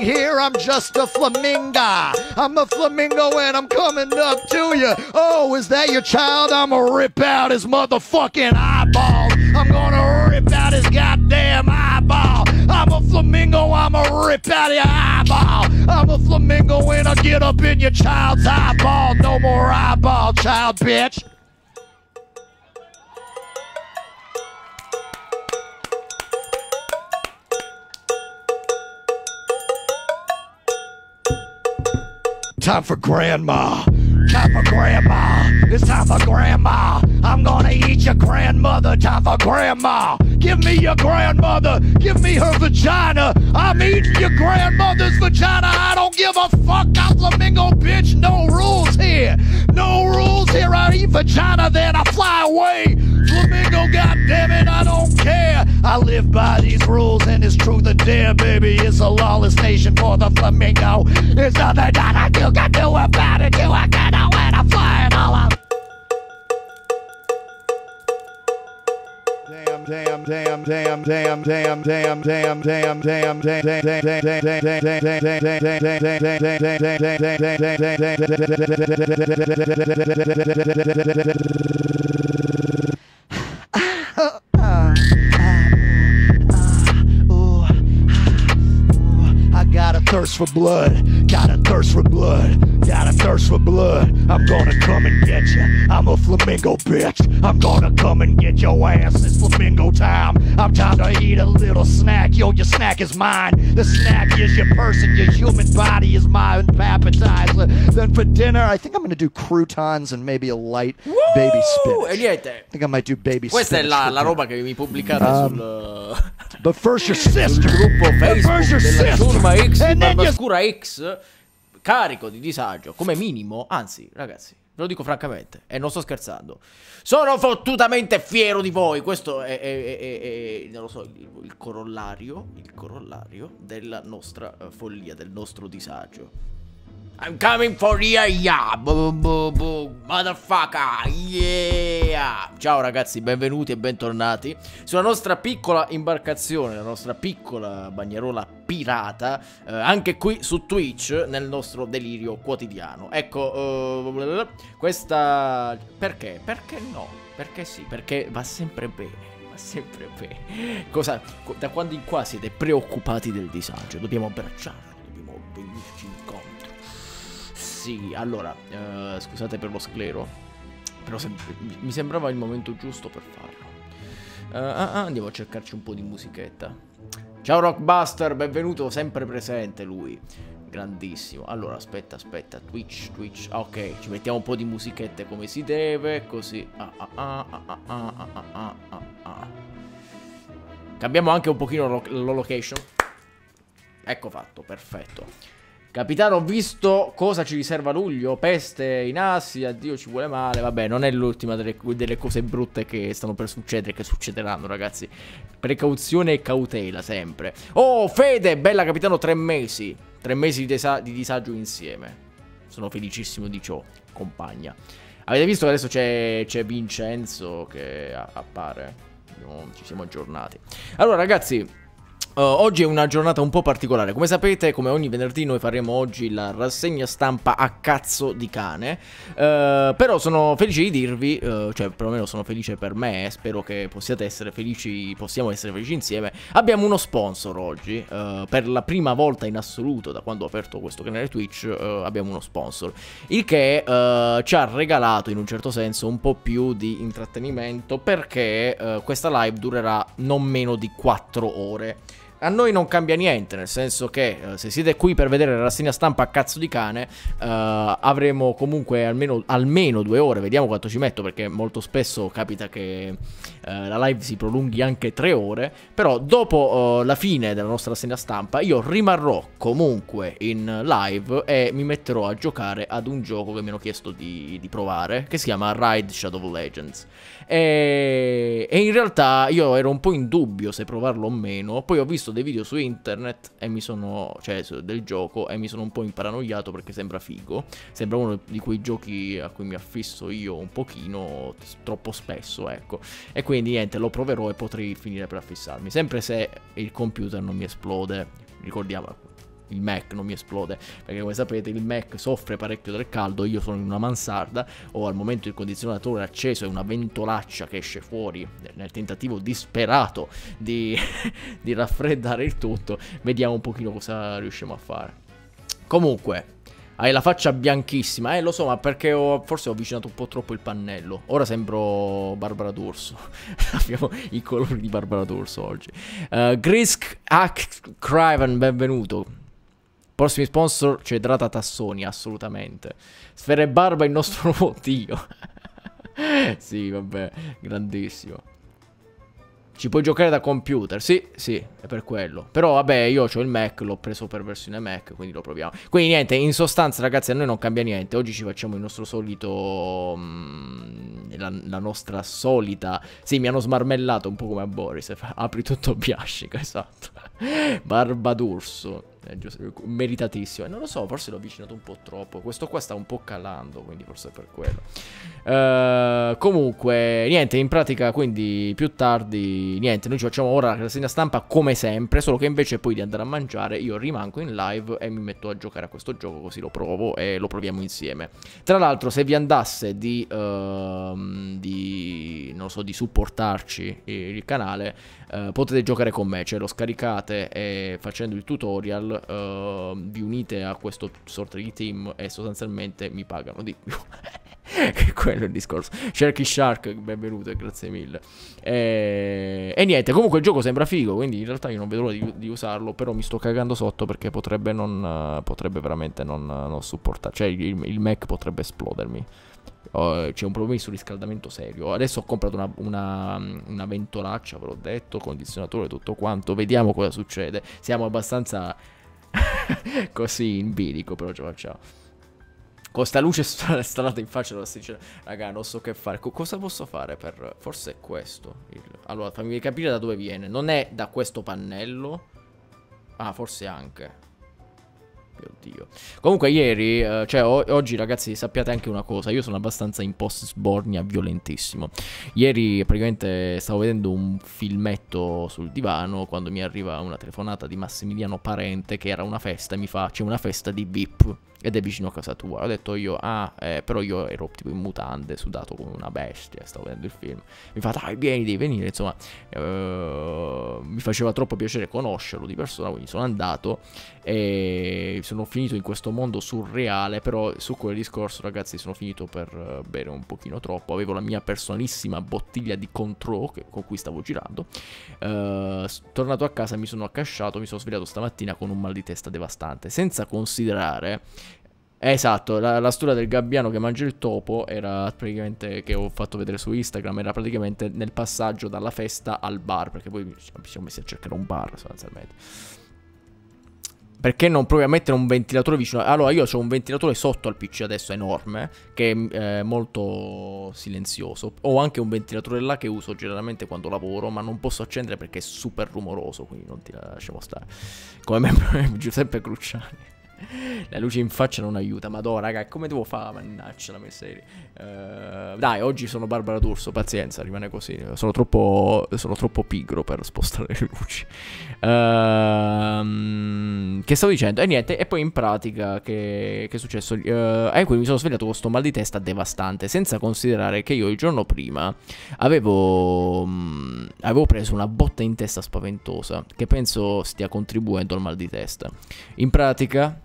here, I'm just a flamingo. I'm a flamingo and I'm coming up to you. Oh, is that your child? I'ma rip out his motherfucking eyeball. I'm gonna rip out his goddamn eyeball. I'm a flamingo, I'ma rip out your eyeball. I'm a flamingo and I get up in your child's eyeball. No more eyeball, child bitch. Time for grandma. Time for grandma. It's time for grandma. I'm gonna eat your grandmother. Time for grandma. Give me your grandmother. Give me her vagina. I'm eating your grandmother's vagina. I don't give a fuck. I'm flamingo bitch. No rules here. No rules here. I eat vagina, then I fly away. Flamingo, goddammit, I don't I live by these rules and it's true. The dare, baby. It's a lawless nation for the flamingo. there's nothing that you can do about it. You are gonna damn, a damn, damn, damn, damn damn damn damn damn damn damn damn damn damn damn damn damn damn damn thirst for blood, got a thirst for blood, got a thirst for blood. I'm gonna come and get ya. I'm a flamingo bitch. I'm gonna come and get your ass. It's flamingo time. I'm time to eat a little snack. Yo, your snack is mine. The snack is your person. Your human body is my appetizer. Then for dinner, I think I'm gonna do croutons and maybe a light Woo! baby spinach. E niente. I think I might do baby Questa spinach. Questa è la, la roba che mi pubblicate um, sul. But first your sister. gruppo Facebook first your sister. X and scura X carico di disagio come minimo, anzi ragazzi, ve lo dico francamente e non sto scherzando, sono fottutamente fiero di voi, questo è, è, è, è so, il, il, corollario, il corollario della nostra eh, follia, del nostro disagio. I'm coming for here, yeah. Bo, bo, bo, motherfucker, yeah. Ciao ragazzi, benvenuti e bentornati sulla nostra piccola imbarcazione, la nostra piccola bagnarola pirata, eh, anche qui su Twitch nel nostro delirio quotidiano. Ecco, eh, questa perché? Perché no? Perché sì, perché va sempre bene sempre bene. Cosa, da quando in qua siete preoccupati del disagio, dobbiamo abbracciarlo sì, allora, eh, scusate per lo sclero, però se, mi sembrava il momento giusto per farlo. Uh, ah, ah, andiamo a cercarci un po' di musichetta. Ciao Rockbuster, benvenuto, sempre presente lui. Grandissimo. Allora, aspetta, aspetta, Twitch, Twitch. ok, ci mettiamo un po' di musichette come si deve, così. Ah, ah, ah, ah, ah, ah, ah, ah, ah. Cambiamo anche un pochino lo, lo location. Ecco fatto, perfetto. Capitano, ho visto cosa ci riserva luglio. Peste in Asia, Dio ci vuole male. Vabbè, non è l'ultima delle, delle, cose brutte che stanno per succedere, che succederanno, ragazzi. Precauzione e cautela, sempre. Oh, Fede, bella capitano, tre mesi. Tre mesi di, disa di disagio insieme. Sono felicissimo di ciò, compagna. Avete visto che adesso c'è Vincenzo che appare? No, ci siamo aggiornati. Allora, ragazzi... Uh, oggi è una giornata un po' particolare, come sapete come ogni venerdì noi faremo oggi la rassegna stampa a cazzo di cane uh, Però sono felice di dirvi, uh, cioè perlomeno sono felice per me, spero che possiate essere felici, possiamo essere felici insieme Abbiamo uno sponsor oggi, per la prima volta in assoluto da quando ho aperto questo canale Twitch abbiamo uno sponsor Il che ci ha regalato in un certo senso un po' più di intrattenimento perché questa live durerà non meno di 4 ore a noi non cambia niente, nel senso che eh, se siete qui per vedere la rassegna stampa a cazzo di cane, eh, avremo comunque almeno, almeno, due ore, vediamo quanto ci metto, perché molto spesso capita che eh, la live si prolunghi anche tre ore, però dopo eh, la fine della nostra rassegna stampa io rimarrò comunque in live e mi metterò a giocare ad un gioco che mi hanno chiesto di, di provare, che si chiama Ride Shadow Legends. E, e in realtà io ero un po' in dubbio se provarlo o meno, poi ho visto dei video su internet e mi sono, cioè del gioco e mi sono un po' imparanoiato perché sembra figo, sembra uno di quei giochi a cui mi affisso io un pochino troppo spesso, ecco. E quindi niente, lo proverò e potrei finire per affissarmi. Sempre se il computer non mi esplode, ricordiamo, il Mac non mi esplode, perché come sapete il Mac soffre parecchio del caldo, io sono in una mansarda, ho al momento il condizionatore acceso e una ventolaccia che esce fuori nel tentativo disperato di, di raffreddare il tutto, vediamo un pochino cosa riusciamo a fare. Comunque, hai la faccia bianchissima, eh lo so, ma perché ho, forse ho avvicinato un po' troppo il pannello. Ora sembro Barbara D'Urso. Abbiamo i colori di Barbara D'Urso oggi. Uh, Grisk Hack Criven, benvenuto. Prossimi sponsor Cedrata Tassoni, assolutamente. Sfera e Barba, il nostro nuovo dio. sì, vabbè, grandissimo. Ci puoi giocare da computer? Sì, sì, è per quello. Però vabbè, io ho il Mac, l'ho preso per versione Mac, quindi lo proviamo. Quindi niente, in sostanza ragazzi, a noi non cambia niente. Oggi ci facciamo il nostro solito... Mm, la, la, nostra solita... Sì, mi hanno smarmellato un po' come a Boris. Apri tutto biascica, esatto. Barba d'urso meritatissimo. E non lo so, forse l'ho avvicinato un po' troppo. Questo qua sta un po' calando, quindi forse è per quello. Uh, comunque, niente, in pratica, quindi più tardi, niente, noi ci facciamo ora la rassegna stampa come sempre, solo che invece poi di andare a mangiare io rimango in live e mi metto a giocare a questo gioco, così lo provo e lo proviamo insieme. Tra l'altro, se vi andasse di, uh, di non so, di supportarci il canale, eh, potete giocare con me, cioè lo scaricate e facendo il tutorial eh, vi unite a questo sorta di team e sostanzialmente mi pagano di più. che quello è il discorso. Sharky Shark, benvenuto e grazie mille. E... e, niente, comunque il gioco sembra figo, quindi in realtà io non vedo l'ora di, di, usarlo, però mi sto cagando sotto perché potrebbe, non, potrebbe veramente non, non supportare, cioè il, il Mac potrebbe esplodermi c'è un problema di surriscaldamento serio. Adesso ho comprato una, una, una ventolaccia, ve l'ho detto, condizionatore, tutto quanto. Vediamo cosa succede. Siamo abbastanza così in bilico, però ce la facciamo. Con sta luce stralata in faccia della sincera, raga, non so che fare. Co cosa posso fare per... Forse è questo. Il... Allora, fammi capire da dove viene. Non è da questo pannello. Ah, forse anche. Oddio. Comunque ieri, eh, cioè oggi ragazzi sappiate anche una cosa, io sono abbastanza in post sbornia violentissimo. Ieri praticamente stavo vedendo un filmetto sul divano quando mi arriva una telefonata di Massimiliano Parente che era una festa e mi fa c'è una festa di VIP ed è vicino a casa tua. Ho detto io, ah, eh, però io ero tipo in mutande, sudato come una bestia, stavo vedendo il film. Mi fa, dai, vieni, devi venire, insomma, eh, mi faceva troppo piacere conoscerlo di persona, quindi sono andato e sono finito in questo mondo surreale, però su quel discorso, ragazzi, sono finito per eh, bere un pochino troppo. Avevo la mia personalissima bottiglia di control che, con cui stavo girando. Eh, tornato a casa mi sono accasciato, mi sono svegliato stamattina con un mal di testa devastante, senza considerare Esatto, la, la, storia del gabbiano che mangia il topo era praticamente, che ho fatto vedere su Instagram, era praticamente nel passaggio dalla festa al bar, perché poi ci siamo messi a cercare un bar sostanzialmente. Perché non provi a mettere un ventilatore vicino? Allora, io ho un ventilatore sotto al PC adesso enorme, che è eh, molto silenzioso. Ho anche un ventilatore là che uso generalmente quando lavoro, ma non posso accendere perché è super rumoroso, quindi non ti lasciamo stare. Come me, Giuseppe Cruciani. La luce in faccia non aiuta, ma do, raga, come devo fare? Mannaggia la miseria. Uh, dai, oggi sono Barbara D'Urso, pazienza, rimane così. Sono troppo, sono troppo pigro per spostare le luci. Uh, che stavo dicendo? E eh, niente, e poi in pratica che, che è successo? Uh, eh, eh quindi mi sono svegliato con questo mal di testa devastante, senza considerare che io il giorno prima avevo, mh, mm, avevo preso una botta in testa spaventosa, che penso stia contribuendo al mal di testa. In pratica...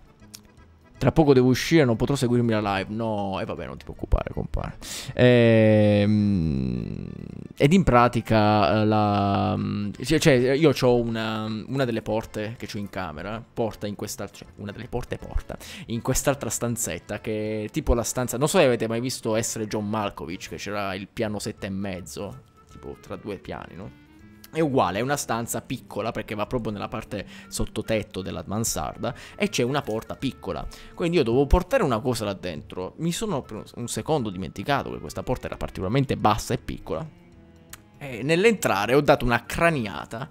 Tra poco devo uscire, non potrò seguirmi la live. No, e eh, vabbè, non ti preoccupare, compare. Ehm, ed in pratica, eh, la, mm, cioè, cioè, io ho una, una, delle porte che ho in camera. Porta in questa. Cioè, una delle porte porta. In quest'altra stanzetta, che è tipo la stanza. Non so se avete mai visto essere John Malkovich, che c'era il piano sette e mezzo. Tipo tra due piani, no? È uguale, è una stanza piccola perché va proprio nella parte sottotetto della mansarda e c'è una porta piccola. Quindi io dovevo portare una cosa là dentro. Mi sono per un secondo dimenticato che questa porta era particolarmente bassa e piccola. E nell'entrare ho dato una craniata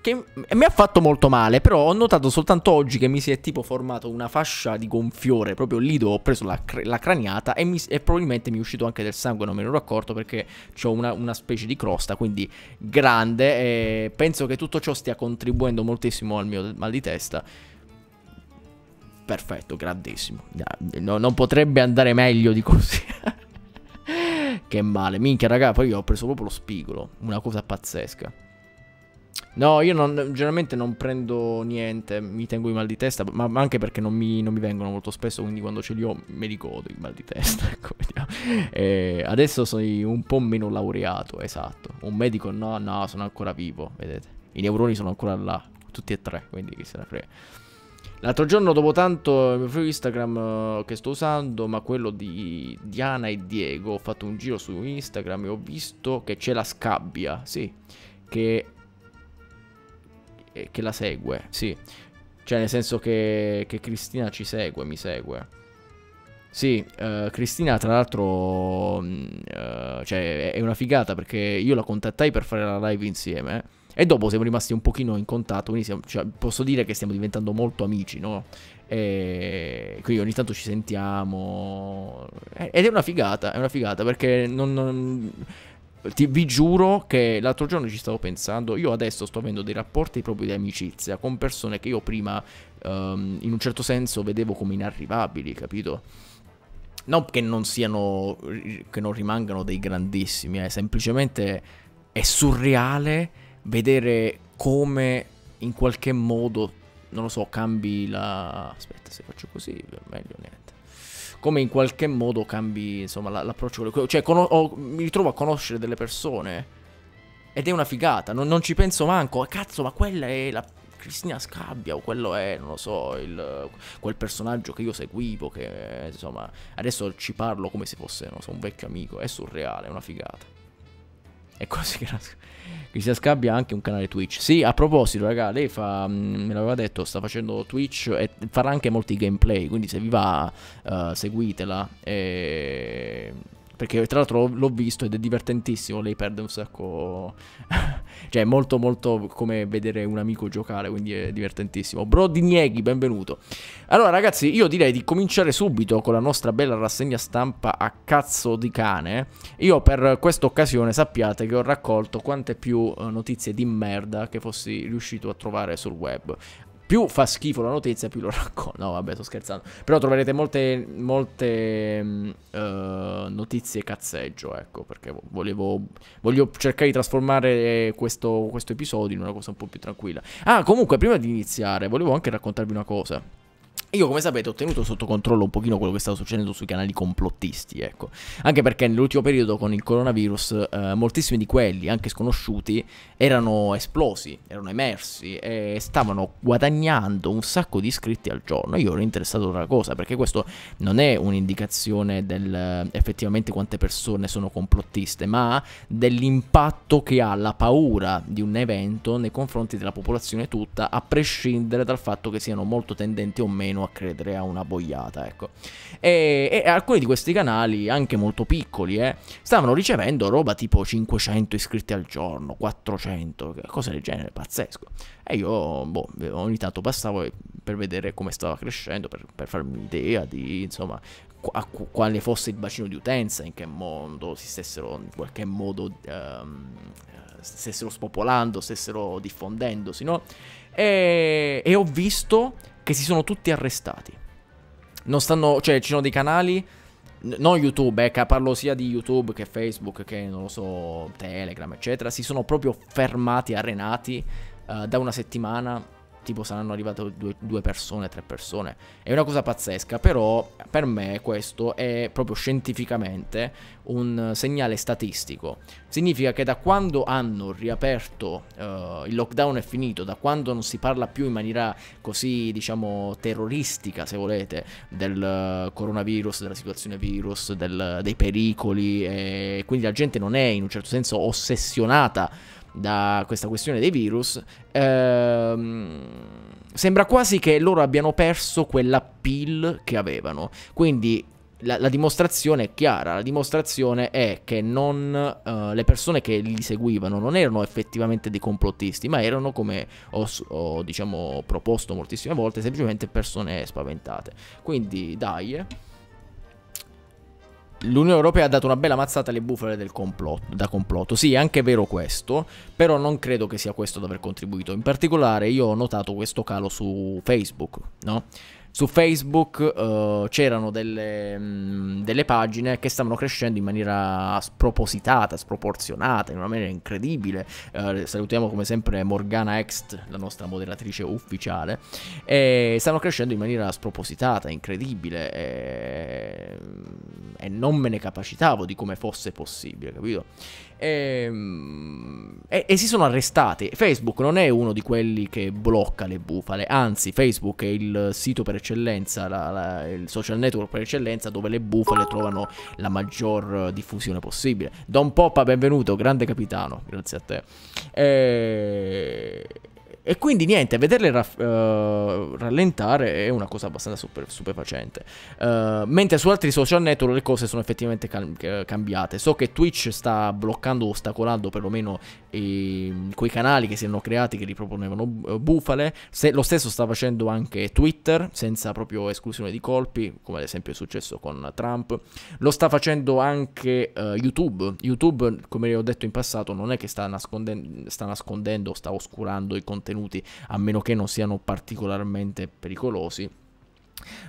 che mi ha fatto molto male, però ho notato soltanto oggi che mi si è tipo formato una fascia di gonfiore, proprio lì dove ho preso la, cr la craniata e, mi, e, probabilmente mi è uscito anche del sangue, non me ne ero accorto perché ho una, una, specie di crosta, quindi grande e penso che tutto ciò stia contribuendo moltissimo al mio mal di testa. Perfetto, grandissimo. No, non potrebbe andare meglio di così. che male, minchia raga, poi io ho preso proprio lo spigolo, una cosa pazzesca. No, io non, generalmente non prendo niente, mi tengo i mal di testa, ma, anche perché non mi, non mi, vengono molto spesso, quindi quando ce li ho me li godo i mal di testa. Ecco, eh, adesso sono un po' meno laureato, esatto. Un medico no, no, sono ancora vivo, vedete. I neuroni sono ancora là, tutti e tre, quindi chi se ne frega. L'altro giorno, dopo tanto il mio Instagram eh, che sto usando, ma quello di Diana e Diego, ho fatto un giro su Instagram e ho visto che c'è la scabbia, sì, che che la segue, sì. Cioè, nel senso che, che Cristina ci segue, mi segue. Sì, uh, Cristina tra l'altro uh, cioè, è una figata perché io la contattai per fare la live insieme eh? e dopo siamo rimasti un pochino in contatto, quindi siamo, cioè, posso dire che stiamo diventando molto amici, no? E quindi ogni tanto ci sentiamo ed è una figata, è una figata perché non, non, ti, vi giuro che l'altro giorno ci stavo pensando, io adesso sto avendo dei rapporti proprio di amicizia con persone che io prima um, in un certo senso vedevo come inarrivabili, capito? Non che non siano, che non rimangano dei grandissimi, eh, semplicemente è surreale vedere come in qualche modo, non lo so, cambi la... Aspetta, se faccio così, meglio niente come in qualche modo cambi insomma, l'approccio. Cioè, con- ho, mi ritrovo a conoscere delle persone. Ed è una figata, non, non ci penso manco. Cazzo, ma quella è la Cristina Scabbia o quello è, non lo so, il, quel personaggio che io seguivo, che insomma, adesso ci parlo come se fosse, so, un vecchio amico, è surreale, è una figata. È quasi che Crisia Scabbia ha anche un canale Twitch. Sì, a proposito, raga, lei fa, mm, me l'aveva detto, sta facendo Twitch e farà anche molti gameplay, quindi se vi va uh, seguitela. E perché tra l'altro l'ho visto ed è divertentissimo. Lei perde un sacco. cioè, è molto, molto come vedere un amico giocare. Quindi è divertentissimo. Bro Nieghi, benvenuto. Allora, ragazzi, io direi di cominciare subito con la nostra bella rassegna stampa a cazzo di cane. Io per questa occasione sappiate che ho raccolto quante più eh, notizie di merda che fossi riuscito a trovare sul web più fa schifo la notizia, più lo racconto. No, vabbè, sto scherzando. Però troverete molte, molte uh, notizie cazzeggio, ecco, perché volevo, voglio cercare di trasformare eh, questo, questo episodio in una cosa un po' più tranquilla. Ah, comunque, prima di iniziare, volevo anche raccontarvi una cosa. Io come sapete ho tenuto sotto controllo un pochino quello che stava succedendo sui canali complottisti, ecco. Anche perché nell'ultimo periodo con il coronavirus eh, moltissimi di quelli, anche sconosciuti, erano esplosi, erano emersi e stavano guadagnando un sacco di iscritti al giorno. Io ero interessato a una cosa perché questo non è un'indicazione del eh, effettivamente quante persone sono complottiste, ma dell'impatto che ha la paura di un evento nei confronti della popolazione tutta, a prescindere dal fatto che siano molto tendenti o meno continuo a credere a una boiata, ecco. E, e alcuni di questi canali, anche molto piccoli, eh, stavano ricevendo roba tipo 500 iscritti al giorno, 400, cose del genere, pazzesco. E io, boh, ogni tanto passavo per vedere come stava crescendo, per, per farmi un'idea di, insomma, quale fosse il bacino di utenza, in che modo si stessero in qualche modo um, stessero spopolando, stessero diffondendosi, no? E, e ho visto che si sono tutti arrestati. Non stanno, cioè ci sono dei canali, non YouTube, eh, parlo sia di YouTube che Facebook che non lo so, Telegram, eccetera, si sono proprio fermati, arenati eh, da una settimana tipo saranno arrivate due, due persone, tre persone. È una cosa pazzesca, però per me questo è proprio scientificamente un segnale statistico. Significa che da quando hanno riaperto, uh, il lockdown è finito, da quando non si parla più in maniera così, diciamo, terroristica, se volete, del eh, coronavirus, della situazione virus, del, dei pericoli, e eh, quindi la gente non è in un certo senso ossessionata da questa questione dei virus, ehm, sembra quasi che loro abbiano perso quell'appeal che avevano. Quindi la, la, dimostrazione è chiara, la dimostrazione è che non, uh, le persone che li seguivano non erano effettivamente dei complottisti, ma erano, come ho, ho diciamo, proposto moltissime volte, semplicemente persone spaventate. Quindi dai. L'Unione Europea ha dato una bella mazzata alle bufale complotto, da complotto. Sì, è anche vero questo, però non credo che sia questo ad aver contribuito. In particolare io ho notato questo calo su Facebook, no? Su Facebook uh, c'erano delle, mh, mm, delle, pagine che stavano crescendo in maniera spropositata, sproporzionata, in una maniera incredibile. Uh, salutiamo come sempre Morgana Ext, la nostra moderatrice ufficiale. E stanno crescendo in maniera spropositata, incredibile. E, e non me ne capacitavo di come fosse possibile, capito? E, ehm, e, e, si sono arrestati. Facebook non è uno di quelli che blocca le bufale, anzi Facebook è il sito per eccellenza, la, la, il social network per eccellenza dove le bufale trovano la maggior diffusione possibile. Don Poppa, benvenuto, grande capitano, grazie a te. E... Ehm, e quindi niente, vederle uh, rallentare è una cosa abbastanza super, stupefacente. Uh, mentre su altri social network le cose sono effettivamente eh, cambiate. So che Twitch sta bloccando o ostacolando perlomeno eh, quei canali che si erano creati che riproponevano bufale. Se, lo stesso sta facendo anche Twitter, senza proprio esclusione di colpi, come ad esempio è successo con Trump. Lo sta facendo anche uh, YouTube. YouTube, come ho detto in passato, non è che sta nascondendo, sta nascondendo o sta oscurando i contenuti contenuti, a meno che non siano particolarmente pericolosi.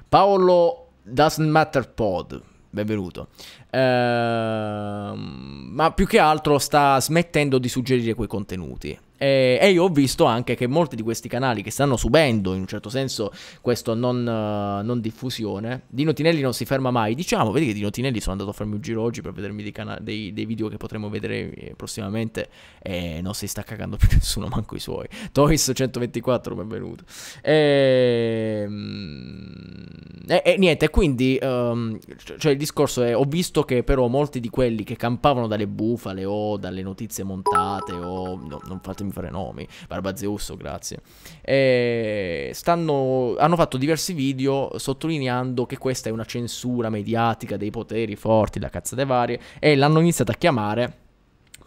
Paolo Doesn't Matter Pod, benvenuto. Ehm, ma più che altro sta smettendo di suggerire quei contenuti. Eh, e, io ho visto anche che molti di questi canali che stanno subendo in un certo senso questa non, uh, non, diffusione, Dino Tinelli non si ferma mai. Diciamo, vedi che Dino Tinelli sono andato a farmi un giro oggi per vedermi dei, cana- dei, dei video che potremo vedere eh, prossimamente e non si sta cagando più nessuno, manco i suoi. Toys 124, benvenuto. E, ehm, e, e niente, quindi um, cioè il discorso è, ho visto che però molti di quelli che campavano dalle bufale o dalle notizie montate o no, non fatemi fatemi fare nomi, Barbazeusso, grazie. E stanno, hanno fatto diversi video sottolineando che questa è una censura mediatica dei poteri forti, la cazzate varie, e l'hanno iniziato a chiamare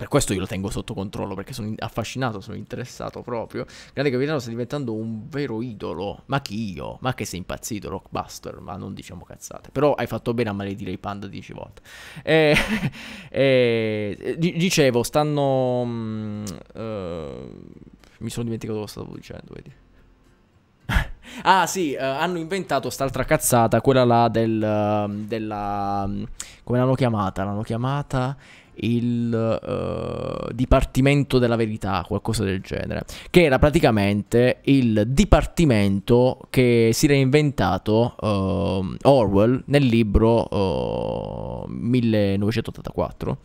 per questo io lo tengo sotto controllo, perché sono affascinato, sono interessato proprio. Grande Capitano sta diventando un vero idolo. Ma chi io? Ma che sei impazzito, Rockbuster? Ma non diciamo cazzate. Però hai fatto bene a maledire i panda dieci volte. E, eh, e, eh, dicevo, stanno... uh, mi sono dimenticato cosa stavo dicendo, vedi? Ah sì, uh, hanno inventato st'altra cazzata, quella là del, uh, della... Um, come l'hanno chiamata? L'hanno chiamata il uh, Dipartimento della Verità, qualcosa del genere, che era praticamente il dipartimento che si era inventato uh, Orwell nel libro uh, eh, 1984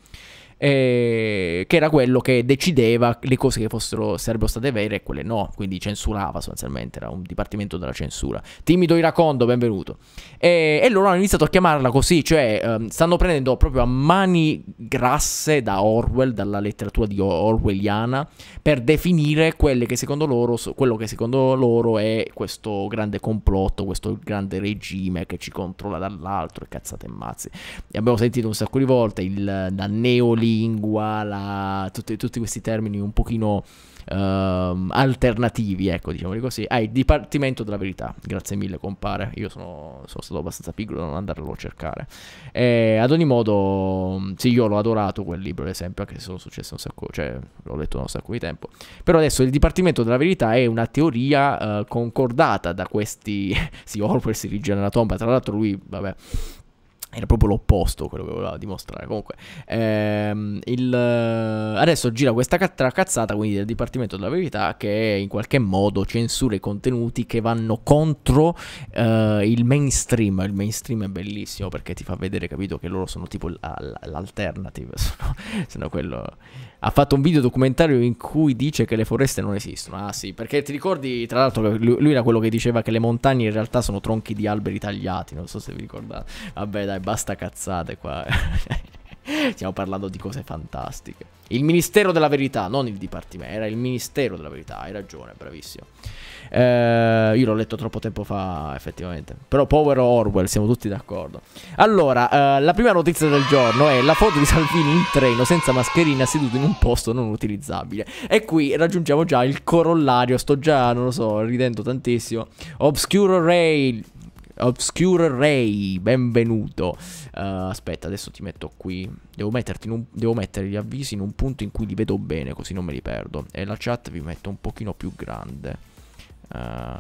eh, che era quello che decideva le cose che fossero, sarebbero state vere e quelle no, quindi censurava sostanzialmente, era un dipartimento della censura. Timido Iracondo, benvenuto. E, eh, e loro hanno iniziato a chiamarla così, cioè um, stanno prendendo proprio a mani grasse da Orwell, dalla letteratura di orwelliana, per definire quelle che secondo loro, quello che secondo loro è questo grande complotto, questo grande regime che ci controlla dall'altro e cazzate e mazzi. E abbiamo sentito un sacco di volte il, da neoli lingua, la, tutti, tutti, questi termini un pochino ehm, alternativi, ecco, diciamo così. Ah, il Dipartimento della Verità, grazie mille compare, io sono, sono stato abbastanza piccolo da non andarlo a cercare. E ad ogni modo, sì, io l'ho adorato quel libro, ad esempio, anche se sono successo un sacco, cioè l'ho letto un sacco di tempo. Però adesso il Dipartimento della Verità è una teoria eh, concordata da questi, sì, Orwell si rigira nella tomba, tra l'altro lui, vabbè era proprio l'opposto quello che voleva dimostrare. Comunque, ehm, il, eh, adesso gira questa cazzata quindi del Dipartimento della Verità che in qualche modo censura i contenuti che vanno contro eh, il mainstream. Il mainstream è bellissimo perché ti fa vedere, capito, che loro sono tipo l'alternative, sono, sono quello ha fatto un video documentario in cui dice che le foreste non esistono. Ah sì, perché ti ricordi, tra l'altro, lui, lui era quello che diceva che le montagne in realtà sono tronchi di alberi tagliati, non so se vi ricordate. Vabbè dai, basta cazzate qua. Stiamo parlando di cose fantastiche. Il Ministero della Verità, non il Dipartimento, era il Ministero della Verità, hai ragione, bravissimo. Eh, io l'ho letto troppo tempo fa, effettivamente. Però povero Orwell, siamo tutti d'accordo. Allora, eh, la prima notizia del giorno è la foto di Salvini in treno senza mascherina seduto in un posto non utilizzabile. E qui raggiungiamo già il corollario, sto già, non lo so, ridendo tantissimo. Obscure Rail Obscure Ray, benvenuto. Uh, aspetta, adesso ti metto qui. Devo, un, devo, mettere gli avvisi in un punto in cui li vedo bene, così non me li perdo. E la chat vi metto un pochino più grande. Uh, eh,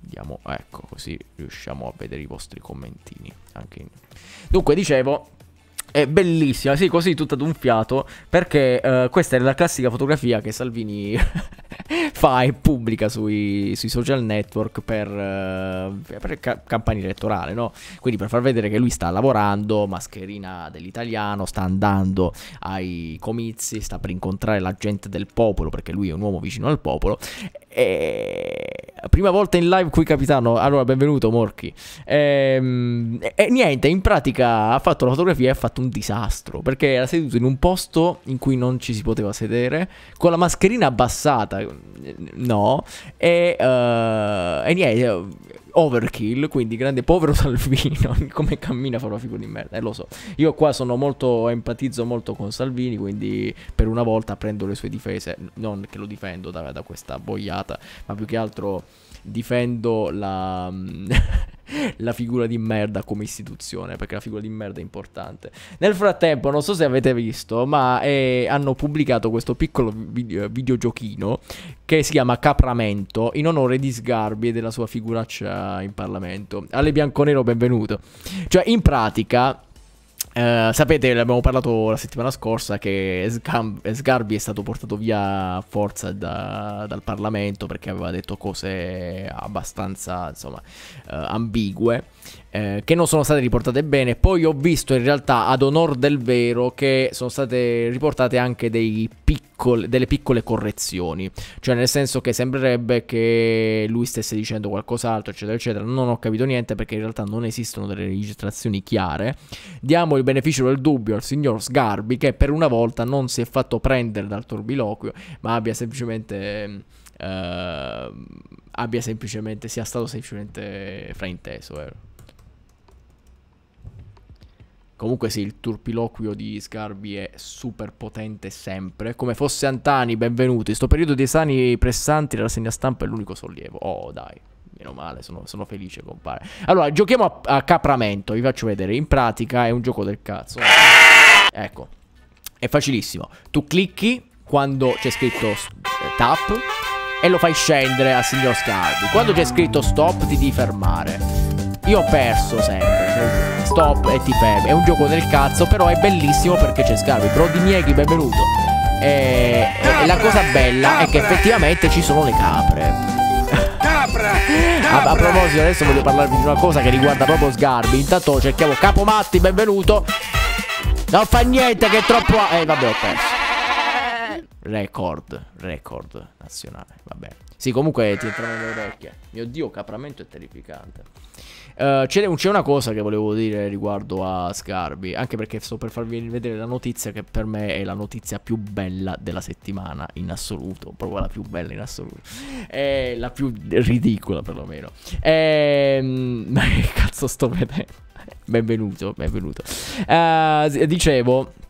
vediamo, ecco, così riusciamo a vedere i vostri commentini. In... Dunque, dicevo, è bellissima, sì, così tutto ad un fiato, perché uh, questa è la classica fotografia che Salvini fa e pubblica sui, sui social network per, eh, per ca campagna elettorale, no? Quindi per far vedere che lui sta lavorando, mascherina dell'italiano, sta andando ai comizi, sta per incontrare la gente del popolo, perché lui è un uomo vicino al popolo. E... Prima volta in live qui capitano, allora benvenuto Morchi. E, ehm, e niente, in pratica ha fatto la fotografia e ha fatto un disastro, perché era seduto in un posto in cui non ci si poteva sedere, con la mascherina abbassata, no. E, uh, e niente, overkill, quindi grande povero Salvino, come cammina fa una figura di merda, eh, lo so. Io qua sono molto, empatizzo molto con Salvini, quindi per una volta prendo le sue difese, non che lo difendo da, da questa boiata, ma più che altro difendo la, mm, la figura di merda come istituzione, perché la figura di merda è importante. Nel frattempo, non so se avete visto, ma è, eh, hanno pubblicato questo piccolo video, videogiochino che si chiama Capramento in onore di Sgarbi e della sua figuraccia in Parlamento. Alle Bianconero, benvenuto. Cioè, in pratica Uh, sapete, l'abbiamo parlato la settimana scorsa che Sgam- Sgarbi è stato portato via a forza da, dal Parlamento perché aveva detto cose abbastanza insomma, uh, ambigue uh, che non sono state riportate bene. Poi ho visto in realtà ad onor del vero che sono state riportate anche piccol- delle piccole correzioni, cioè nel senso che sembrerebbe che lui stesse dicendo qualcos'altro, eccetera, eccetera. Non ho capito niente perché in realtà non esistono delle registrazioni chiare. Diamo il il beneficio del dubbio al signor Sgarbi che per una volta non si è fatto prendere dal turbiloquio, ma abbia semplicemente... Eh, abbia semplicemente sia stato semplicemente frainteso. Eh. Comunque sì, il turpiloquio di Sgarbi è super potente sempre. Come fosse Antani, benvenuti. Sto periodo di esami pressanti, la rassegna stampa è l'unico sollievo. Oh, dai meno male, sono, sono felice, compare. Allora, giochiamo a, a, capramento, vi faccio vedere. In pratica è un gioco del cazzo. Ecco, è facilissimo. Tu clicchi quando c'è scritto eh, tap e lo fai scendere al signor Scardi. Quando c'è scritto stop ti devi fermare. Io ho perso sempre. Cioè, stop e ti fermi. È un gioco del cazzo, però è bellissimo perché c'è Scarvi. Brody Mieghi, benvenuto. E, e la cosa bella è che effettivamente ci sono le capre. A, a, proposito, adesso voglio parlarvi di una cosa che riguarda proprio Sgarbi. Intanto cerchiamo Capomatti, benvenuto. Non fa niente che è troppo... Eh, vabbè, ho perso. Record, record nazionale, vabbè. Sì, comunque ti entrano le orecchie. Mio Dio, capramento è terrificante. Uh, c'è, una cosa che volevo dire riguardo a Scarby, anche perché sto per farvi vedere la notizia che per me è la notizia più bella della settimana in assoluto, proprio la più bella in assoluto, è la più ridicola perlomeno. Ehm, che cazzo sto vedendo? Benvenuto, benvenuto. Uh, dicevo...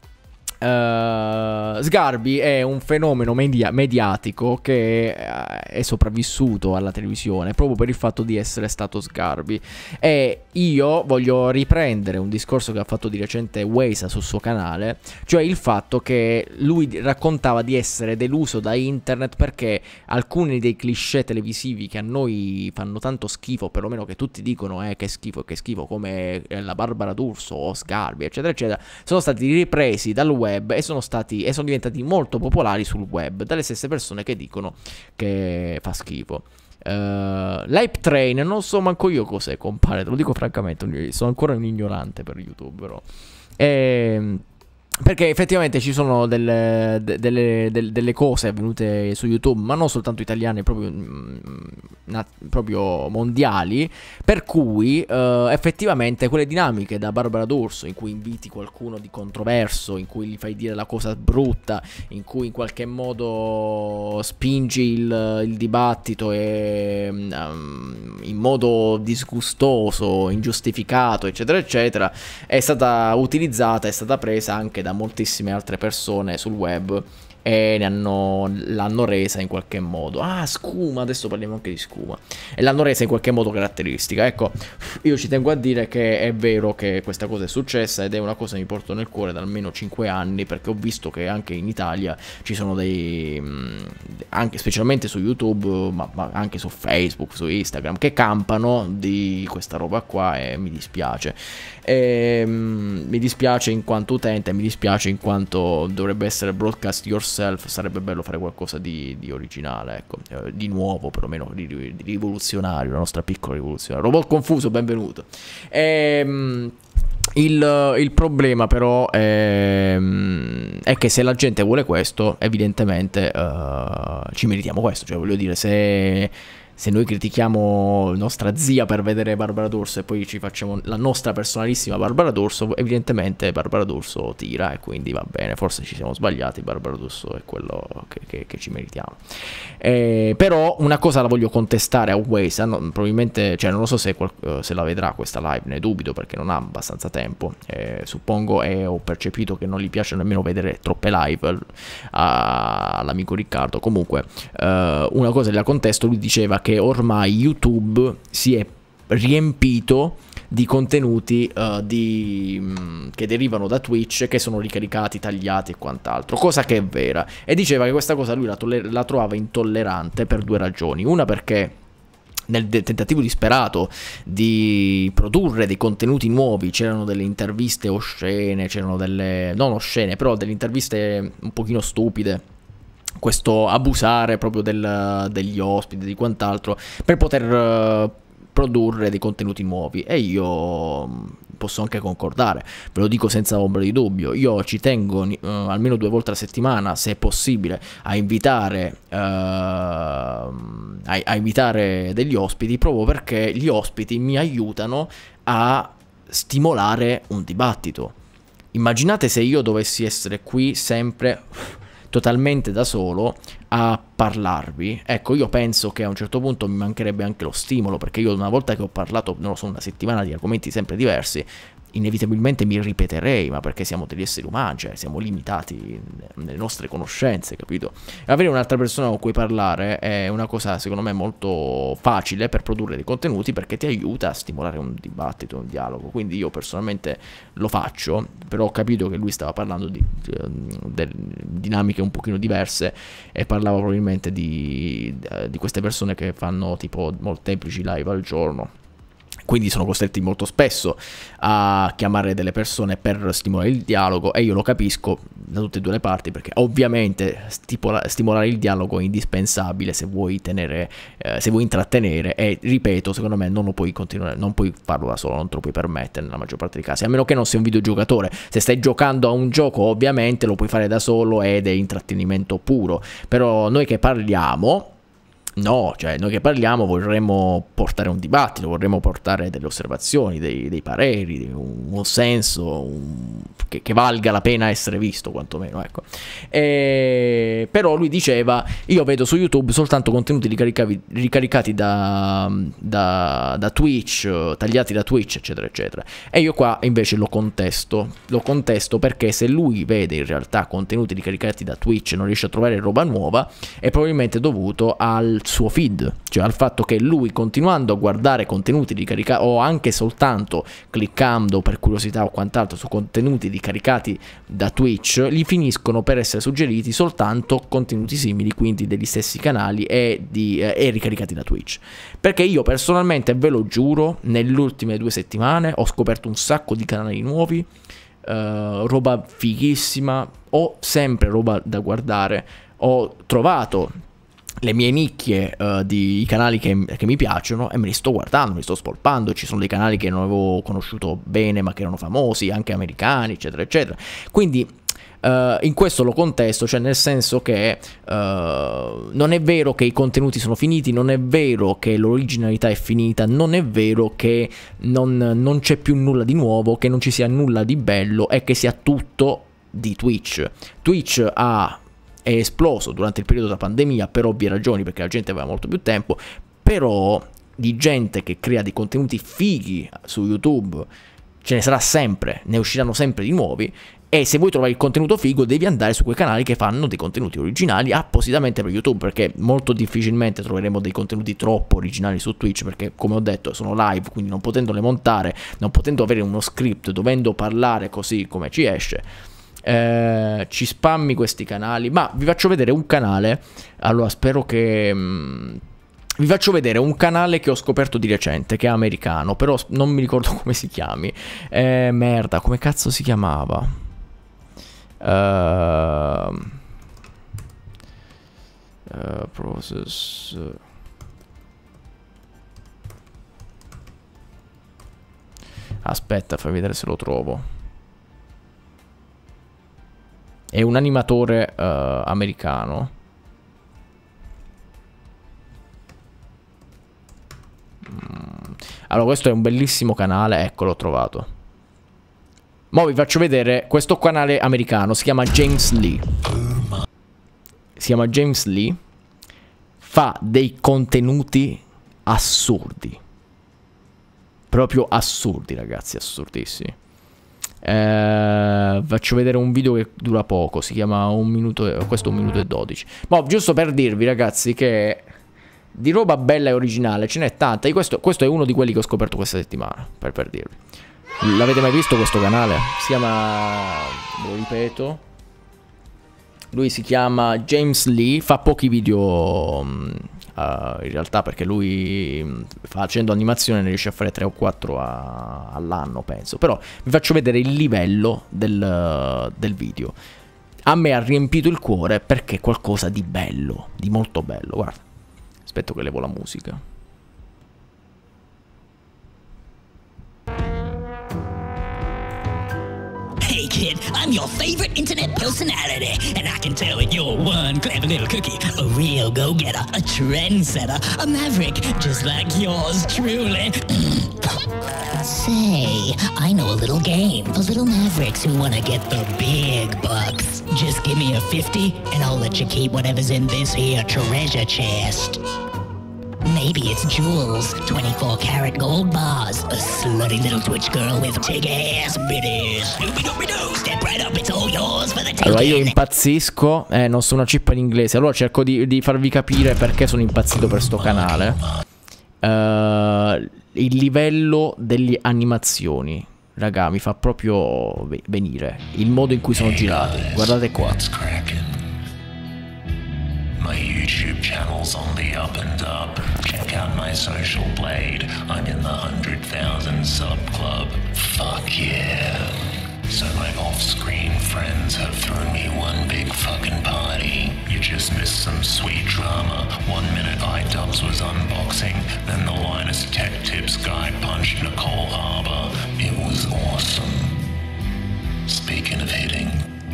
Uh, Sgarbi è un fenomeno media- mediatico che eh, è sopravvissuto alla televisione proprio per il fatto di essere stato Sgarbi. E io voglio riprendere un discorso che ha fatto di recente Waysa sul suo canale, cioè il fatto che lui raccontava di essere deluso da internet perché alcuni dei cliché televisivi che a noi fanno tanto schifo, perlomeno che tutti dicono eh, che schifo, che schifo, come eh, la Barbara D'Urso o Sgarbi, eccetera, eccetera, sono stati ripresi dal web web e sono, stati, e sono diventati molto popolari sul web dalle stesse persone che dicono che fa schifo. Uh, L'hype train, non so manco io cos'è, compare, te lo dico francamente, sono ancora un ignorante per YouTube, però. Ehm. Perché effettivamente ci sono delle, delle, delle, delle, cose avvenute su YouTube, ma non soltanto italiane, proprio, mm, proprio mondiali, per cui eh, effettivamente quelle dinamiche da Barbara D'Urso, in cui inviti qualcuno di controverso, in cui gli fai dire la cosa brutta, in cui in qualche modo spingi il, il dibattito e, um, in modo disgustoso, ingiustificato, eccetera, eccetera, è stata utilizzata, è stata presa anche da moltissime altre persone sul web e l'hanno resa in qualche modo. Ah, Scuma, adesso parliamo anche di Scuma. E l'hanno resa in qualche modo caratteristica. Ecco, io ci tengo a dire che è vero che questa cosa è successa ed è una cosa che mi porto nel cuore da almeno 5 anni perché ho visto che anche in Italia ci sono dei... Anche, specialmente su YouTube, ma, ma anche su Facebook, su Instagram, che campano di questa roba qua e mi dispiace. E, um, mi dispiace in quanto utente, mi dispiace in quanto dovrebbe essere broadcast yourself, sarebbe bello fare qualcosa di, di originale, ecco, eh, di nuovo perlomeno, di, di, rivoluzionario, la nostra piccola rivoluzione. Robot confuso, benvenuto. E, um, il, il, problema però è, ehm, è, che se la gente vuole questo, evidentemente uh, ci meritiamo questo, cioè voglio dire se se noi critichiamo nostra zia per vedere Barbara D'Orso e poi ci facciamo la nostra personalissima Barbara D'Orso, evidentemente Barbara D'Orso tira e quindi va bene, forse ci siamo sbagliati, Barbara D'Orso è quello che, che, che ci meritiamo. Eh, però una cosa la voglio contestare a Waze, eh, no, probabilmente, cioè non lo so se, eh, se, la vedrà questa live, ne dubito perché non ha abbastanza tempo, eh, suppongo e ho percepito che non gli piace nemmeno vedere troppe live all'amico Riccardo, comunque eh, una cosa la contesto, lui diceva che ormai YouTube si è riempito di contenuti uh, di, mm, che derivano da Twitch, che sono ricaricati, tagliati e quant'altro, cosa che è vera. E diceva che questa cosa lui la, la trovava intollerante per due ragioni. Una perché nel tentativo disperato di produrre dei contenuti nuovi, c'erano delle interviste oscene, c'erano delle... non oscene, però delle interviste un pochino stupide questo abusare proprio del, degli ospiti, di quant'altro, per poter eh, produrre dei contenuti nuovi. E io mm, posso anche concordare, ve lo dico senza ombra di dubbio, io ci tengo eh, almeno due volte a settimana, se possibile, a invitare, eh, a, a invitare degli ospiti, proprio perché gli ospiti mi aiutano a stimolare un dibattito. Immaginate se io dovessi essere qui sempre totalmente da solo a parlarvi. Ecco, io penso che a un certo punto mi mancherebbe anche lo stimolo, perché io una volta che ho parlato, non lo so, una settimana di argomenti sempre diversi, inevitabilmente mi ripeterei, ma perché siamo degli esseri umani, cioè siamo limitati nelle nostre conoscenze, capito? E Avere un'altra persona con cui parlare è una cosa, secondo me, molto facile per produrre dei contenuti perché ti aiuta a stimolare un dibattito, un dialogo. Quindi io personalmente lo faccio, però ho capito che lui stava parlando di, di, ehm, di dinamiche un pochino diverse e parlava probabilmente di, di queste persone che fanno tipo molteplici live al giorno quindi sono costretti molto spesso a chiamare delle persone per stimolare il dialogo e io lo capisco da tutte e due le parti perché ovviamente stipola, stimolare il dialogo è indispensabile se vuoi, tenere, eh, se vuoi intrattenere e ripeto secondo me non lo puoi continuare, non puoi farlo da solo, non te lo puoi permettere nella maggior parte dei casi, a meno che non sei un videogiocatore, se stai giocando a un gioco ovviamente lo puoi fare da solo ed è intrattenimento puro, però noi che parliamo No, cioè noi che parliamo vorremmo portare un dibattito, vorremmo portare delle osservazioni, dei, dei pareri, un, un senso un, che, che, valga la pena essere visto quantomeno. Ecco. E, però lui diceva, io vedo su YouTube soltanto contenuti ricaricati da, da, da Twitch, tagliati da Twitch, eccetera, eccetera. E io qua invece lo contesto, lo contesto perché se lui vede in realtà contenuti ricaricati da Twitch e non riesce a trovare roba nuova, è probabilmente dovuto al suo feed, cioè al fatto che lui continuando a guardare contenuti ricaricati o anche soltanto cliccando per curiosità o quant'altro su contenuti ricaricati da Twitch, gli finiscono per essere suggeriti soltanto contenuti simili, quindi degli stessi canali e, di, eh, e ricaricati da Twitch. Perché io personalmente, ve lo giuro, nelle ultime due settimane ho scoperto un sacco di canali nuovi. Uh, roba fighissima, ho sempre roba da guardare, ho trovato le mie nicchie uh, di canali che, che, mi piacciono e me li sto guardando, me li sto spolpando. Ci sono dei canali che non avevo conosciuto bene, ma che erano famosi, anche americani, eccetera, eccetera. Quindi. Uh, in questo lo contesto, cioè nel senso che uh, non è vero che i contenuti sono finiti, non è vero che l'originalità è finita, non è vero che non, non c'è più nulla di nuovo, che non ci sia nulla di bello e che sia tutto di Twitch. Twitch ha è esploso durante il periodo della pandemia per ovvie ragioni, perché la gente aveva molto più tempo, però di gente che crea dei contenuti fighi su YouTube ce ne sarà sempre, ne usciranno sempre di nuovi e se vuoi trovare il contenuto figo devi andare su quei canali che fanno dei contenuti originali appositamente per YouTube perché molto difficilmente troveremo dei contenuti troppo originali su Twitch perché come ho detto sono live quindi non potendole montare, non potendo avere uno script, dovendo parlare così come ci esce eh, ci spammi questi canali, ma vi faccio vedere un canale, allora spero che... Mh, mm, vi faccio vedere un canale che ho scoperto di recente, che è americano, però non mi ricordo come si chiami. Eh, merda, come cazzo si chiamava? Uh, uh, process... Eh. Aspetta, fammi vedere se lo trovo. È un animatore uh, americano. Mm. Allora, questo è un bellissimo canale, ecco, l'ho trovato. Ma vi faccio vedere questo canale americano, si chiama James Lee. Si chiama James Lee. Fa dei contenuti assurdi. Proprio assurdi, ragazzi, assurdissimi. Eh, faccio vedere un video che dura poco. Si chiama un minuto. E... Questo è un minuto e 12. Ma boh, giusto per dirvi, ragazzi, che di roba bella e originale ce n'è tanta. Questo, questo, è uno di quelli che ho scoperto questa settimana. Per, per dirvi. L'avete mai visto questo canale? Si chiama. Lo ripeto. Lui si chiama James Lee. Fa pochi video. Mh, mm, eh, in realtà perché lui mm, facendo animazione ne riesce a fare 3 o 4 a, all'anno penso, però vi faccio vedere il livello del, del video. A me ha riempito il cuore perché è qualcosa di bello, di molto bello, guarda. Aspetto che levo la musica. kid. I'm your favorite internet personality, and I can tell that you're one clever little cookie, a real go-getter, a trendsetter, a maverick, just like yours truly. Say, I know a little game for little mavericks who want to get the big bucks. Just give me a 50 and I'll let you keep whatever's in this here treasure chest. Maybe it's jewels, 24 karat gold bars, a slutty little twitch girl with big ass bitties. Step right up, it's all yours for the taking. Allora io impazzisco, eh, non sono una cippa in inglese, allora cerco di, di farvi capire perché sono impazzito per sto canale. Uh, il livello delle animazioni, raga, mi fa proprio venire. Il modo in cui sono girati, guardate qua. My YouTube channel's on the up and up. Check out my social blade. I'm in the 100,000 sub club. Fuck yeah. So my off-screen friends have thrown me one big fucking party. You just missed some sweet drama. One minute iDubbbz was unboxing, then the Linus Tech Tips guy punched Nicole Harbour. It was awesome. Speaking of hitting,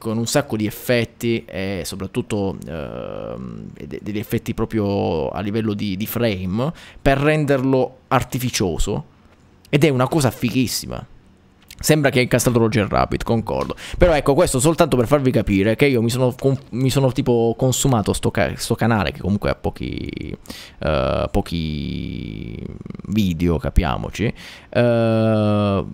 con un sacco di effetti e soprattutto eh, degli effetti proprio a livello di, di frame per renderlo artificioso ed è una cosa fighissima. Sembra che è incastrato Roger Rabbit, concordo. Però ecco, questo soltanto per farvi capire che io mi sono, mi sono tipo consumato sto, sto, canale che comunque ha pochi, uh, pochi video, capiamoci. Uh,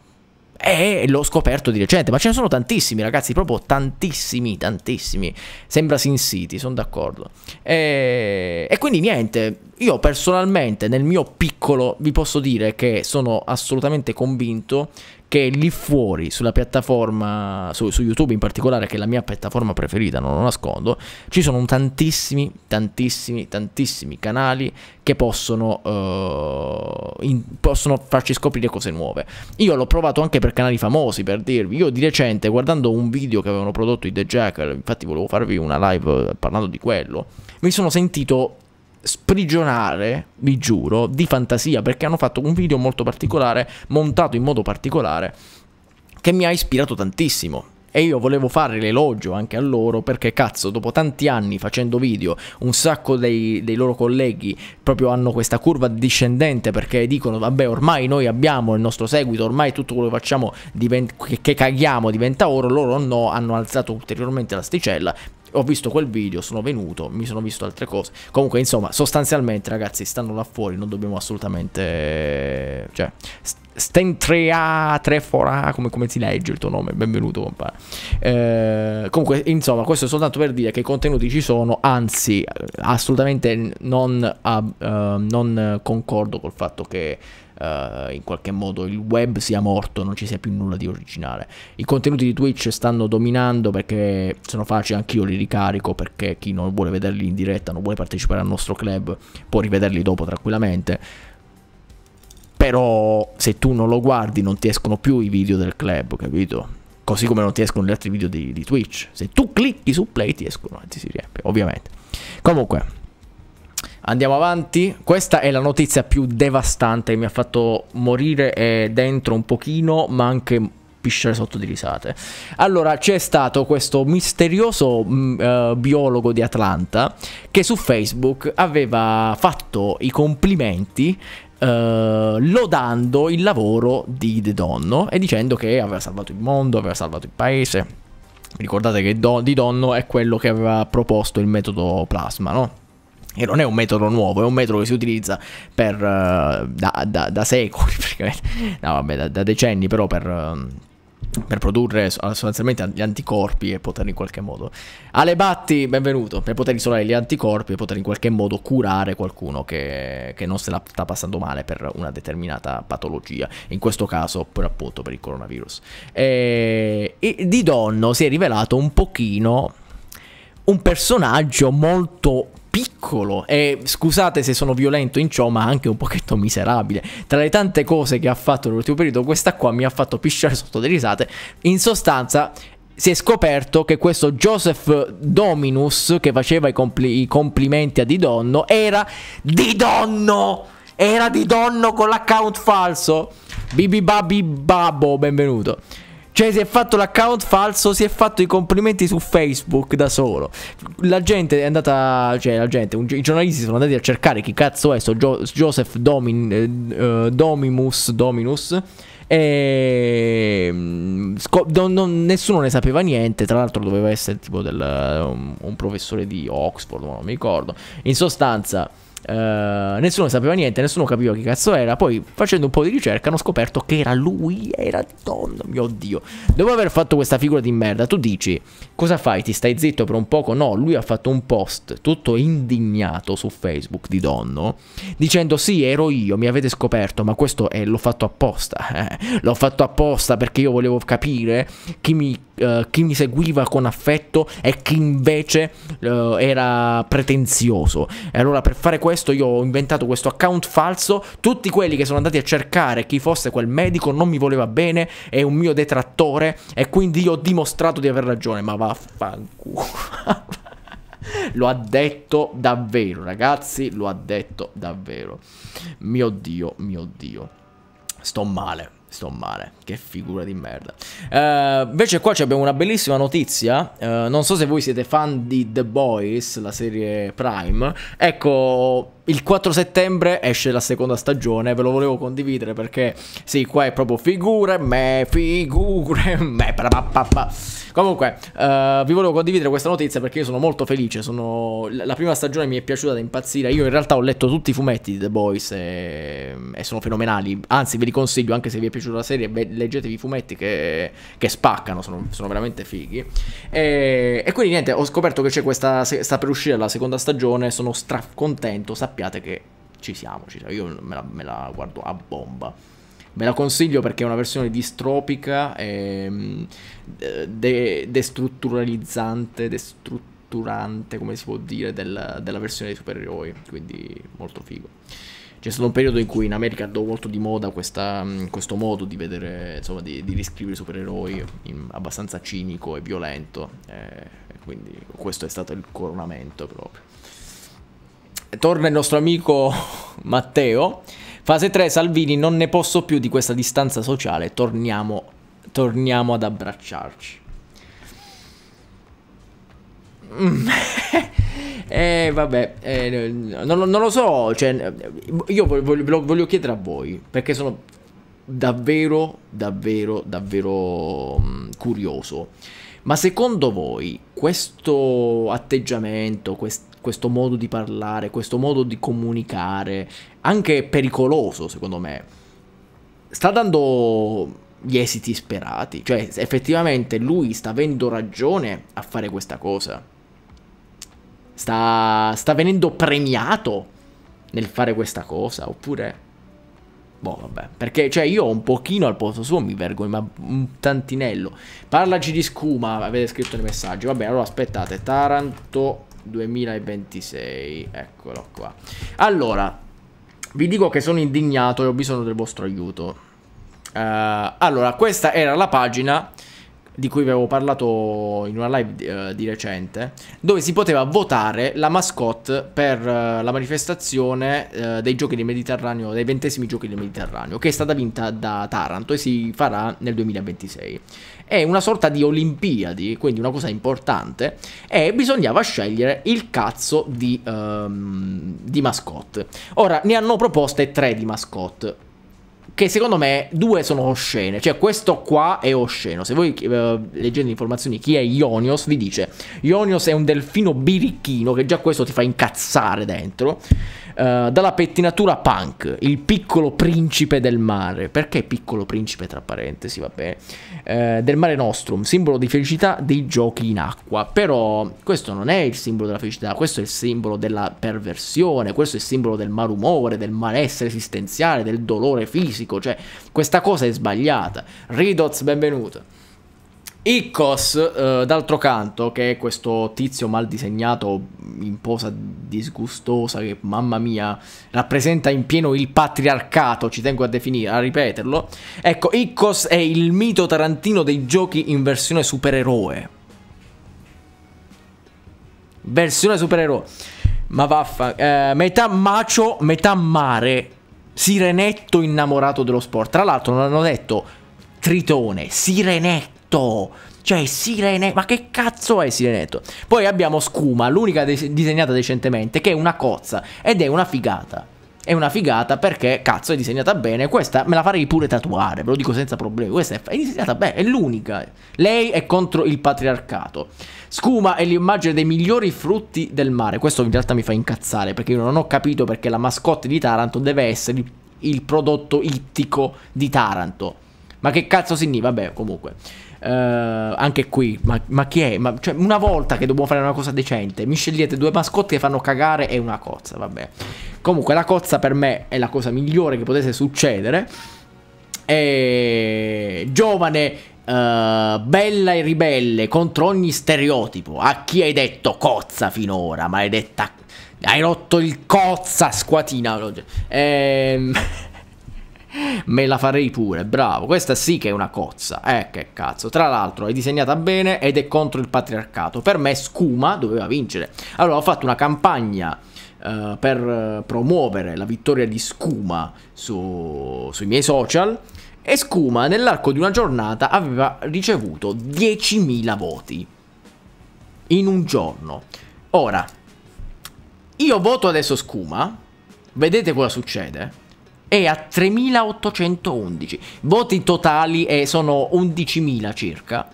e l'ho scoperto di recente, ma ce ne sono tantissimi ragazzi, proprio tantissimi, tantissimi. Sembra Sin City, sono d'accordo. E... e quindi niente, io personalmente nel mio piccolo vi posso dire che sono assolutamente convinto che lì fuori sulla piattaforma, su, su, YouTube in particolare, che è la mia piattaforma preferita, non lo nascondo, ci sono tantissimi, tantissimi, tantissimi canali che possono, uh, in, possono farci scoprire cose nuove. Io l'ho provato anche per canali famosi, per dirvi, io di recente guardando un video che avevano prodotto i The Jackal, infatti volevo farvi una live parlando di quello, mi sono sentito sprigionare, vi giuro, di fantasia, perché hanno fatto un video molto particolare, montato in modo particolare, che mi ha ispirato tantissimo. E io volevo fare l'elogio anche a loro perché cazzo, dopo tanti anni facendo video, un sacco dei, dei, loro colleghi proprio hanno questa curva discendente perché dicono vabbè ormai noi abbiamo il nostro seguito, ormai tutto quello che facciamo che caghiamo diventa oro, loro no, hanno alzato ulteriormente l'asticella ho visto quel video, sono venuto, mi sono visto altre cose. Comunque, insomma, sostanzialmente, ragazzi, stanno là fuori, non dobbiamo assolutamente. Cioè, Stentrea, Trefora, come, come si legge il tuo nome? Benvenuto, compare. Eh, comunque, insomma, questo è soltanto per dire che i contenuti ci sono, anzi, assolutamente non, uh, uh, non concordo col fatto che uh, in qualche modo il web sia morto, non ci sia più nulla di originale. I contenuti di Twitch stanno dominando perché sono facili, anch'io li ricarico perché chi non vuole vederli in diretta, non vuole partecipare al nostro club, può rivederli dopo tranquillamente però se tu non lo guardi non ti escono più i video del club, capito? Così come non ti escono gli altri video di, di Twitch. Se tu clicchi su play ti escono, anzi eh, si riempie, ovviamente. Comunque, Andiamo avanti. Questa è la notizia più devastante che mi ha fatto morire eh, dentro un pochino, ma anche pisciare sotto di risate. Allora, c'è stato questo misterioso mh, mm, eh, uh, biologo di Atlanta che su Facebook aveva fatto i complimenti Uh, lodando il lavoro di The Donno e dicendo che aveva salvato il mondo, aveva salvato il paese. Ricordate che Do Di Donno è quello che aveva proposto il metodo plasma, no? che non è un metodo nuovo, è un metodo che si utilizza per, uh, da, da, da, secoli, no, vabbè, da, da, decenni però per... Ehm, per produrre sostanzialmente gli anticorpi e poterli in qualche modo Ale Batti, benvenuto per poter isolare gli anticorpi e poter in qualche modo curare qualcuno che, che non se la sta passando male per una determinata patologia in questo caso per appunto per il coronavirus e, eh, e di Donno si è rivelato un pochino un personaggio molto piccolo e scusate se sono violento in ciò ma anche un pochetto miserabile tra le tante cose che ha fatto nell'ultimo periodo questa qua mi ha fatto pisciare sotto le risate in sostanza si è scoperto che questo Joseph Dominus che faceva i, compli- i complimenti a Didonno era Didonno era Didonno con l'account falso Bibi Babi Babbo benvenuto cioè si è fatto l'account falso, si è fatto i complimenti su Facebook da solo. La gente è andata, cioè la gente, un, i giornalisti sono andati a cercare chi cazzo è sto jo Joseph Domin, eh, eh Dominus, Dominus. E mm, non, non, nessuno ne sapeva niente. Tra l'altro, doveva essere tipo del, eh, un, un, professore di Oxford, non mi ricordo. In sostanza, eh, nessuno sapeva niente, nessuno capiva che cazzo era. Poi, facendo un po' di ricerca, hanno scoperto che era lui. Era Don. Mio dio. Dopo aver fatto questa figura di merda, tu dici: Cosa fai? Ti stai zitto per un poco? No, lui ha fatto un post tutto indignato su Facebook di Donno dicendo: Sì, ero io, mi avete scoperto, ma questo eh, l'ho fatto apposta. Eh. L'ho fatto apposta perché io volevo capire chi mi, uh, chi mi seguiva con affetto e chi invece uh, era pretenzioso. E allora, per fare questo questo io ho inventato questo account falso, tutti quelli che sono andati a cercare chi fosse quel medico non mi voleva bene, è un mio detrattore e quindi io ho dimostrato di aver ragione, ma vaffanculo. lo ha detto davvero, ragazzi, lo ha detto davvero. Mio Dio, mio Dio. Sto male. Sto male, che figura di merda. Uh, invece qua abbiamo una bellissima notizia, uh, non so se voi siete fan di The Boys, la serie Prime. Ecco, il 4 settembre esce la seconda stagione, ve lo volevo condividere perché sì, qua è proprio figure, me, figure, me, papà. Comunque, uh, vi volevo condividere questa notizia perché io sono molto felice, sono... la prima stagione mi è piaciuta da impazzire, io in realtà ho letto tutti i fumetti di The Boys e, e sono fenomenali, anzi ve li consiglio anche se vi è piaciuta la serie, beh, leggetevi i fumetti che, che spaccano, sono, sono, veramente fighi. E, e quindi niente, ho scoperto che c'è questa, sta per uscire la seconda stagione, sono stracontento, sapete sappiate che ci siamo, ci siamo. io me la, me la guardo a bomba. Me la consiglio perché è una versione distropica, e, ehm, de, destrutturalizzante, destrutturante, come si può dire, della, della versione dei supereroi, quindi molto figo. C'è stato un periodo in cui in America andò molto di moda questa, mm, questo modo di vedere, insomma, di, di riscrivere i supereroi in, abbastanza cinico e violento, eh, quindi questo è stato il coronamento proprio torna il nostro amico Matteo. Fase 3, Salvini, non ne posso più di questa distanza sociale, torniamo, torniamo ad abbracciarci. Mm. eh, vabbè, eh, non, non, lo so, cioè, io voglio, voglio chiedere a voi, perché sono davvero, davvero, davvero mm, curioso. Ma secondo voi questo atteggiamento, quest questo modo di parlare, questo modo di comunicare, anche pericoloso secondo me, sta dando gli esiti sperati. Cioè, effettivamente lui sta avendo ragione a fare questa cosa. Sta, sta venendo premiato nel fare questa cosa, oppure... Boh, vabbè. Perché, cioè, io un pochino al posto suo mi vergogno, ma un tantinello. Parlaci di Scuma, avete scritto nei messaggio. Vabbè, allora aspettate. Taranto 2026 Eccolo qua Allora Vi dico che sono indignato e ho bisogno del vostro aiuto uh, Allora questa era la pagina di cui avevo parlato in una live uh, di recente, dove si poteva votare la mascotte per uh, la manifestazione uh, dei giochi del Mediterraneo, dei ventesimi giochi del Mediterraneo, che è stata vinta da Taranto e si farà nel 2026 è una sorta di Olimpiadi, quindi una cosa importante, e bisognava scegliere il cazzo di, um, di mascotte. Ora, ne hanno proposte tre di mascotte, che secondo me due sono oscene, cioè questo qua è osceno. Se voi eh, leggete le informazioni chi è Ionios vi dice Ionios è un delfino birichino che già questo ti fa incazzare dentro. Eh, dalla pettinatura punk, il piccolo principe del mare. Perché piccolo principe, tra parentesi, va bene? Uh, del mare nostrum, simbolo di felicità dei giochi in acqua. Però questo non è il simbolo della felicità, questo è il simbolo della perversione, questo è il simbolo del malumore, del malessere esistenziale, del dolore fisico. Cioè, questa cosa è sbagliata. Ridoz, benvenuto. Iccos, eh, d'altro canto, che è questo tizio mal disegnato in posa disgustosa che, mamma mia, rappresenta in pieno il patriarcato, ci tengo a, definire, a ripeterlo. Ecco, Iccos è il mito tarantino dei giochi in versione supereroe. Versione supereroe. Ma vaffa, eh, metà macio, metà mare. Sirenetto innamorato dello sport. Tra l'altro non hanno detto tritone, sirenetto Sirenetto! Cioè, Sirene. ma che cazzo è Sireneto? Poi abbiamo Scuma, l'unica dis disegnata decentemente, che è una cozza, ed è una figata. È una figata perché, cazzo, è disegnata bene, questa me la farei pure tatuare, ve lo dico senza problemi, questa è, è disegnata bene, è l'unica. Lei è contro il patriarcato. Scuma è l'immagine dei migliori frutti del mare, questo in realtà mi fa incazzare, perché io non ho capito perché la mascotte di Taranto deve essere il prodotto ittico di Taranto. Ma che cazzo significa? Vabbè, comunque. Uh, anche qui, ma, ma chi è? Ma, cioè, una volta che dobbiamo fare una cosa decente, mi scegliete due mascotte che fanno cagare e una cozza, vabbè. Comunque la cozza per me è la cosa migliore che potesse succedere. E... Giovane, uh, bella e ribelle contro ogni stereotipo. A chi hai detto cozza finora, maledetta... Hai rotto il cozza, squatina. Ehm... Me la farei pure, bravo. Questa sì che è una cozza. Eh, che cazzo. Tra l'altro è disegnata bene ed è contro il patriarcato. Per me Scuma doveva vincere. Allora ho fatto una campagna uh, per promuovere la vittoria di Scuma su, sui miei social e Scuma nell'arco di una giornata aveva ricevuto 10.000 voti in un giorno. Ora, io voto adesso Scuma, vedete cosa succede è a 3.811. Voti totali eh, sono 11.000 circa.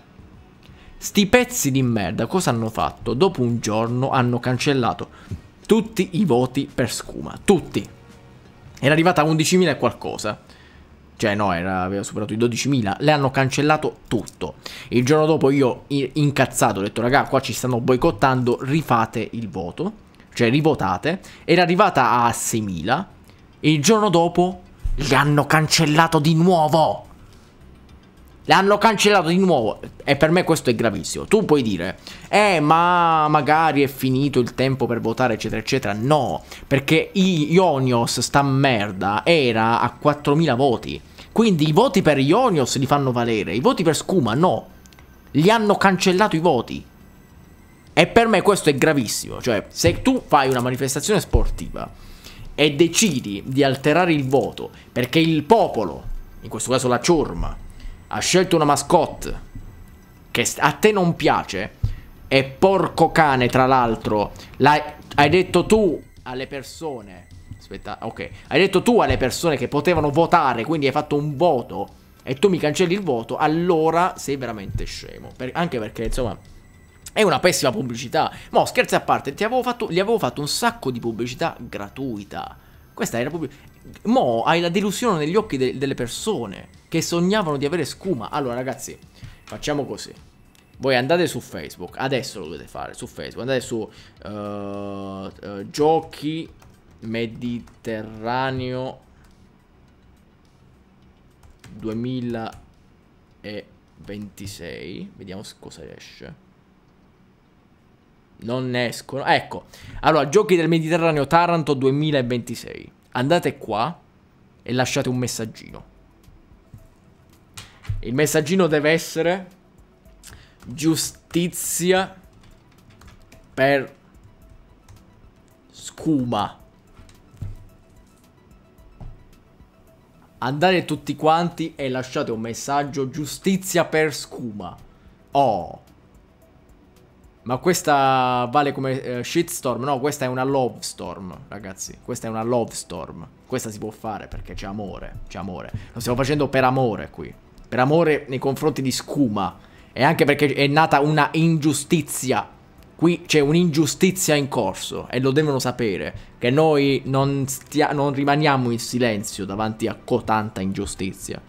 Sti pezzi di merda cosa hanno fatto? Dopo un giorno hanno cancellato tutti i voti per Scuma. Tutti. Era arrivata a 11.000 e qualcosa. Cioè no, era, aveva superato i 12.000. Le hanno cancellato tutto. Il giorno dopo io, incazzato, ho detto raga, qua ci stanno boicottando, rifate il voto. Cioè rivotate. Era arrivata a 6.000 il giorno dopo li hanno cancellato di nuovo. hanno cancellato di nuovo. E per me questo è gravissimo. Tu puoi dire, eh, ma magari è finito il tempo per votare, eccetera, eccetera. No, perché Ionios, sta merda, era a 4.000 voti. Quindi i voti per Ionios li fanno valere, i voti per Skuma no. Gli hanno cancellato i voti. E per me questo è gravissimo. Cioè, se tu fai una manifestazione sportiva e decidi di alterare il voto perché il popolo, in questo caso la ciurma, ha scelto una mascotte che a te non piace e porco cane tra l'altro, hai detto tu alle persone, aspetta, ok, hai detto tu alle persone che potevano votare, quindi hai fatto un voto e tu mi cancelli il voto, allora sei veramente scemo, per, anche perché insomma è una pessima pubblicità. Mo, scherzi a parte, ti avevo fatto, gli avevo fatto un sacco di pubblicità gratuita. Questa era pubblicità. Mo, hai la delusione negli occhi de delle persone che sognavano di avere scuma. Allora, ragazzi, facciamo così. Voi andate su Facebook, adesso lo dovete fare, su Facebook, andate su uh, uh, giochi mediterraneo 2026, vediamo cosa riesce. Non ne escono. Ecco, allora, giochi del Mediterraneo Taranto 2026. Andate qua e lasciate un messaggino. Il messaggino deve essere giustizia per Scuma. Andate tutti quanti e lasciate un messaggio giustizia per Scuma. Oh. Ma questa vale come uh, shitstorm? No, questa è una love storm, ragazzi. Questa è una love storm. Questa si può fare perché c'è amore, c'è amore. Lo stiamo facendo per amore qui. Per amore nei confronti di Skuma. E anche perché è nata una ingiustizia. Qui c'è un'ingiustizia in corso e lo devono sapere. Che noi non, non rimaniamo in silenzio davanti a cotanta ingiustizia.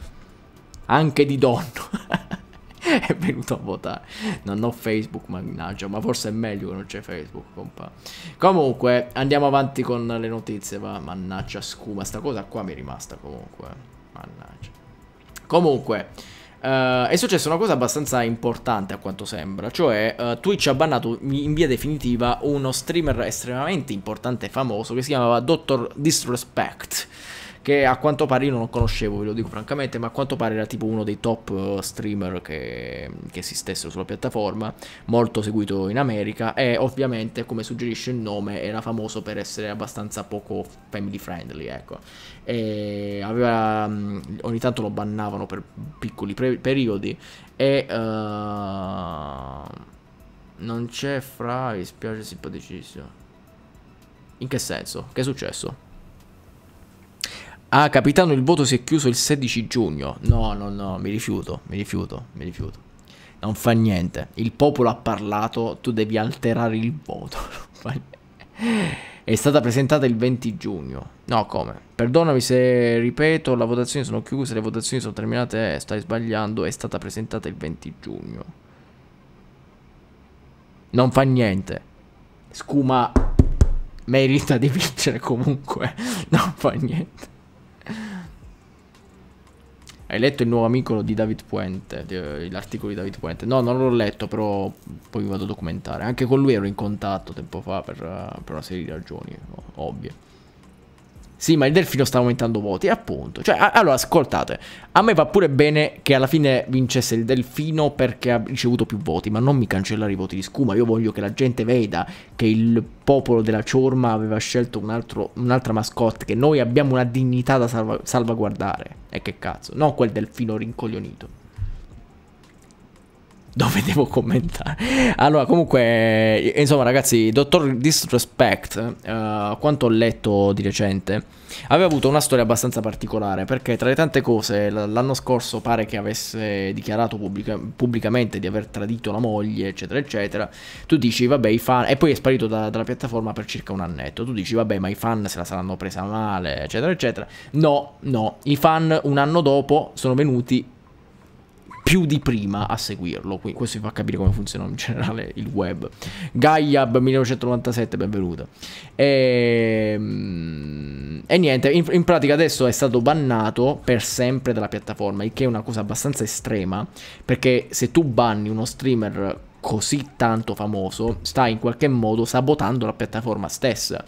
Anche di donno. è venuto a votare. Non ho Facebook, mannaggia, ma forse è meglio che non c'è Facebook, compa. Comunque, andiamo avanti con le notizie, va. Mannaggia, scuma, sta cosa qua mi è rimasta comunque. Mannaggia. Comunque, Uh, è successa una cosa abbastanza importante a quanto sembra, cioè uh, Twitch ha bannato in via definitiva uno streamer estremamente importante e famoso che si chiamava Dr. Disrespect che a quanto pare io non conoscevo, ve lo dico francamente, ma a quanto pare era tipo uno dei top eh, streamer che, che esistessero sulla piattaforma, molto seguito in America e ovviamente come suggerisce il nome era famoso per essere abbastanza poco family friendly, ecco. E aveva, mm, ogni tanto lo bannavano per piccoli periodi e... Uh, non c'è fra, mi spiace simpaticissimo. In che senso? Che è successo? Ah, capitano, il voto si è chiuso il 16 giugno. No, no, no, mi rifiuto, mi rifiuto, mi rifiuto. Non fa niente. Il popolo ha parlato, tu devi alterare il voto. è stata presentata il 20 giugno. No, come? Perdonami se ripeto, la votazione sono chiuse, le votazioni sono terminate, stai sbagliando, è stata presentata il 20 giugno. Non fa niente. Scuma merita di vincere comunque. Non fa niente. Hai letto il nuovo amico di David Puente, eh, l'articolo di David Puente? No, non l'ho letto, però poi mi vado a documentare. Anche con lui ero in contatto tempo fa per, eh, per una serie di ragioni ovvie. Sì, ma il Delfino sta aumentando voti, appunto. Cioè, allora, ascoltate, a me va pure bene che alla fine vincesse il Delfino perché ha ricevuto più voti, ma non mi cancellare i voti di Scuma. Io voglio che la gente veda che il popolo della Ciorma aveva scelto un'altra mascotte, che noi abbiamo una dignità da salva salvaguardare. E che cazzo, non quel Delfino rincoglionito dove devo commentare. Allora, comunque, eh, insomma, ragazzi, Dottor Disrespect, uh, quanto ho letto di recente, aveva avuto una storia abbastanza particolare, perché tra le tante cose, l'anno scorso pare che avesse dichiarato pubblica pubblicamente di aver tradito la moglie, eccetera, eccetera. Tu dici, vabbè, i fan... E poi è sparito da, dalla piattaforma per circa un annetto. Tu dici, vabbè, ma i fan se la saranno presa male, eccetera, eccetera. No, no, i fan un anno dopo sono venuti più di prima a seguirlo. Quindi questo vi fa capire come funziona in generale il web. Gaiab 1997, benvenuto. E, e niente, in, in, pratica adesso è stato bannato per sempre dalla piattaforma, il che è una cosa abbastanza estrema, perché se tu banni uno streamer così tanto famoso, stai in qualche modo sabotando la piattaforma stessa.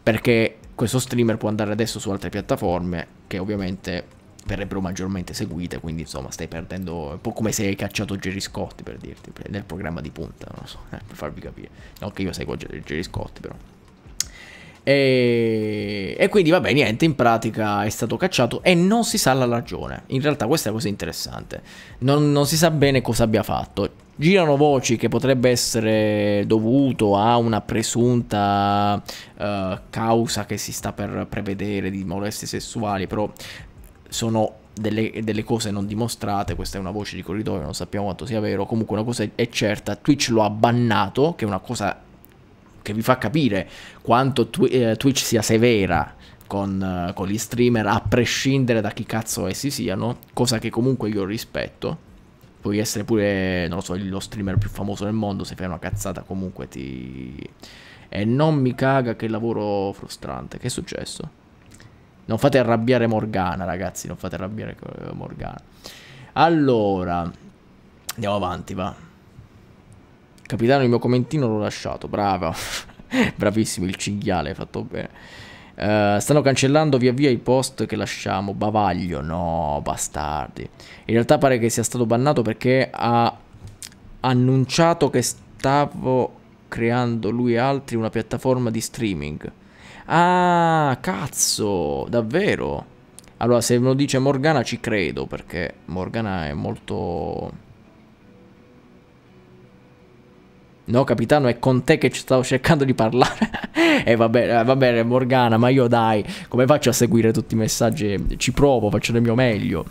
Perché questo streamer può andare adesso su altre piattaforme che ovviamente verrebbero maggiormente seguite, quindi insomma stai perdendo, un po' come se hai cacciato Jerry Scotti per dirti, nel programma di punta, non lo so, eh, per farvi capire, non che io seguo Jerry Scotti però. E, e, quindi vabbè niente, in pratica è stato cacciato e non si sa la ragione. In realtà questa è la cosa interessante. Non, non si sa bene cosa abbia fatto. Girano voci che potrebbe essere dovuto a una presunta uh, causa che si sta per prevedere di molestie sessuali, però sono delle, delle, cose non dimostrate, questa è una voce di corridoio, non sappiamo quanto sia vero, comunque una cosa è certa, Twitch lo ha bannato, che è una cosa che vi fa capire quanto twi eh, Twitch sia severa con, eh, con gli streamer, a prescindere da chi cazzo essi siano, cosa che comunque io rispetto. Puoi essere pure, non lo so, lo streamer più famoso del mondo, se fai una cazzata comunque ti... E non mi caga che lavoro frustrante, che è successo? Non fate arrabbiare Morgana, ragazzi, non fate arrabbiare eh, Morgana. Allora, andiamo avanti, va. Capitano, il mio commentino l'ho lasciato, brava. Bravissimo, il cinghiale, hai fatto bene. Uh, stanno cancellando via via i post che lasciamo. Bavaglio, no, bastardi. In realtà pare che sia stato bannato perché ha annunciato che stavo creando lui e altri una piattaforma di streaming. Ah, cazzo, davvero? Allora, se me lo dice Morgana ci credo, perché Morgana è molto No, capitano, è con te che stavo cercando di parlare. e va bene, eh, va bene, Morgana, ma io dai, come faccio a seguire tutti i messaggi? Ci provo, faccio del mio meglio.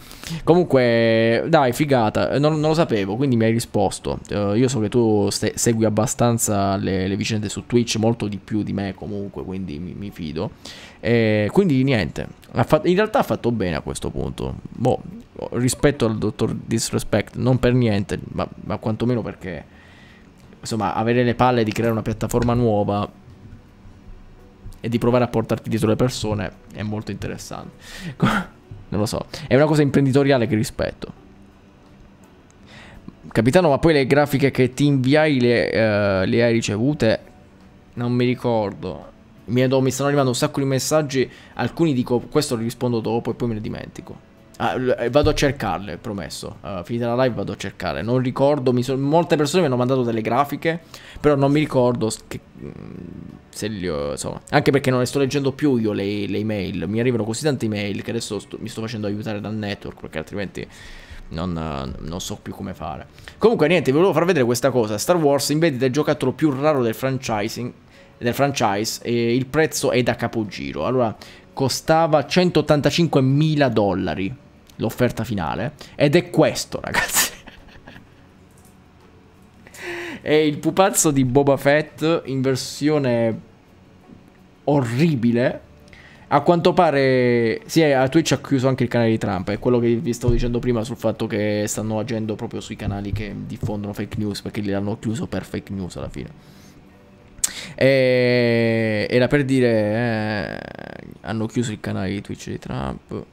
Comunque, dai, figata, eh, non, non lo sapevo, quindi mi hai risposto. Uh, io so che tu segui abbastanza le, le, vicende su Twitch, molto di più di me comunque, quindi mi, mi fido. E quindi niente, in realtà ha fatto bene a questo punto. Boh, rispetto al dottor Disrespect, non per niente, ma, ma quantomeno perché insomma, avere le palle di creare una piattaforma nuova e di provare a portarti dietro le persone è molto interessante. non lo so, è una cosa imprenditoriale che rispetto. Capitano, ma poi le grafiche che ti inviai le, eh, le hai ricevute? Non mi ricordo. Mi, stanno arrivando un sacco di messaggi, alcuni dico questo li rispondo dopo e poi me ne dimentico. Ah, eh, vado a cercarle, promesso. Uh, finita la live vado a cercare. Non ricordo, so... molte persone mi hanno mandato delle grafiche, però non mi ricordo che... Mm, se li ho, insomma. Anche perché non le sto leggendo più io le, le email. Mi arrivano così tante email che adesso sto... mi sto facendo aiutare dal network perché altrimenti... Non, non, so più come fare. Comunque, niente, vi volevo far vedere questa cosa. Star Wars in vendita è il giocattolo più raro del, del franchise e il prezzo è da capogiro. Allora, costava 185.000 dollari l'offerta finale. Ed è questo, ragazzi. è il pupazzo di Boba Fett in versione orribile. A quanto pare, sì, a Twitch ha chiuso anche il canale di Trump. È quello che vi stavo dicendo prima sul fatto che stanno agendo proprio sui canali che diffondono fake news. Perché li hanno chiuso per fake news alla fine. E... Era per dire, eh, hanno chiuso il canale di Twitch di Trump.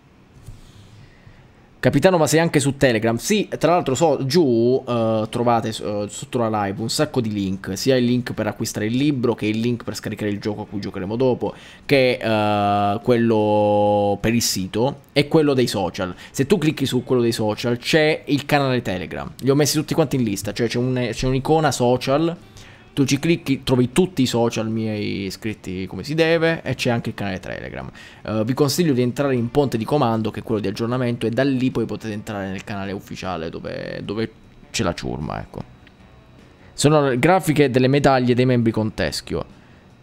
Capitano, ma sei anche su Telegram? Sì, tra l'altro so, giù uh, trovate uh, sotto la live un sacco di link, sia il link per acquistare il libro che il link per scaricare il gioco a cui giocheremo dopo, che uh, quello per il sito e quello dei social. Se tu clicchi su quello dei social c'è il canale Telegram, li ho messi tutti quanti in lista, cioè c'è un'icona social tu ci clicchi, trovi tutti i social miei iscritti come si deve e c'è anche il canale Telegram. Uh, vi consiglio di entrare in ponte di comando, che è quello di aggiornamento, e da lì poi potete entrare nel canale ufficiale dove, dove c'è la ciurma, ecco. Sono grafiche delle medaglie dei membri con teschio.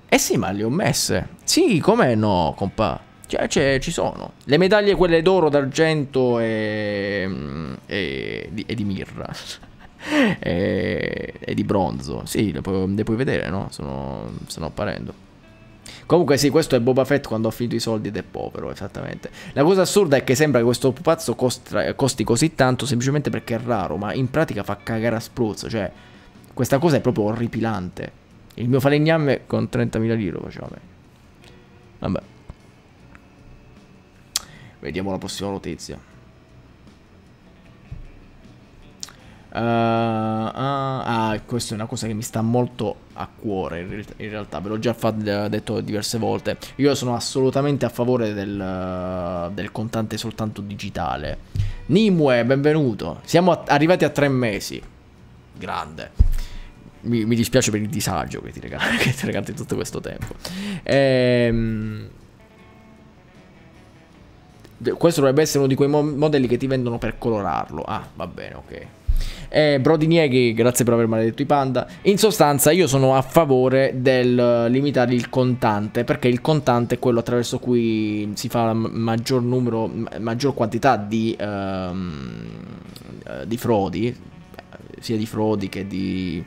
Eh sì, ma le ho messe. Sì, come no, compa? Cioè, cioè, ci sono. Le medaglie quelle d'oro, d'argento e, mm, e, e di mirra è, è, di bronzo. Sì, le, pu le puoi vedere, no? Sono, stanno apparendo. Comunque sì, questo è Boba Fett quando ha finito i soldi ed è povero, esattamente. La cosa assurda è che sembra che questo pupazzo costi così tanto semplicemente perché è raro, ma in pratica fa cagare a spruzzo, cioè questa cosa è proprio orripilante. Il mio falegname con 30.000 lire faceva meglio. Vabbè. Vediamo la prossima notizia. Uh, uh, ah, questa è una cosa che mi sta molto a cuore in, realtà, ve l'ho già fatto, eh, detto diverse volte. Io sono assolutamente a favore del, uh, del contante soltanto digitale. Nimue, benvenuto. Siamo a arrivati a tre mesi. Grande. Mi, mi dispiace per il disagio che ti regalate in tutto questo tempo. Ehm questo dovrebbe essere uno di quei modelli che ti vendono per colorarlo. Ah, va bene, ok. Eh, Brody Nieghi, grazie per aver maledetto i panda. In sostanza, io sono a favore del eh, limitare il contante, perché il contante è quello attraverso cui si fa maggior numero, maggior quantità di, ehm, eh, di frodi, eh, sia di frodi che di,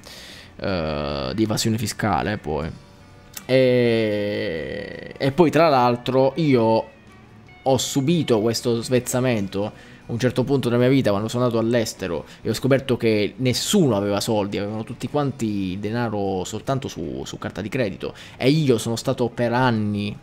eh, di evasione fiscale. Poi. E, e poi, tra l'altro, io ho subito questo svezzamento a un certo punto della mia vita quando sono andato all'estero e ho scoperto che nessuno aveva soldi, avevano tutti quanti denaro soltanto su, su carta di credito e io sono stato per anni,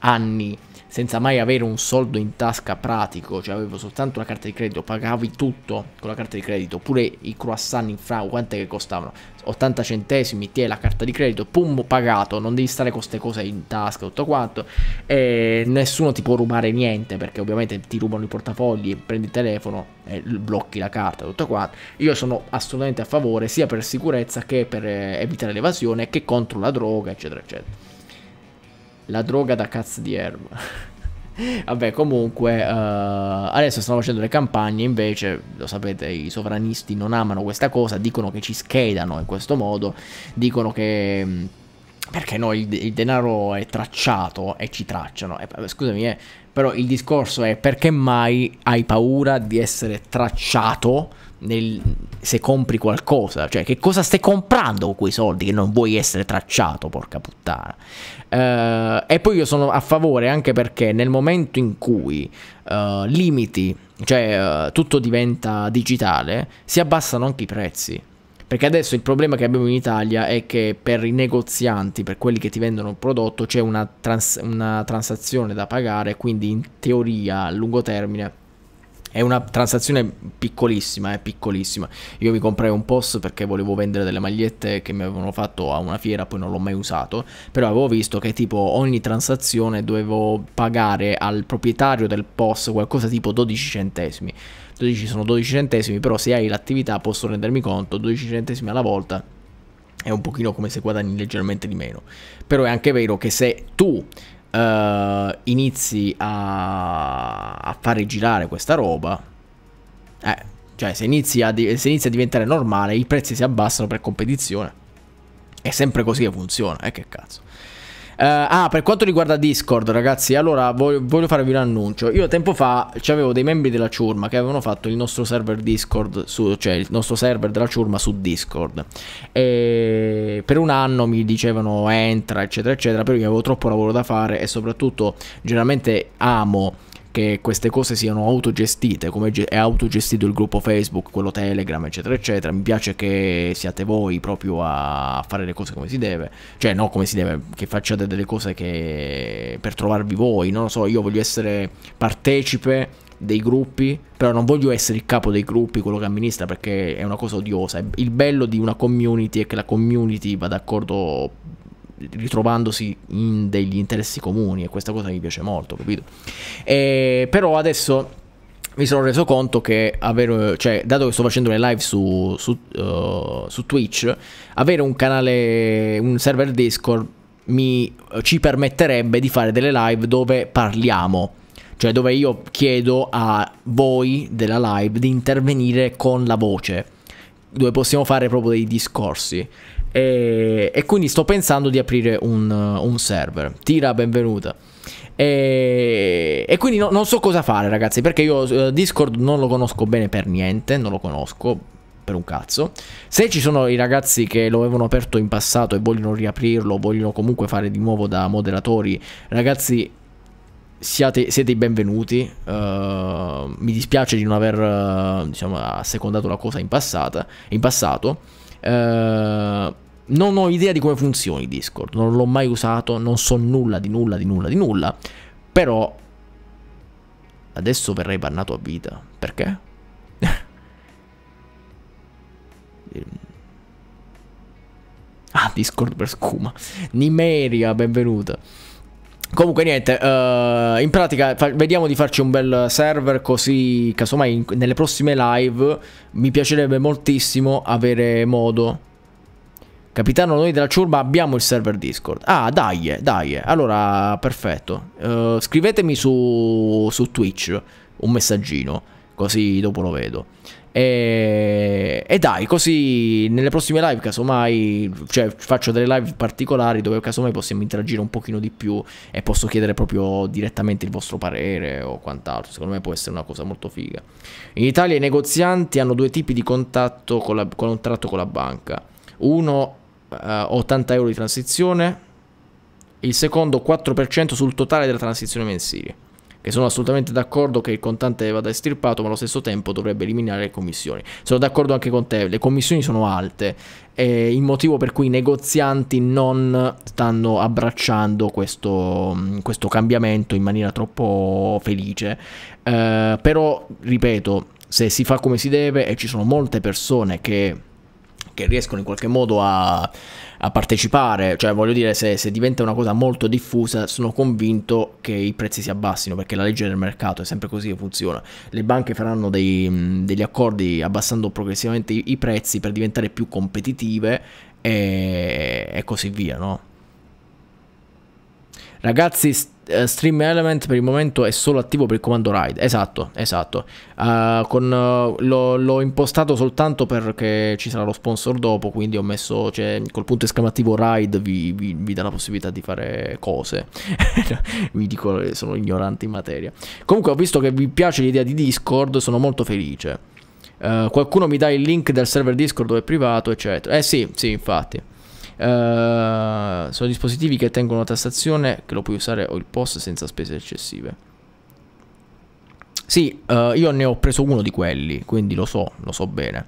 anni senza mai avere un soldo in tasca pratico, cioè avevo soltanto la carta di credito, pagavi tutto con la carta di credito, oppure i croissant in frau, quante che costavano? 80 centesimi, ti è la carta di credito, pum, pagato, non devi stare con queste cose in tasca, tutto quanto, e nessuno ti può rubare niente, perché ovviamente ti rubano i portafogli, prendi il telefono e blocchi la carta, tutto quanto. Io sono assolutamente a favore, sia per sicurezza che per eh, evitare l'evasione, che contro la droga, eccetera, eccetera. La droga da cazzo di erba. Vabbè, comunque, uh, adesso stanno facendo le campagne, invece, lo sapete, i sovranisti non amano questa cosa, dicono che ci schedano in questo modo, dicono che... Mm, perché no, il, il, denaro è tracciato e ci tracciano. E, scusami, eh, però il discorso è perché mai hai paura di essere tracciato? nel, se compri qualcosa, cioè che cosa stai comprando con quei soldi che non vuoi essere tracciato, porca puttana. Uh, e poi io sono a favore anche perché nel momento in cui uh, limiti, cioè uh, tutto diventa digitale, si abbassano anche i prezzi. Perché adesso il problema che abbiamo in Italia è che per i negozianti, per quelli che ti vendono un prodotto, c'è una, trans una transazione da pagare, quindi in teoria a lungo termine è una transazione piccolissima, è eh, piccolissima. Io mi comprai un post perché volevo vendere delle magliette che mi avevano fatto a una fiera, poi non l'ho mai usato, però avevo visto che tipo ogni transazione dovevo pagare al proprietario del post qualcosa tipo 12 centesimi. 12 sono 12 centesimi, però se hai l'attività posso rendermi conto, 12 centesimi alla volta è un pochino come se guadagni leggermente di meno. Però è anche vero che se tu uh, inizi a, a fare girare questa roba, eh, cioè se inizia, a, se inizia a diventare normale i prezzi si abbassano per competizione. È sempre così che funziona, eh che cazzo. Eh, ah, per quanto riguarda Discord, ragazzi, allora voglio, voglio farvi un annuncio. Io tempo fa c'avevo dei membri della ciurma che avevano fatto il nostro server Discord, su, cioè il nostro server della ciurma su Discord. E per un anno mi dicevano entra, eccetera, eccetera, però io avevo troppo lavoro da fare e soprattutto generalmente amo che queste cose siano autogestite, come è autogestito il gruppo Facebook, quello Telegram, eccetera, eccetera. Mi piace che siate voi proprio a fare le cose come si deve, cioè no come si deve, che facciate delle cose che per trovarvi voi, non lo so, io voglio essere partecipe dei gruppi, però non voglio essere il capo dei gruppi, quello che amministra, perché è una cosa odiosa. Il bello di una community è che la community va d'accordo ritrovandosi in degli interessi comuni e questa cosa mi piace molto, capito? E, però adesso mi sono reso conto che avere, cioè, dato che sto facendo le live su, su, uh, su Twitch, avere un canale, un server Discord mi, ci permetterebbe di fare delle live dove parliamo cioè dove io chiedo a voi della live di intervenire con la voce, dove possiamo fare proprio dei discorsi. E, e, quindi sto pensando di aprire un, un server. Tira, benvenuta. E, e quindi no, non so cosa fare, ragazzi, perché io eh, Discord non lo conosco bene per niente, non lo conosco per un cazzo. Se ci sono i ragazzi che lo avevano aperto in passato e vogliono riaprirlo, vogliono comunque fare di nuovo da moderatori, ragazzi, siate, siete i benvenuti. Uh, mi dispiace di non aver uh, diciamo, assecondato la cosa in, passata, in passato. Eh, non ho idea di come funzioni Discord, non l'ho mai usato, non so nulla di nulla di nulla di nulla, però adesso verrei bannato a vita. Perché? ah, Discord per scuma. Nimeria, benvenuta. Comunque niente, uh, in pratica vediamo di farci un bel server così casomai in, nelle prossime live mi piacerebbe moltissimo avere modo. Capitano, noi della ciurma abbiamo il server Discord. Ah, dai, dai. Allora, perfetto. Uh, scrivetemi su, su Twitch un messaggino, così dopo lo vedo. E, e, dai, così nelle prossime live, casomai, cioè faccio delle live particolari dove casomai possiamo interagire un pochino di più e posso chiedere proprio direttamente il vostro parere o quant'altro. Secondo me può essere una cosa molto figa. In Italia i negozianti hanno due tipi di contatto con la, contratto con la banca. Uno eh, 80 euro di transizione, il secondo 4% sul totale della transizione mensile che sono assolutamente d'accordo che il contante vada estirpato, ma allo stesso tempo dovrebbe eliminare le commissioni. Sono d'accordo anche con te, le commissioni sono alte, è il motivo per cui i negozianti non stanno abbracciando questo, questo cambiamento in maniera troppo felice. Eh, però, ripeto, se si fa come si deve e ci sono molte persone che, che riescono in qualche modo a a partecipare, cioè voglio dire se, se, diventa una cosa molto diffusa sono convinto che i prezzi si abbassino perché la legge del mercato è sempre così che funziona, le banche faranno dei, mm, degli accordi abbassando progressivamente i, i, prezzi per diventare più competitive e, e così via, no? Ragazzi, Uh, stream Element per il momento è solo attivo per il comando RAID. Esatto, esatto. Uh, con, uh, l'ho, l'ho, impostato soltanto perché ci sarà lo sponsor dopo, quindi ho messo cioè, col punto esclamativo RAID vi, vi, vi dà la possibilità di fare cose. vi dico, sono ignorante in materia. Comunque ho visto che vi piace l'idea di Discord, sono molto felice. qualcuno mi dà il link del server Discord dove è privato, eccetera. Eh sì, sì, infatti. Eh, sono dispositivi che tengono una tassazione che lo puoi usare o il post senza spese eccessive. Sì, uh, io ne ho preso uno di quelli, quindi lo so, lo so bene.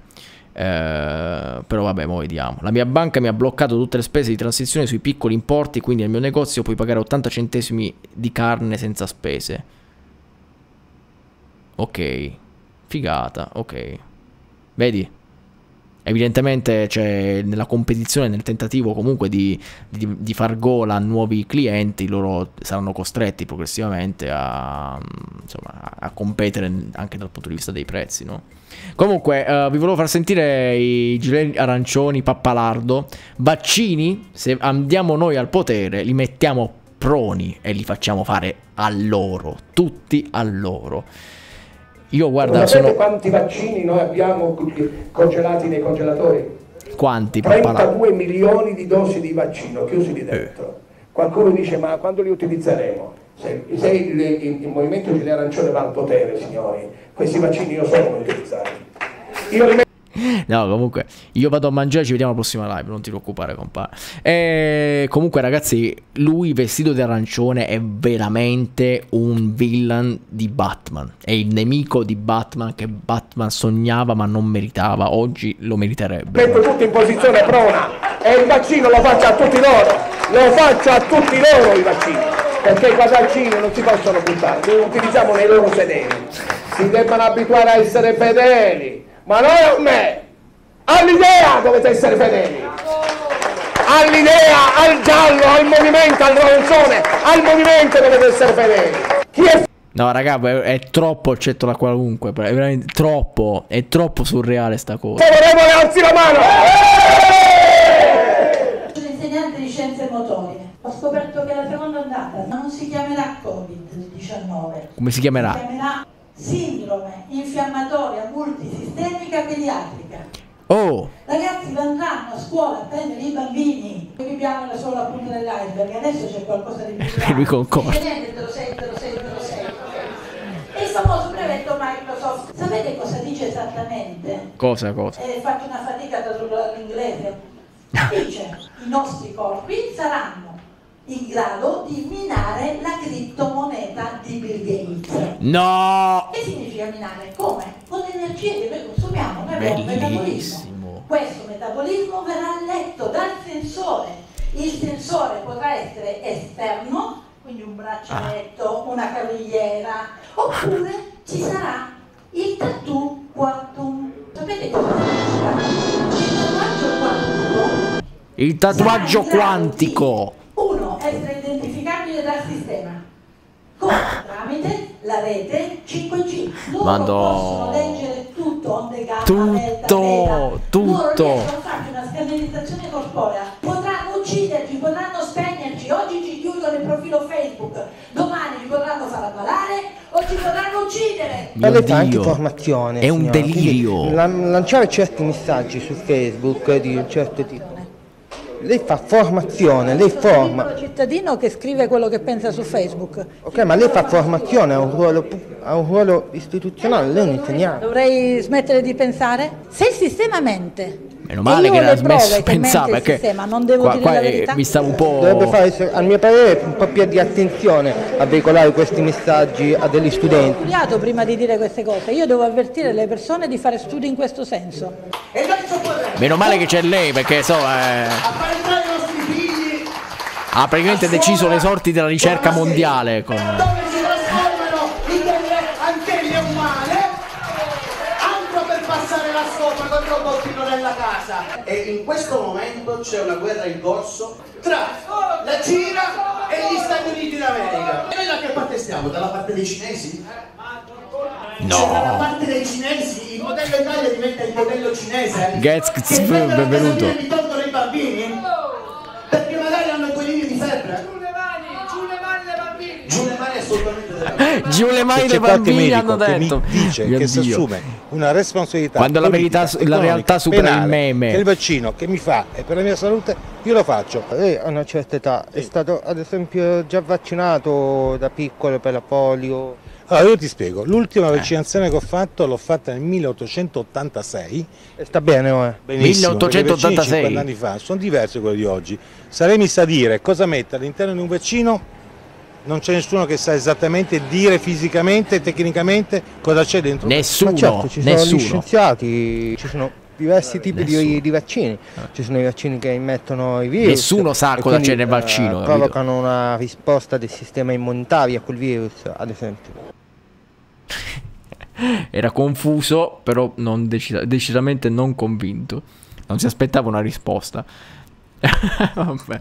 Uh, però vabbè, mo vediamo. La mia banca mi ha bloccato tutte le spese di transizione sui piccoli importi, quindi al mio negozio puoi pagare 80 centesimi di carne senza spese. Ok, figata, ok. Vedi? Evidentemente cioè, nella competizione, nel tentativo comunque di, di, di, far gola a nuovi clienti, loro saranno costretti progressivamente a, insomma, a competere anche dal punto di vista dei prezzi. No? Comunque uh, vi volevo far sentire i gilet arancioni pappalardo. Vaccini, se andiamo noi al potere, li mettiamo proni e li facciamo fare a loro, tutti a loro. Io guarda, Sapete sono... quanti vaccini noi abbiamo eh, congelati nei congelatori? Quanti? 32 milioni di dosi di vaccino chiusi lì eh. dentro. Eh. Qualcuno dice ma quando li utilizzeremo? Se, se il, il, il, Movimento Giulia Arancione va al potere, signori, questi vaccini non sono utilizzati. Io li no, comunque, io vado a mangiare, ci vediamo alla prossima live, non ti preoccupare, compa. E eh, comunque, ragazzi, lui vestito di arancione è veramente un villain di Batman. È il nemico di Batman che Batman sognava ma non meritava. Oggi lo meriterebbe. Metto tutti in posizione prona e il vaccino lo faccio a tutti loro. Lo faccio a tutti loro i vaccini. Perché i vaccini non si possono buttare, li utilizziamo nei loro sederi. Si debbano abituare a essere fedeli ma non a me, all'idea dovete essere fedeli. All'idea, al giallo, al movimento, al romanzone, al movimento dovete essere fedeli. Chi è No, raga, è, è troppo accetto da qualunque, è veramente troppo, è troppo surreale sta cosa. Favorevole, alzi la mano! Sono insegnante di scienze motorie. Ho scoperto che la seconda ondata non si chiamerà Covid-19. Come si chiamerà? Si chiamerà sindrome infiammatoria multisistemica pediatrica. Oh. Ragazzi andranno a scuola a prendere i bambini che viviamo la sola punta dell'iceberg, adesso c'è qualcosa di più. Lui concorda. E il famoso brevetto Microsoft. Sapete cosa dice esattamente? Cosa, cosa? E eh, faccio una fatica a tradurre all'inglese. Dice, i nostri corpi saranno in grado di minare la criptomoneta di Bill Gates. No! Che significa minare? Come? Con l'energia che noi consumiamo, per metabolismo. Questo metabolismo verrà letto dal sensore. Il sensore potrà essere esterno, quindi un braccialetto, ah. una cavigliera, oppure ci sarà il tattoo quantum. Sapete cosa significa? Il tatuaggio quantico. Il tatuaggio quantico essere identificabile dal sistema come tramite la rete 5G. Loro Madonna. possono leggere tutto on gamma, tutto, delta, tutto. Loro una scandalizzazione corporea. Potranno ucciderci, potranno spegnerci. Oggi ci chiudono il profilo Facebook, domani ci potranno far avvalare o ci potranno uccidere. Ma Avete anche informazione. È signora. un delirio. Quindi, lanciare certi messaggi su Facebook di un certo tipo lei fa formazione, lei forma. Un cittadino che scrive quello che pensa su Facebook. Ok, ma lei fa formazione, ha un ruolo, ha un ruolo istituzionale, lei è un insegnante. Dovrei smettere di pensare? Se il sistema mente, Meno male che era smesso di pensare perché sistema, non devo qua, qua mi stavo un po'... Dovrebbe fare, a mio parere, un po' più di attenzione a veicolare questi messaggi a degli studenti. Ho studiato prima di dire queste cose, io devo avvertire le persone di fare studi in questo senso. Meno male che c'è lei perché so... Eh... Ha praticamente deciso le sorti della ricerca mondiale con... in questo momento c'è una guerra in corso tra la Cina e gli Stati Uniti d'America. E noi da che parte stiamo? Dalla parte dei cinesi? No. Cioè, dalla parte dei cinesi il modello Italia diventa il modello cinese. Ah, Gets, che benvenuto. tolgono i bambini? Perché magari hanno quei di febbre. Giù le mani eh, le mani dei bambini hanno detto. dice Mio che si assume una responsabilità. Quando la, verità, la realtà supera penale, il meme. Che il vaccino che mi fa è per la mia salute, io lo faccio. Lei eh, ha una certa età, è stato ad esempio già vaccinato da piccolo per la polio. Allora io ti spiego, l'ultima eh. vaccinazione eh. che ho fatto l'ho fatta nel 1886. E sta bene, eh? Benissimo, 1886. 50 anni fa, sono diversi quelli di oggi. Sarei mista a dire cosa mettere all'interno di un vaccino non c'è nessuno che sa esattamente dire fisicamente, tecnicamente cosa c'è dentro. Nessuno, Ma certo, ci sono gli scienziati, ci sono diversi tipi di, di, vaccini. Ah. Ci sono i vaccini che immettono i virus. Nessuno sa cosa c'è nel eh, vaccino. Eh, provocano una risposta del sistema immunitario a quel virus, ad esempio. Era confuso, però non decida- decisamente non convinto. Non si aspettava una risposta. Vabbè.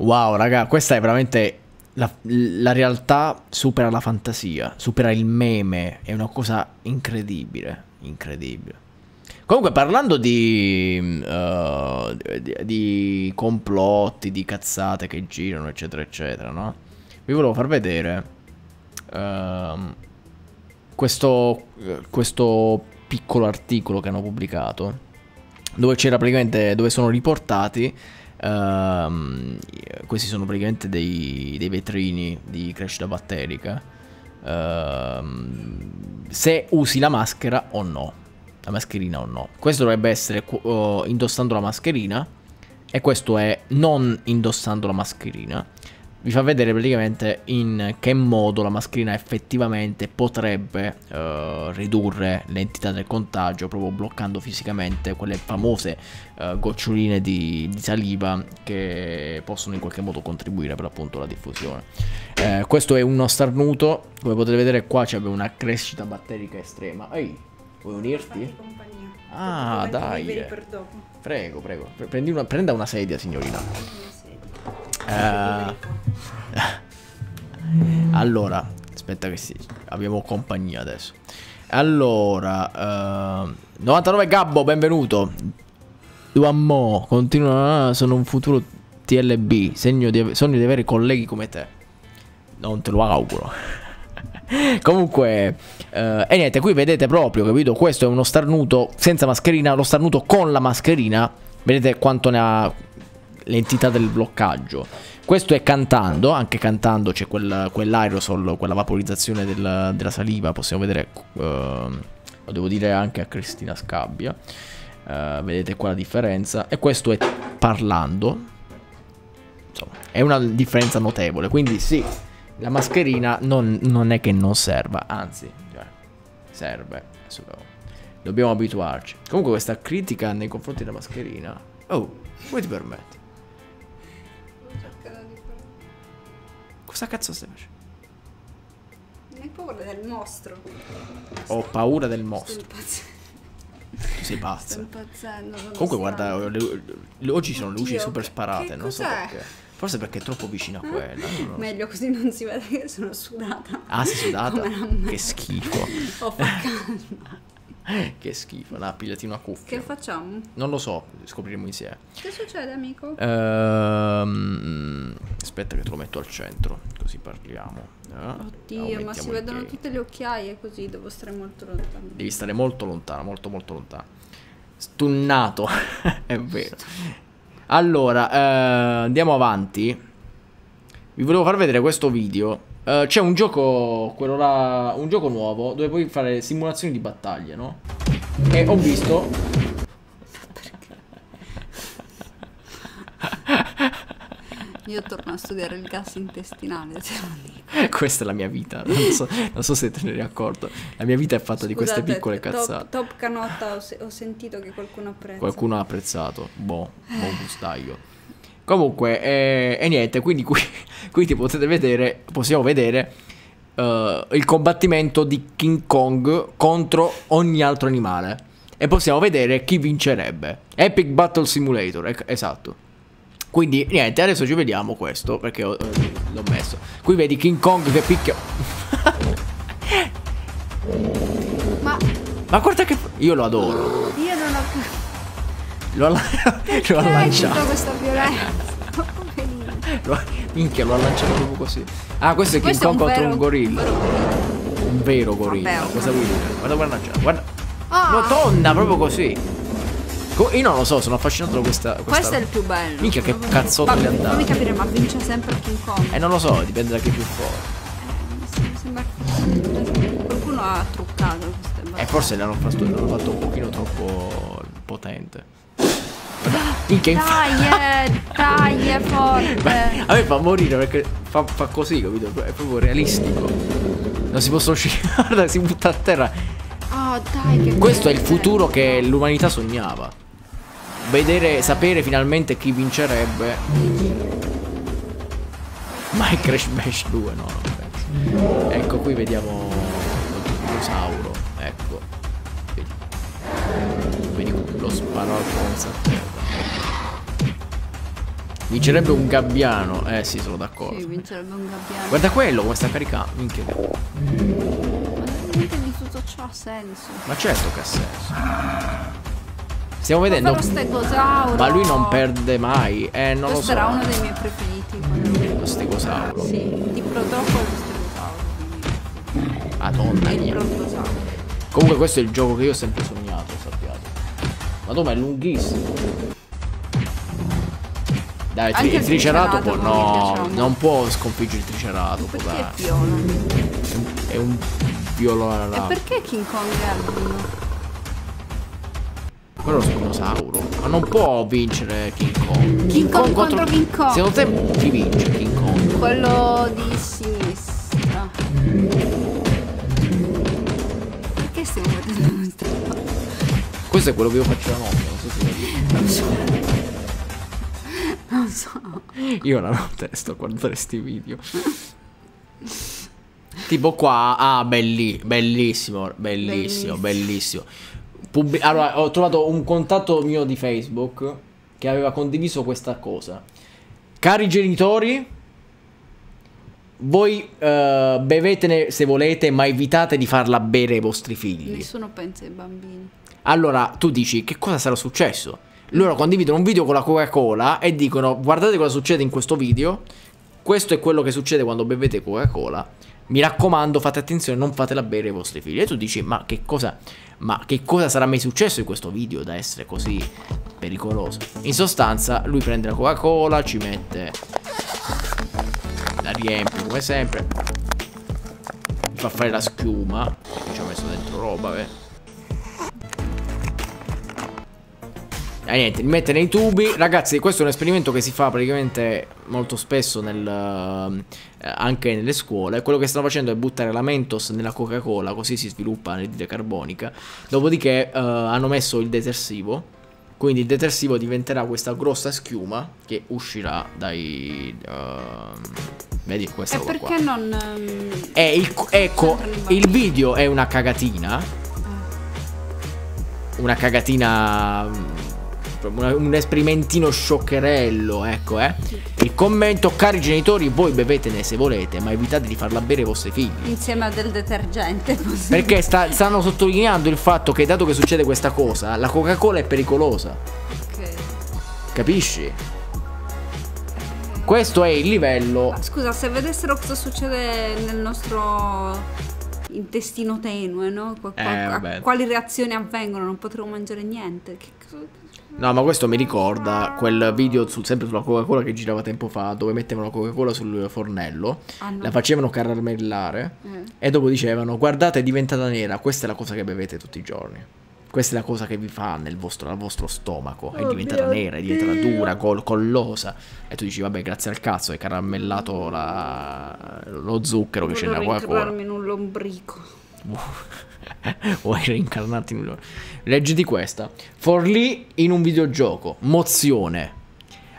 Wow, raga, questa è veramente... La, la realtà supera la fantasia, supera il meme, è una cosa incredibile, incredibile. Comunque, parlando di, uh, di, di, complotti, di cazzate che girano, eccetera, eccetera, no? Vi volevo far vedere uh, questo, questo, piccolo articolo che hanno pubblicato, dove c'era praticamente, dove sono riportati Ehm, questi sono praticamente dei, dei, vetrini di crescita batterica. Um, se usi la maschera o no, la mascherina o no. Questo dovrebbe essere uh, indossando la mascherina e questo è non indossando la mascherina vi fa vedere praticamente in che modo la mascherina effettivamente potrebbe eh, ridurre l'entità del contagio proprio bloccando fisicamente quelle famose eh, goccioline di, di, saliva che possono in qualche modo contribuire per l'appunto alla diffusione. Eh, questo è uno starnuto, come potete vedere qua c'è una crescita batterica estrema. Ehi, vuoi unirti? Ah, dai. Prego, prego. Una, prenda una sedia, signorina. Eh. allora, aspetta che sì, abbiamo compagnia adesso. Allora, eh, 99 Gabbo, benvenuto. Duammo, continua, sono un futuro TLB, segno di, sogno di avere colleghi come te. Non te lo auguro. Comunque, eh, e niente, qui vedete proprio, capito? Questo è uno starnuto senza mascherina, lo starnuto con la mascherina. Vedete quanto ne ha l'entità del bloccaggio. Questo è cantando, anche cantando c'è quel, quell'aerosol, quella vaporizzazione del, della saliva, possiamo vedere, uh, lo devo dire anche a Cristina Scabbia, uh, vedete qua la differenza, e questo è parlando, insomma, è una differenza notevole, quindi sì, la mascherina non, non è che non serva, anzi, cioè, serve, dobbiamo abituarci. Comunque questa critica nei confronti della mascherina, oh, come ti permette? Cosa cazzo stai facendo? Non hai paura del mostro. Ho paura del mostro. Tu sei pazzo. Sto impazzendo. Comunque, guarda, oggi sono luci super sparate. Non so perché. Forse perché è troppo vicino a quella. So. Meglio così non si vede che sono sudata. Ah, sei sudata? Che schifo. Ho oh, calma. che schifo, la pigliati una cuffia. Che facciamo? Non lo so, scopriremo insieme. Che succede, amico? Ehm, aspetta che te lo metto al centro, così parliamo. Eh, Oddio, ma si vedono tutte le occhiaie così, devo stare molto lontano. Devi stare molto lontano, molto molto lontano. Stunnato, è vero. Allora, eh, andiamo avanti. Vi volevo far vedere questo video eh, c'è un gioco, quello là, un gioco nuovo dove puoi fare simulazioni di battaglie, no? E ho visto... Io torno a studiare il gas intestinale, se non Questa è la mia vita, non so, non so se te ne eri accorto. La mia vita è fatta Scusate, di queste piccole cazzate. Top canotta, ho, se ho, sentito che qualcuno ha apprezzato. Qualcuno ha apprezzato, boh, buon gustaglio. Comunque, e, eh, e niente, quindi qui, quindi potete vedere, possiamo vedere uh, il combattimento di King Kong contro ogni altro animale. E possiamo vedere chi vincerebbe. Epic Battle Simulator, esatto. Quindi niente, adesso ci vediamo questo perché eh, l'ho messo. Qui vedi King Kong che picchia. Ma... Ma guarda che... Io lo adoro. Io lo ha, lo ha lanciato. questa violenza? Minchia, lo ha lanciato proprio così. Ah, questo è King Kong contro un gorilla. Un vero gorilla. Vabbè, Cosa vuoi dire? Guarda come lanciato. Guarda. Oh. Ah. Rotonda, proprio così. Co io non lo so, sono affascinato da questa, questa. Questo è il più bello. Minchia, che cazzotto gli andato. Non mi capire, ma vince sempre King Kong. Eh, non lo so, dipende da chi è più forte. Eh, sembra che qualcuno ha truccato queste E eh, forse l'hanno fatto, fatto un pochino troppo potente. Minchia, dai, eh, dai, è eh, forte. a me fa morire perché fa, fa, così, capito? È proprio realistico. Non si possono uscire, guarda, si butta a terra. Oh, dai, Questo è il futuro che l'umanità sognava. Vedere, sapere finalmente chi vincerebbe. Ma è Crash Bash 2, no, non penso. Ecco, qui vediamo il dinosauro. sparato senza te. Vincerebbe un gabbiano. Eh sì, sono d'accordo. Sì, vincerebbe un gabbiano. Guarda quello come sta caricando. Minchia. Ma niente di tutto ciò ha senso. Ma certo che ha senso. Stiamo vedendo. Ma lui non perde mai. Eh, non Questo lo so. era uno dei miei preferiti. Lo stegosauro. Sì, di protocolo lo stegosauro. Madonna mia. Comunque questo è il gioco che io ho sempre sognato, sapete? Madonna, è lunghissimo. Dai, tri il triceratopo, no, non può sconfiggere il triceratopo, dai. È viola. È un violo alla E perché King Kong è albino? Quello è lo spinosauro. Ma non può vincere King Kong. King Kong, Kong contro, contro King Kong. Secondo te chi vince King Kong? Quello di sinistra. Perché stiamo vedendo un questo è quello che io faccio la notte, non so se... Non so. Non so. Io la notte sto a guardare sti video. tipo qua, ah, belli, bellissimo, bellissimo, bellissimo. bellissimo. Pubbi allora, ho trovato un contatto mio di Facebook che aveva condiviso questa cosa. Cari genitori, voi uh, bevetene se volete, ma evitate di farla bere ai vostri figli. Nessuno pensa ai bambini. Allora tu dici che cosa sarà successo? Loro condividono un video con la Coca-Cola e dicono guardate cosa succede in questo video, questo è quello che succede quando bevete Coca-Cola, mi raccomando fate attenzione, non fatela bere ai vostri figli. E tu dici ma che cosa, ma che cosa sarà mai successo in questo video da essere così pericoloso? In sostanza lui prende la Coca-Cola, ci mette... la riempie come sempre, fa fare la schiuma, ci ho messo dentro roba, beh. E eh, niente, li mette nei tubi. Ragazzi, questo è un esperimento che si fa praticamente molto spesso nel, eh, anche nelle scuole. Quello che stanno facendo è buttare la Mentos nella Coca-Cola, così si sviluppa l'idride carbonica. Dopodiché eh, hanno messo il detersivo. Quindi il detersivo diventerà questa grossa schiuma che uscirà dai... Uh, vedi questa e perché non... Um, il, ecco, il video è una cagatina. Ah. Una cagatina mm, un esperimentino scioccherello, ecco, eh. Il commento, cari genitori, voi bevetene se volete, ma evitate di farla bere ai vostri figli. Insieme a del detergente. Così. Perché sta, stanno sottolineando il fatto che dato che succede questa cosa, la Coca-Cola è pericolosa. Ok. Capisci? Questo è il livello. Scusa, se vedessero cosa succede nel nostro intestino tenue, no? Qua, eh, quali reazioni avvengono? Non potremo mangiare niente. Che cosa? No, ma questo mi ricorda quel video su, sempre sulla Coca-Cola che girava tempo fa, dove mettevano la Coca-Cola sul fornello, ah, no. la facevano caramellare mm. e dopo dicevano guardate è diventata nera, questa è la cosa che bevete tutti i giorni. Questa è la cosa che vi fa nel vostro, nel vostro stomaco. È oh diventata nera, è diventata Dio. dura, col, collosa. E tu dici, vabbè, grazie al cazzo, hai caramellato la, lo zucchero Volevo che c'è nella Coca-Cola. in un lombrico. o hai reincarnato in loro. Leggiti questa. Forlì in un videogioco. Mozione.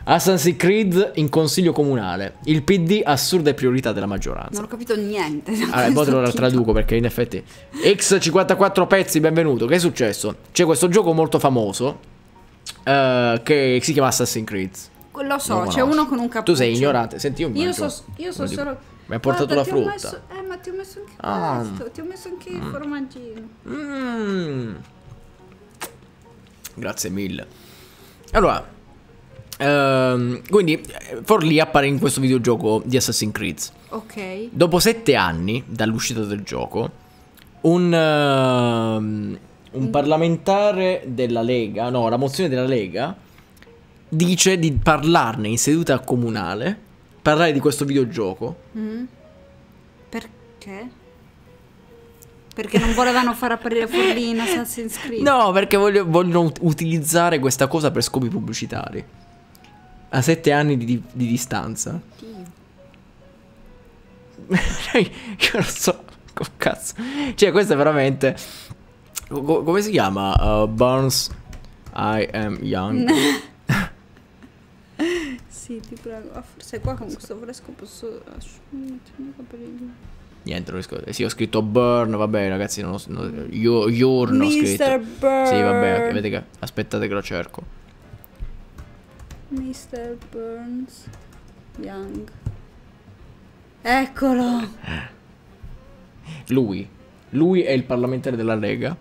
Assassin's Creed in consiglio comunale. Il PD assurde priorità della maggioranza. Non ho capito niente. Allora, poi te lo traduco perché in effetti. X54 pezzi, benvenuto. Che è successo? C'è questo gioco molto famoso uh, che si chiama Assassin's Creed. Lo so, c'è uno con un cappuccio. Tu sei ignorante. Senti, io mi Io so, io so solo. Mi ha portato Guarda, la frutta. Messo, eh, ma ti ho messo anche ah. questo. Ti ho messo anche mm. il formaggino. Mm. Grazie mille. Allora, ehm, quindi eh, Forlì appare in questo videogioco di Assassin's Creed. Ok. Dopo sette anni dall'uscita del gioco, un, ehm, un mm. parlamentare della Lega, no, la mozione della Lega, dice di parlarne in seduta comunale parlare di questo videogioco. Mm. Perché? Perché non volevano far apparire fuori in Assassin's Creed? No, perché voglio, vogliono utilizzare questa cosa per scopi pubblicitari. A sette anni di, di, di distanza. Io non so. Come cazzo. Cioè, questo è veramente. Co come si chiama? Uh, Burns. I am young. Sì, tipo la... ah, qua con questo fresco posso asciugarmi i capelli. Niente, non riesco. Eh sì, ho scritto Burn, vabbè, ragazzi, non ho, non, io, io ho scritto. Mr. Burn. Sì, vabbè, vedete che aspettate che lo cerco. Mr. Burns Young. Eccolo! Lui, lui è il parlamentare della Lega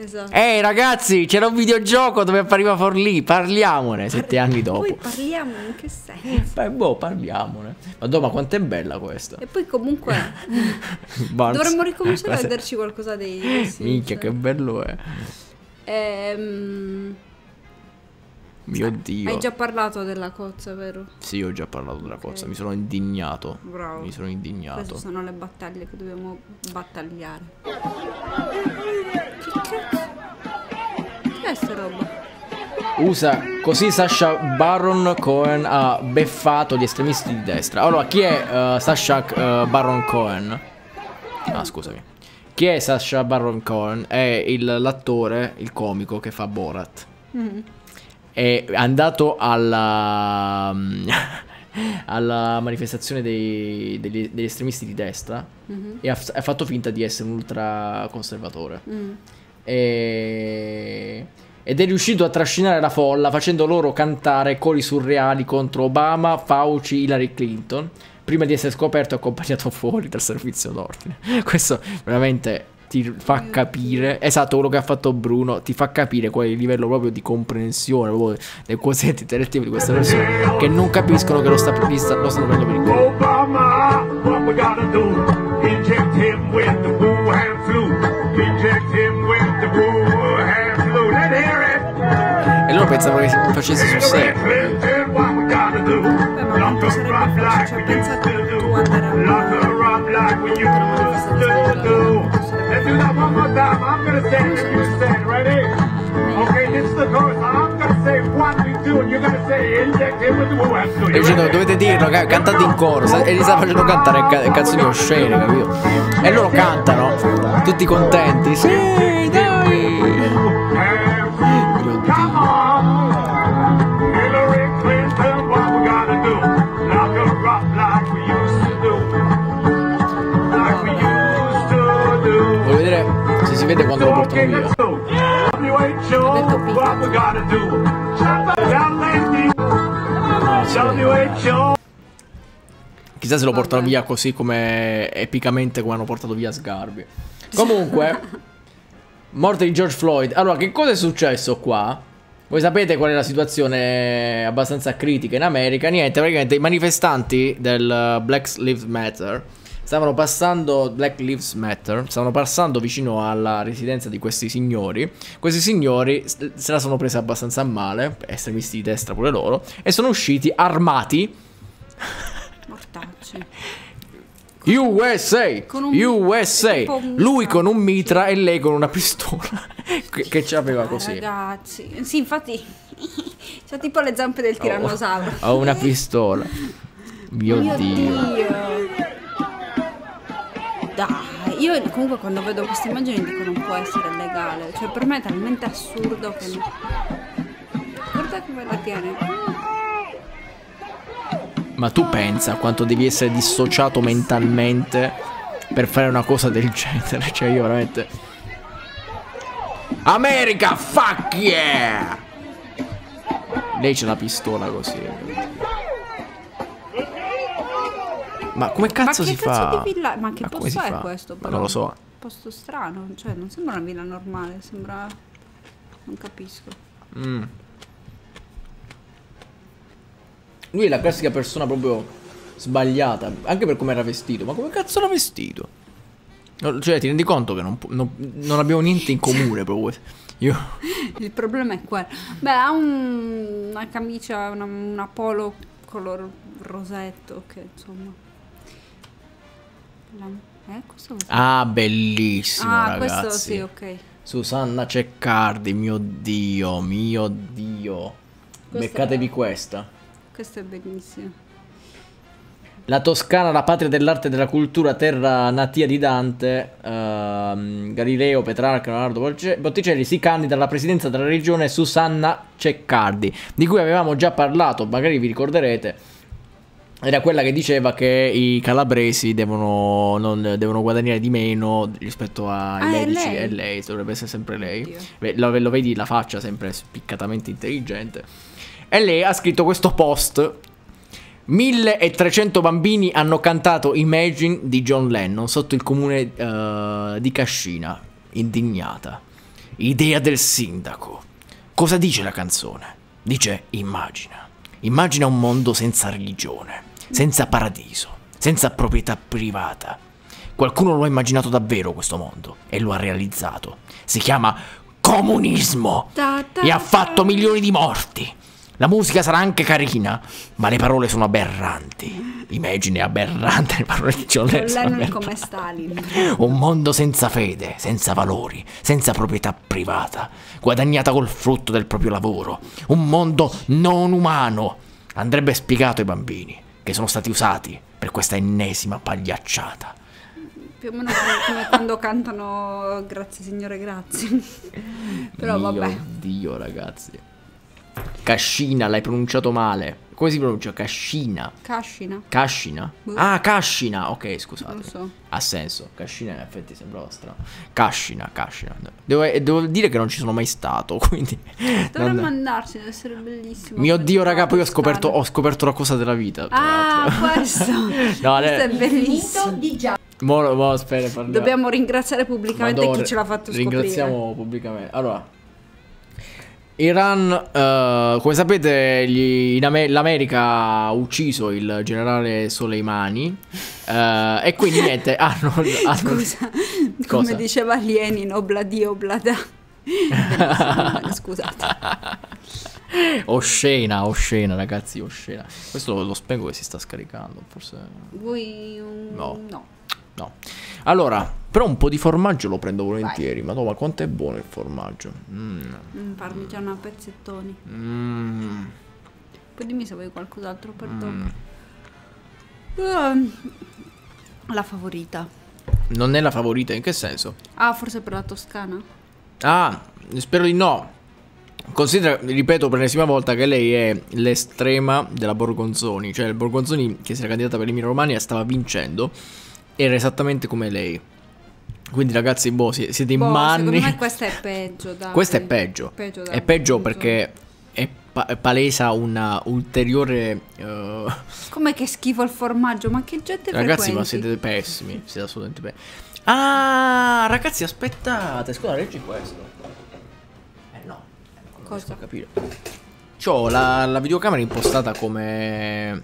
Esatto. Ehi ragazzi, c'era un videogioco dove appariva Forlì, parliamone sette anni dopo. Poi parliamone, in che senso? Beh, boh, parliamone. Madonna, quanto è bella questa. E poi comunque boh, dovremmo ricominciare a vederci qualcosa dei... Minchia, che bello è. Ehm... Cioè, Mio dio. Hai già parlato della cozza, vero? Sì, ho già parlato della okay. cozza, mi sono indignato. Bravo. Mi sono indignato. Queste sono le battaglie che dobbiamo battagliare. Che cazzo? è sta roba? USA, così Sasha Baron Cohen ha beffato gli estremisti di destra. Allora, chi è uh, Sasha uh, Baron Cohen? Ah, scusami. Chi è Sasha Baron Cohen? È l'attore, il, il comico che fa Borat. Mm -hmm è andato alla, mm, alla manifestazione dei, degli, degli, estremisti di destra mm-hmm. e ha, ha, fatto finta di essere un ultraconservatore. Mm. E ed è riuscito a trascinare la folla facendo loro cantare cori surreali contro Obama, Fauci, Hillary Clinton, prima di essere scoperto e accompagnato fuori dal servizio d'ordine. Questo veramente ti fa mm. capire, esatto quello che ha fatto Bruno, ti fa capire qual è il livello proprio di comprensione, proprio del quoziente interattivo di queste persone che non capiscono che lo, sta, sta, lo stanno prendendo per il culo. Obama, what we gotta do? Inject him with the Wuhan flu. Inject him with the Wuhan flu. Let hear it. E loro pensavano che facesse sul serio. Like when you used to do. Let's do that one more time. I'm gonna say it you say Ready? Okay, this is the chorus. I'm gonna say one, two, and you're gonna say inject him with the woo. dicendo, dovete dirlo, ca- cantate in coro. E li sta facendo cantare cazzo di oscene, capito? E loro cantano, tutti contenti. Sì, dai! vede quando lo portano via. Chissà se lo portano via così come epicamente come hanno portato via Sgarbi. Comunque, morte di George Floyd. Allora, che cosa è successo qua? Voi sapete qual è la situazione abbastanza critica in America? Niente, praticamente i manifestanti del Black Lives Matter stavano passando Black Lives Matter, stavano passando vicino alla residenza di questi signori. Questi signori se la sono presa abbastanza male, estremisti di destra pure loro, e sono usciti armati. Mortacci. USA, con un... USA, lui con un mitra e lei con una pistola che, che ci aveva ah, così. Ragazzi, sì, infatti, c'ha tipo le zampe del oh, tirannosauro. Ho una pistola. Mio, oh, Mio Dio. Dio dai, io comunque quando vedo queste immagini dico non può essere legale, cioè per me è talmente assurdo che... Non... Guarda come la tiene. Ma tu pensa quanto devi essere dissociato mentalmente per fare una cosa del genere, cioè io veramente... America, fuck yeah! Lei c'è la pistola così. Ma come cazzo ma si cazzo Di villa... Ma che ma posto è fa? questo? Però? Ma non lo so. Posto strano, cioè non sembra una villa normale, sembra... Non capisco. Mm. Lui è la classica persona proprio sbagliata, anche per come era vestito. Ma come cazzo era vestito? cioè, ti rendi conto che non, non, non abbiamo niente in comune proprio. Io. Il problema è quello. Beh, ha un, una camicia, una, una polo color rosetto che insomma... Eh, ah, bellissimo, ah, ragazzi. questo sì, ok. Susanna Ceccardi, mio Dio, mio Dio. Questa Beccatevi è... questa. Questa è bellissima. La Toscana, la patria dell'arte e della cultura, terra natia di Dante, ehm, Galileo, Petrarca, Leonardo Botticelli, si candida alla presidenza della regione Susanna Ceccardi, di cui avevamo già parlato, magari vi ricorderete era quella che diceva che i calabresi devono, non, devono guadagnare di meno rispetto ai ah, medici. È lei. lei. dovrebbe essere sempre lei. Lo, lo, vedi la faccia sempre spiccatamente intelligente. E lei ha scritto questo post. 1300 bambini hanno cantato Imagine di John Lennon sotto il comune uh, di Cascina, indignata. Idea del sindaco. Cosa dice la canzone? Dice immagina. Immagina un mondo senza religione senza paradiso, senza proprietà privata. Qualcuno lo ha immaginato davvero questo mondo e lo ha realizzato. Si chiama comunismo e ha fatto milioni di morti. La musica sarà anche carina, ma le parole sono aberranti. Imagine aberrante, le parole di John Lennon. come Stalin. Un mondo senza fede, senza valori, senza proprietà privata, guadagnata col frutto del proprio lavoro. Un mondo non umano. Andrebbe spiegato ai bambini che sono stati usati per questa ennesima pagliacciata. Più o meno come quando cantano Grazie Signore, grazie. Però Mio vabbè. Dio ragazzi. Cascina, l'hai pronunciato male. Come si pronuncia? Cascina. Cascina. Cascina? Boh. Ah, Cascina. Ok, scusate. Non so. Ha senso. Cascina in effetti sembrava strano. Cascina, Cascina. Devo, eh, devo, dire che non ci sono mai stato, quindi... Dovremmo andarci, deve essere bellissimo. Mio Dio, raga, poi ho scoperto, ho scoperto, la cosa della vita. Ah, questo. no, questo è bellissimo. Di già. Mo, mo, spera, Dobbiamo ringraziare pubblicamente Madonna, chi ce l'ha fatto scoprire. Ringraziamo pubblicamente. Allora... Iran, uh, come sapete, gli, l'America ha ucciso il generale Soleimani uh, e quindi niente, hanno... hanno... Scusa, Cosa? come diceva Lenin, obladio, oblada. Scusate. Oscena, oscena, ragazzi, oscena. Questo lo, lo spengo che si sta scaricando, forse... Vuoi un... No. no. No. Allora, però un po' di formaggio lo prendo volentieri. Vai. Ma quanto è buono il formaggio. Mm. parmigiano mm, a pezzettoni. Mm. Poi dimmi se vuoi qualcos'altro per dopo. Mm. Ehm, la favorita. Non è la favorita, in che senso? Ah, forse per la Toscana? Ah, spero di no. Considera, ripeto per l'ennesima volta, che lei è l'estrema della Borgonzoni. Cioè, il Borgonzoni che si era candidata per l'Emilia Romagna stava vincendo era esattamente come lei. Quindi ragazzi, boh, siete in boh, mani. Secondo me questa è peggio. Davide. Questa è peggio. peggio è peggio perché è, pa è palesa una ulteriore. Eh, uh... Come che schifo il formaggio? Ma che gente Ragazzi, frequenti? ma siete pessimi. Siete assolutamente pessimi. Ah, ragazzi, aspettate. Scusa, leggi questo. Eh no. Eh, non Cosa? Non capire. C'ho la, la videocamera impostata come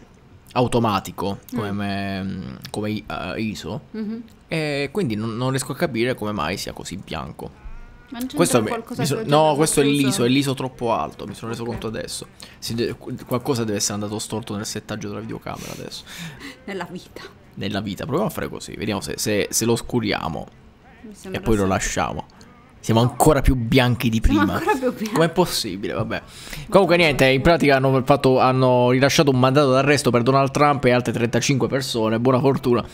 automatico come, mm. me, come uh, ISO mm-hmm. e quindi non, non, riesco a capire come mai sia così bianco. Ma non questo mi, so, no, questo è l'ISO, è l'ISO troppo alto, mi sono reso okay. conto adesso. Si, qualcosa deve essere andato storto nel settaggio della videocamera adesso. Nella vita. Nella vita, proviamo a fare così, vediamo se, se, se lo oscuriamo e poi lo lasciamo. Siamo ancora più bianchi di prima. Siamo ancora più Com'è possibile? Vabbè. Comunque niente, in pratica hanno, fatto, hanno rilasciato un mandato d'arresto per Donald Trump e altre 35 persone. Buona fortuna.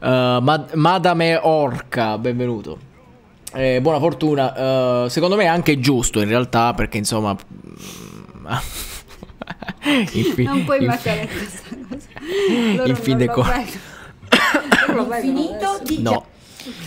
Uh, Mad Madame Orca, benvenuto. Eh, buona fortuna. Uh, secondo me è anche giusto in realtà perché insomma... in non puoi in questa cosa. Loro in fin dei conti... Ho finito di... No.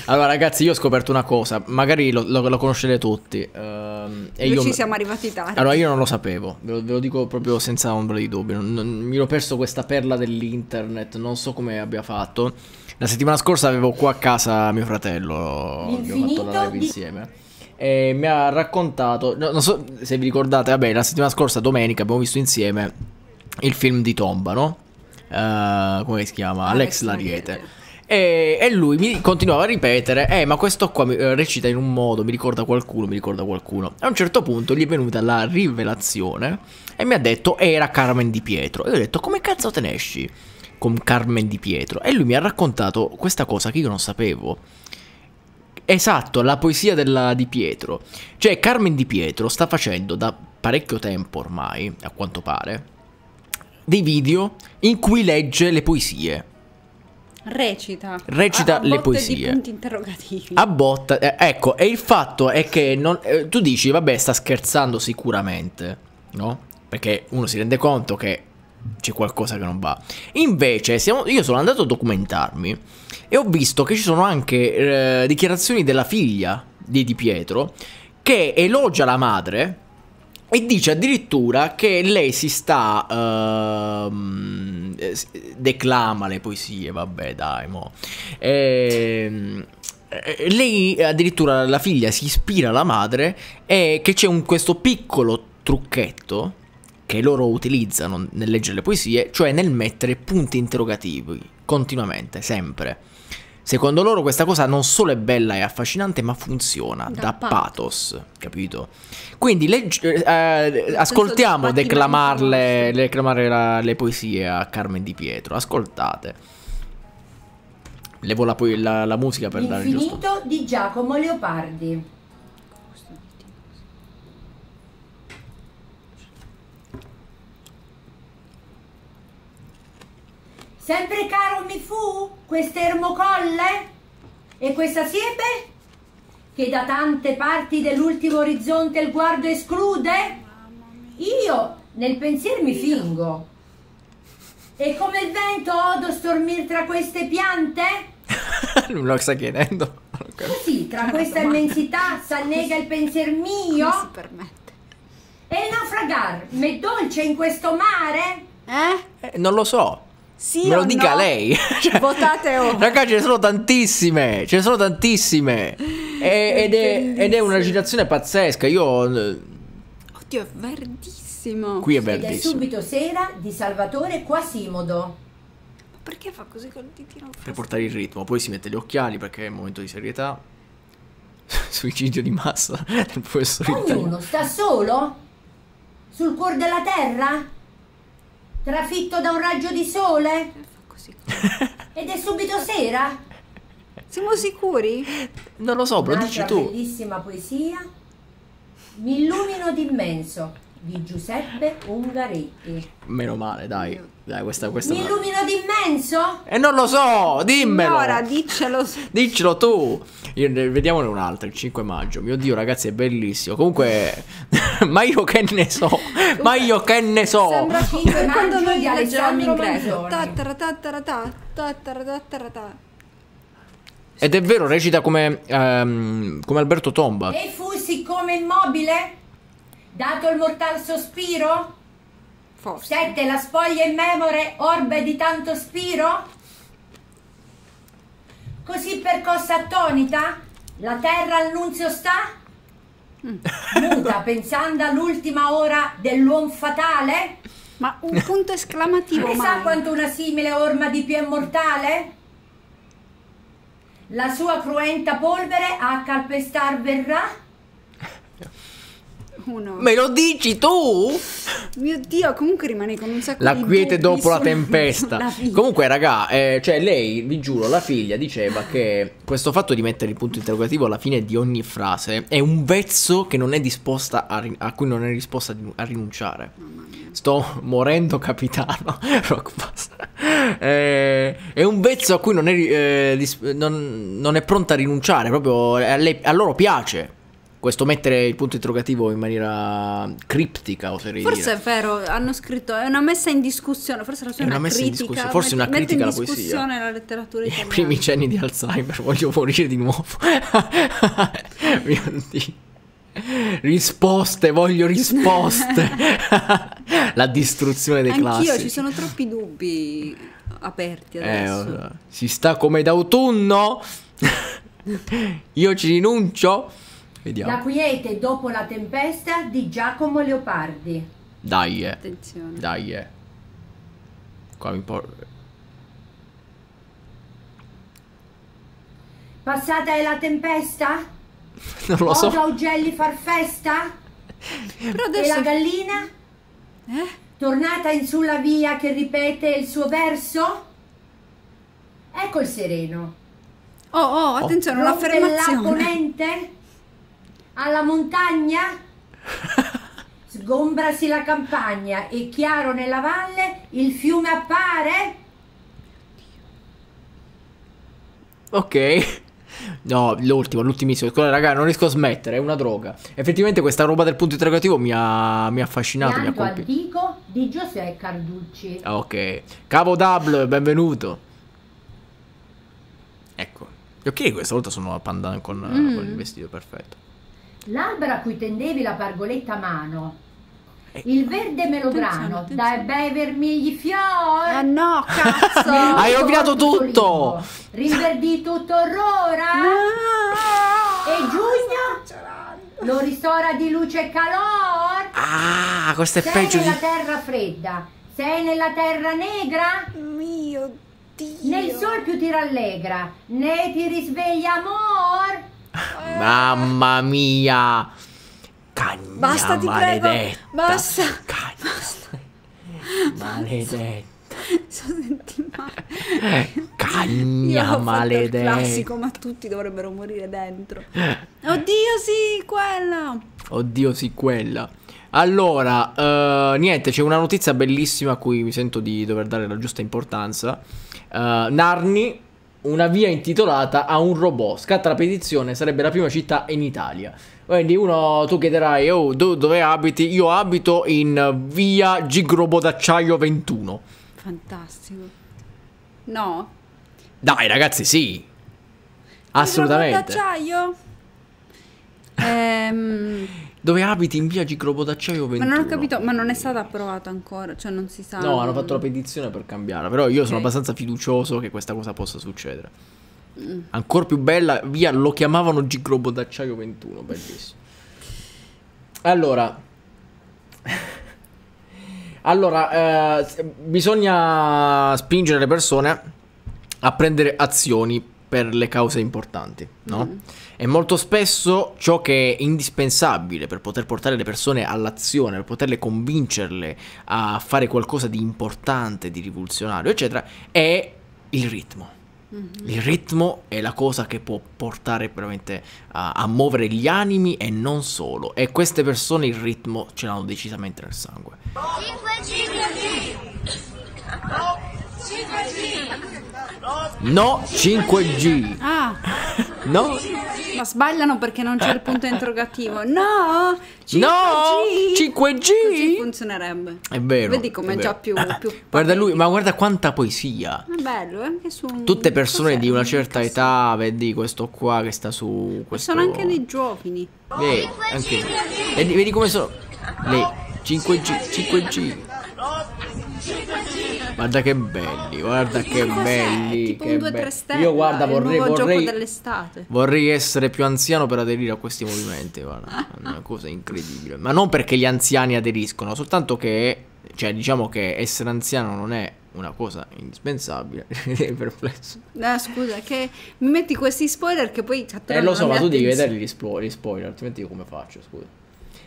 Allora, ragazzi, io ho scoperto una cosa. Magari lo, lo, lo conoscete tutti. Uh, e io ci siamo arrivati tardi. Allora, io non lo sapevo. Ve lo, ve lo dico proprio senza ombra di dubbio. Non, non, mi ero perso questa perla dell'internet. Non so come abbia fatto. La settimana scorsa avevo qua a casa mio fratello. Abbiamo fatto la live di... insieme. E mi ha raccontato. No, non so se vi ricordate. Vabbè, la settimana scorsa, domenica, abbiamo visto insieme il film di Tomba, no? Uh, come si chiama? Alex, Alex Lariete. Lariete e, e lui mi continuava a ripetere, eh ma questo qua mi, eh, recita in un modo, mi ricorda qualcuno, mi ricorda qualcuno. A un certo punto gli è venuta la rivelazione e mi ha detto era Carmen di Pietro. E io ho detto come cazzo te ne esci con Carmen di Pietro? E lui mi ha raccontato questa cosa che io non sapevo. Esatto, la poesia della, di Pietro. Cioè Carmen di Pietro sta facendo da parecchio tempo ormai, a quanto pare, dei video in cui legge le poesie Recita. Recita a, a le poesie. Di punti interrogativi. A botta. Eh, ecco, e il fatto è che non, eh, tu dici, vabbè, sta scherzando sicuramente, no? Perché uno si rende conto che c'è qualcosa che non va. Invece, siamo, io sono andato a documentarmi e ho visto che ci sono anche eh, dichiarazioni della figlia di Di Pietro che elogia la madre e dice addirittura che lei si sta... Uh, declama le poesie, vabbè dai, mo. E, ehm, eh, lei addirittura la figlia si ispira alla madre e che c'è un, questo piccolo trucchetto che loro utilizzano nel leggere le poesie, cioè nel mettere punti interrogativi continuamente, sempre. Secondo loro questa cosa non solo è bella e affascinante, ma funziona da, da pathos. pathos. capito? Quindi leggi, eh, eh ascoltiamo declamarle, declamare la, le poesie a Carmen Di Pietro, ascoltate. Levo la, la, la musica per L'infinito dare il giusto. L'infinito di Giacomo Leopardi. Sempre caro mi fu questa ermocolle e questa siepe che da tante parti dell'ultimo orizzonte il guardo esclude? Io nel pensier mi fingo. E come il vento odo stormir tra queste piante? Lui lo sta chiedendo. Così, tra questa immensità s'annega il pensier mio. si permette. E il naufragar, m'è dolce in questo mare? Eh? eh non lo so. Sì Me lo dica no? lei. cioè, Votate o. Ragazzi, ce ne sono tantissime. Ce ne sono tantissime. E, ed, è, ed, è, un'agitazione pazzesca. Io. Mm, Oddio, è verdissimo. Qui è verdissimo. Ed è subito sera di Salvatore Quasimodo. Ma perché fa così col titino? Per portare il ritmo. Poi si mette gli occhiali perché è un momento di serietà. Suicidio di massa del professor Ognuno sta solo? Sul cuore della terra? Trafitto da un raggio di sole? Ed è subito sera? Siamo sicuri? Non lo so, lo dici tu. bellissima poesia. Mi illumino d'immenso di Giuseppe Ungaretti. Meno male, dai. Dai, questa, questa Mi no. illumino d'immenso? E eh, non lo so, dimmelo. Ora, diccelo. diccelo tu. Vediamone un'altra, il 5 maggio. Mio Dio, ragazzi, è bellissimo. Comunque, ma io che ne so. ma io che ne so. Sembra figo quando noi di Alessandro Manzoni. Ed è vero, recita ehm, come Alberto Tomba. E fu siccome immobile? Dato il mortal sospiro? Forse. Sette, la spoglia in memore, orbe di tanto spiro? Così percossa attonita, la terra al nunzio sta? Mm. Muta, pensando all'ultima ora dell'uomo fatale? Ma un punto esclamativo. Chissà sa quanto una simile orma di più è mortale? La sua cruenta polvere a calpestar verrà? uno. Me lo dici tu? Mio Dio, comunque rimane con un sacco la di... La quiete dopo la tempesta. La comunque, raga, eh, cioè lei, vi giuro, la figlia diceva che questo fatto di mettere il punto interrogativo alla fine di ogni frase è un vezzo che non è disposta a, a cui non è disposta a rinunciare. Sto morendo, capitano. Eh, è un vezzo a cui non è, eh, non, non è pronta a rinunciare, proprio eh, a, lei, a loro piace questo mettere il punto interrogativo in maniera criptica, oserei forse dire. Forse è vero, hanno scritto, è una messa in discussione, forse la sua è una, una messa critica, in discussione, forse met- una critica alla poesia. discussione la letteratura italiana. I primi cenni di Alzheimer, voglio morire di nuovo. Mio Dio. Risposte, voglio risposte. la distruzione dei Anch'io, classici. Anch'io, ci sono troppi dubbi aperti eh, adesso. Eh, si sta come d'autunno. Io ci rinuncio. Vediamo. La quiete dopo la tempesta di Giacomo Leopardi. Dai, eh. Attenzione. Dai, eh. Qua mi porto. Passata è la tempesta? non lo so. Osa augelli far festa? Però adesso... E la gallina? Eh? Tornata in sulla via che ripete il suo verso? Ecco il sereno. Oh, oh, attenzione, oh. un'affermazione. ponente? alla montagna? Sgombrasi la campagna e chiaro nella valle il fiume appare? Ok. No, l'ultimo, l'ultimissimo. Scusa, raga, non riesco a smettere, è una droga. Effettivamente questa roba del punto interrogativo mi ha, mi ha affascinato. Pianto mi ha colpito. antico di Giuseppe Carducci. Ah, ok. Cavo Dabl, benvenuto. Ecco. Gli occhiali questa volta sono a pandan con, mm. con il vestito perfetto. L'albero a cui tendevi la pargoletta a mano, eh, il verde melograno, dai bei vermigli fiori. Ah no, cazzo! Hai ovviato tutto! Rinverdì tutto orrora! No! E giugno lo ristora di luce e calor! Ah, questo è Sei peggio! Sei nella di... terra fredda! Sei nella terra negra? Mio Dio! Nel sol più ti rallegra, né ti risveglia amor! Mamma mia. Cagna Basta, ti maledetta. prego. Basta. Cagna. Basta. Maledetta. Sono male. Cagna maledetta. È classico, ma tutti dovrebbero morire dentro. Oddio, sì, quella. Oddio, sì, quella. Allora, uh, niente, c'è una notizia bellissima a cui mi sento di dover dare la giusta importanza. Uh, Narni una via intitolata a un robot. Scatta la petizione, sarebbe la prima città in Italia. Quindi uno tu chiederai, oh, do, dove abiti? Io abito in via Gigrobo d'acciaio 21. Fantastico. No. Dai ragazzi, sì. Assolutamente. Gigrobo d'acciaio? ehm... Dove abiti in via Ciclopo d'acciaio 21. Ma non ho capito, ma non è stata approvata ancora, cioè non si sa. No, hanno fatto la petizione per cambiarla, però io okay. sono abbastanza fiducioso che questa cosa possa succedere. Mm. Ancora più bella, via lo chiamavano Ciclopo d'acciaio 21, bellissimo. Allora, allora eh, bisogna spingere le persone a prendere azioni per le cause importanti, no? Mm. E molto spesso ciò che è indispensabile per poter portare le persone all'azione, per poterle convincerle a fare qualcosa di importante, di rivoluzionario, eccetera, è il ritmo. Mm-hmm. Il ritmo è la cosa che può portare veramente a, a, muovere gli animi e non solo. E queste persone il ritmo ce l'hanno decisamente nel sangue. 5 5 5. 5G! No 5G! Ah! No! Ma sbagliano perché non c'è il punto interrogativo. No! 5G! No! 5G! Così funzionerebbe. È vero. Vedi come è già più, ah, più Guarda lui, ma guarda quanta poesia. È bello, anche su... Tutte persone di una certa un età, vedi questo qua che sta su... Questo... Sono anche dei giovani. Vedi, anche... Vedi, come sono... Lei, 5G, 5G. 5G. Guarda che belli, guarda che belli. tipo Che be stella, Io guarda, vorrei, vorrei, vorrei, essere più anziano per aderire a questi movimenti. Guarda, una cosa incredibile. Ma non perché gli anziani aderiscono, soltanto che, cioè, diciamo che essere anziano non è una cosa indispensabile. Sei perplesso. Ah, scusa, che mi metti questi spoiler che poi Eh, lo so, ma tu devi vedere gli, spoiler, altrimenti io come faccio, scusa.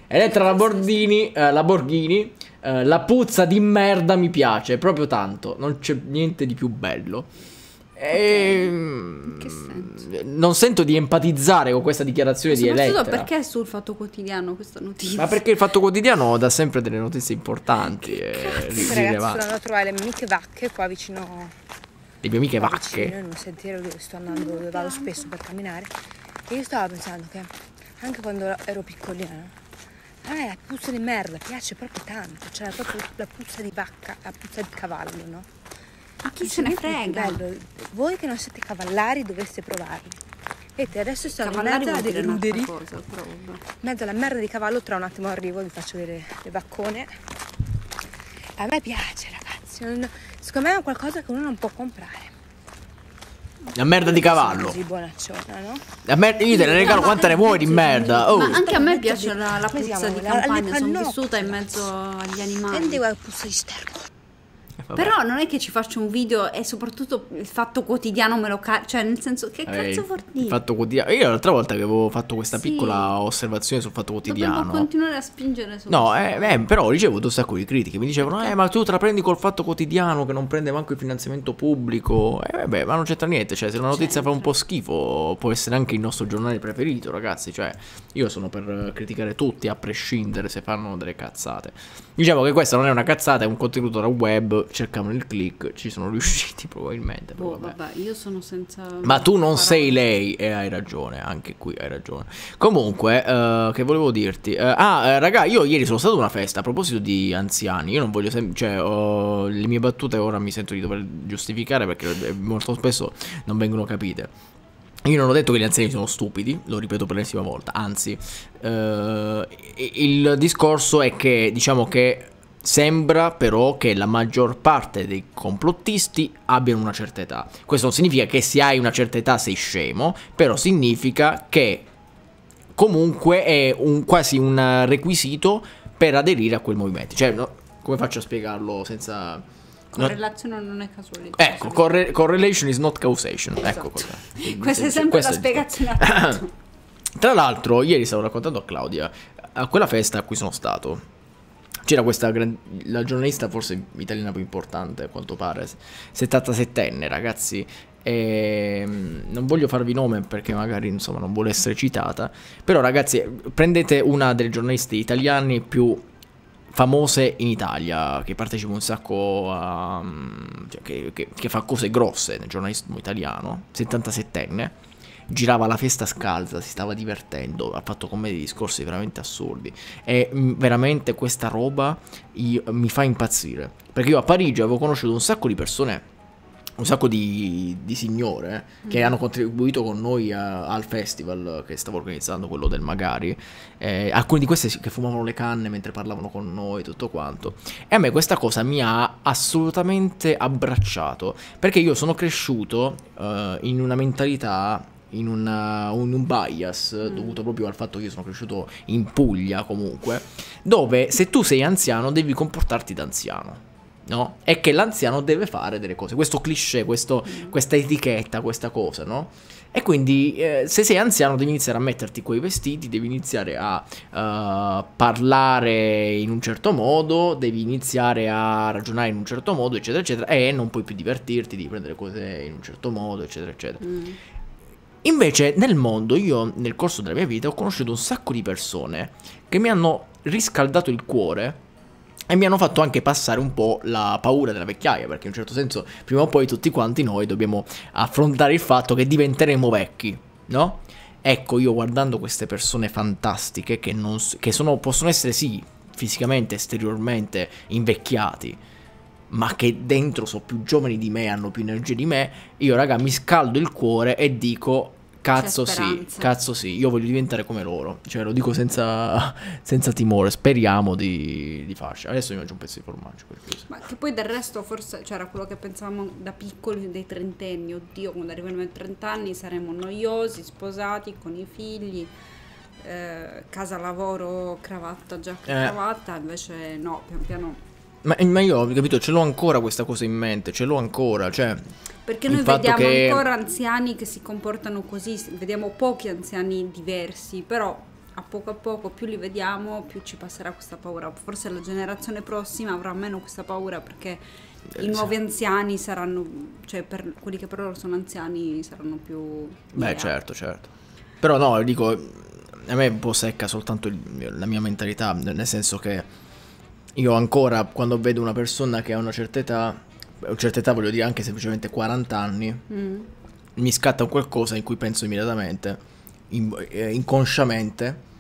Elettra Lamborghini, eh, Lamborghini eh, la puzza di merda mi piace proprio tanto, non c'è niente di più bello. E... Ehm, okay. Non sento di empatizzare con questa dichiarazione di Elettra. Ma perché è sul Fatto Quotidiano questa notizia? Ma perché il Fatto Quotidiano dà sempre delle notizie importanti e rilevanti. Eh, ragazzi, sono andato a trovare le mie amiche vacche qua vicino... Le mie amiche vacche? Vicino, non sentire dove sto andando, dove vado spesso per camminare. E io stavo pensando che anche quando ero piccolina Ah, la puzza di merda, piace proprio tanto, cioè proprio la puzza di vacca, la puzza di cavallo, no? Ma chi se ne frega? Bello. Voi che non siete cavallari dovreste provarli. Vedete, adesso sono cavallari in mezzo a dei ruderi, in mezzo alla merda di cavallo, tra un attimo arrivo vi faccio vedere le baccone. A me piace, ragazzi, secondo me è qualcosa che uno non può comprare. La merda di cavallo. Così buonacciona, no? La merda, io te la regalo quanta ne vuoi di merda. Oh. Ma anche a me piace la, la puzza di campagna, sono vissuta in mezzo agli animali. Senti quella puzza di sterco. Eh, vabbè. Però non è che ci faccio un video e soprattutto il fatto quotidiano me lo ca- cioè nel senso che cazzo eh, vuol dire? Il fatto quotidiano. Io l'altra volta che avevo fatto questa sì. piccola osservazione sul fatto quotidiano. Dobbiamo continuare a spingere su. No, eh, eh, però ricevo un sacco di critiche, mi dicevano "Eh, ma tu te la prendi col fatto quotidiano che non prende manco il finanziamento pubblico". E eh, beh, ma non c'entra niente, cioè se una notizia certo. fa un po' schifo può essere anche il nostro giornale preferito, ragazzi, cioè io sono per criticare tutti a prescindere se fanno delle cazzate. Diciamo che questa non è una cazzata, è un contenuto da web, cercavano il click, ci sono riusciti probabilmente. Boh, vabbè. vabbè. io sono senza... Ma tu non parole. sei lei e hai ragione, anche qui hai ragione. Comunque, uh, che volevo dirti? Uh, ah, eh, raga, io ieri sono stato a una festa, a proposito di anziani, io non voglio... Sem- cioè, uh, le mie battute ora mi sento di dover giustificare perché molto spesso non vengono capite. Io non ho detto che gli anziani sono stupidi, lo ripeto per l'ennesima volta, anzi, eh, il discorso è che diciamo che Sembra però che la maggior parte dei complottisti abbiano una certa età. Questo non significa che se hai una certa età sei scemo, però significa che comunque è un, quasi un requisito per aderire a quel movimento. Cioè, no, come faccio a spiegarlo senza correlazione ecco. non è causalità. Ecco, cioè, corre- correlation is not causation. Ecco, esatto. Ecco cosa. Questa è sempre Questa la è spiegazione Tra l'altro, ieri stavo raccontando a Claudia, a quella festa a cui sono stato, c'era questa gran... la giornalista forse italiana più importante a quanto pare 77enne ragazzi e... Ehm, non voglio farvi nome perché magari insomma non vuole essere citata però ragazzi prendete una delle giornaliste italiane più famose in Italia, che partecipa un sacco a... Mm, cioè, che, che, che, fa cose grosse nel giornalismo italiano, 77enne, girava la festa scalza, si stava divertendo, ha fatto con me dei discorsi veramente assurdi e mm, veramente questa roba io, mi fa impazzire, perché io a Parigi avevo conosciuto un sacco di persone un sacco di, di signore eh, che mm. hanno contribuito con noi a, al festival che stavo organizzando, quello del Magari. Eh, alcune di queste che fumavano le canne mentre parlavano con noi, tutto quanto. E a me questa cosa mi ha assolutamente abbracciato, perché io sono cresciuto eh, in una mentalità in, una, in, un bias mm. dovuto proprio al fatto che io sono cresciuto in Puglia comunque, dove se tu sei anziano devi comportarti da anziano no? È che l'anziano deve fare delle cose, questo cliché, questo, questa etichetta, questa cosa, no? E quindi eh, se sei anziano devi iniziare a metterti quei vestiti, devi iniziare a uh, parlare in un certo modo, devi iniziare a ragionare in un certo modo, eccetera, eccetera, e non puoi più divertirti, devi prendere cose in un certo modo, eccetera, eccetera. Mm. Invece nel mondo io nel corso della mia vita ho conosciuto un sacco di persone che mi hanno riscaldato il cuore e mi hanno fatto anche passare un po' la paura della vecchiaia, perché in un certo senso prima o poi tutti quanti noi dobbiamo affrontare il fatto che diventeremo vecchi, no? Ecco, io guardando queste persone fantastiche che, non, che sono, possono essere sì fisicamente, esteriormente invecchiati, ma che dentro sono più giovani di me, hanno più energia di me, io raga mi scaldo il cuore e dico Cazzo sì, cazzo sì, io voglio diventare come loro. Cioè, lo dico senza, senza timore. Speriamo di, di, farci. Adesso mi mangio un pezzo di formaggio. Ma che poi del resto, forse c'era cioè, quello che pensavamo da piccoli dei trentenni. Oddio, quando arriveremo ai trent'anni saremo noiosi, sposati, con i figli. Eh, casa, lavoro, cravatta, giacca, eh. cravatta. Invece, no, pian piano ma, ma io, capito, ce l'ho ancora questa cosa in mente, ce l'ho ancora, cioè... Perché noi vediamo che... ancora anziani che si comportano così, vediamo pochi anziani diversi, però a poco a poco più li vediamo, più ci passerà questa paura. Forse la generazione prossima avrà meno questa paura perché i eh, nuovi anziani saranno, cioè per quelli che per loro sono anziani saranno più... Beh idea. certo, certo. Però no, dico, a me è un po' secca soltanto il, la mia mentalità, nel senso che io ancora quando vedo una persona che ha una certa età, una certa età voglio dire anche semplicemente 40 anni, mm. mi scatta qualcosa in cui penso immediatamente, in, eh, inconsciamente,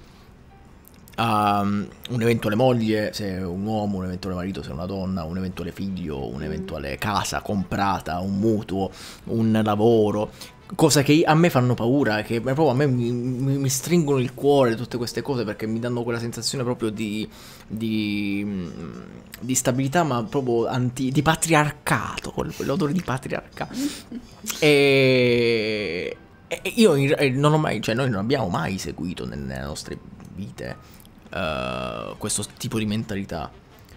a um, mm, un'eventuale moglie, se un uomo, un eventuale marito, se una donna, un eventuale figlio, un'eventuale mm. casa comprata, un mutuo, un lavoro, cosa che a me fanno paura, che proprio a me mi, mi, mi, stringono il cuore tutte queste cose perché mi danno quella sensazione proprio di, di, mm, di stabilità, ma proprio anti, di patriarcato, quell'odore di patriarcato. E, e io non ho mai, cioè noi non abbiamo mai seguito nelle nostre vite uh, questo tipo di mentalità,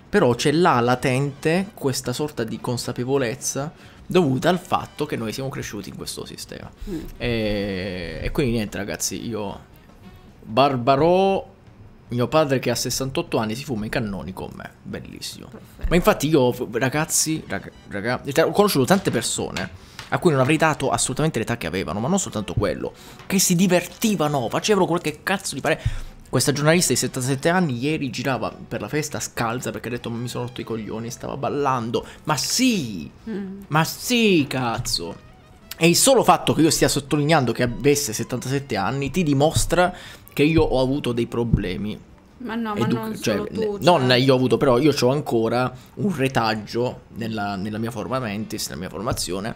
però c'è là latente questa sorta di consapevolezza dovuta al fatto che noi siamo cresciuti in questo sistema. Mm. E, e quindi niente ragazzi, io... Barbarò mio padre che ha 68 anni si fuma i cannoni con me, bellissimo. Perfetto. Ma infatti io, ragazzi, raga, raga, cioè, ho conosciuto tante persone a cui non avrei dato assolutamente l'età che avevano, ma non soltanto quello, che si divertivano, facevano quel che cazzo di pare. Questa giornalista di 77 anni ieri girava per la festa scalza perché ha detto mi sono rotto i coglioni, stava ballando. Ma sì! Mm. Ma sì, cazzo! E il solo fatto che io stia sottolineando che avesse 77 anni ti dimostra che io ho avuto dei problemi. Ma no, ma non cioè, tu, cioè. Non io ho avuto, però io ho ancora un retaggio nella, nella mia forma mentis, nella mia formazione,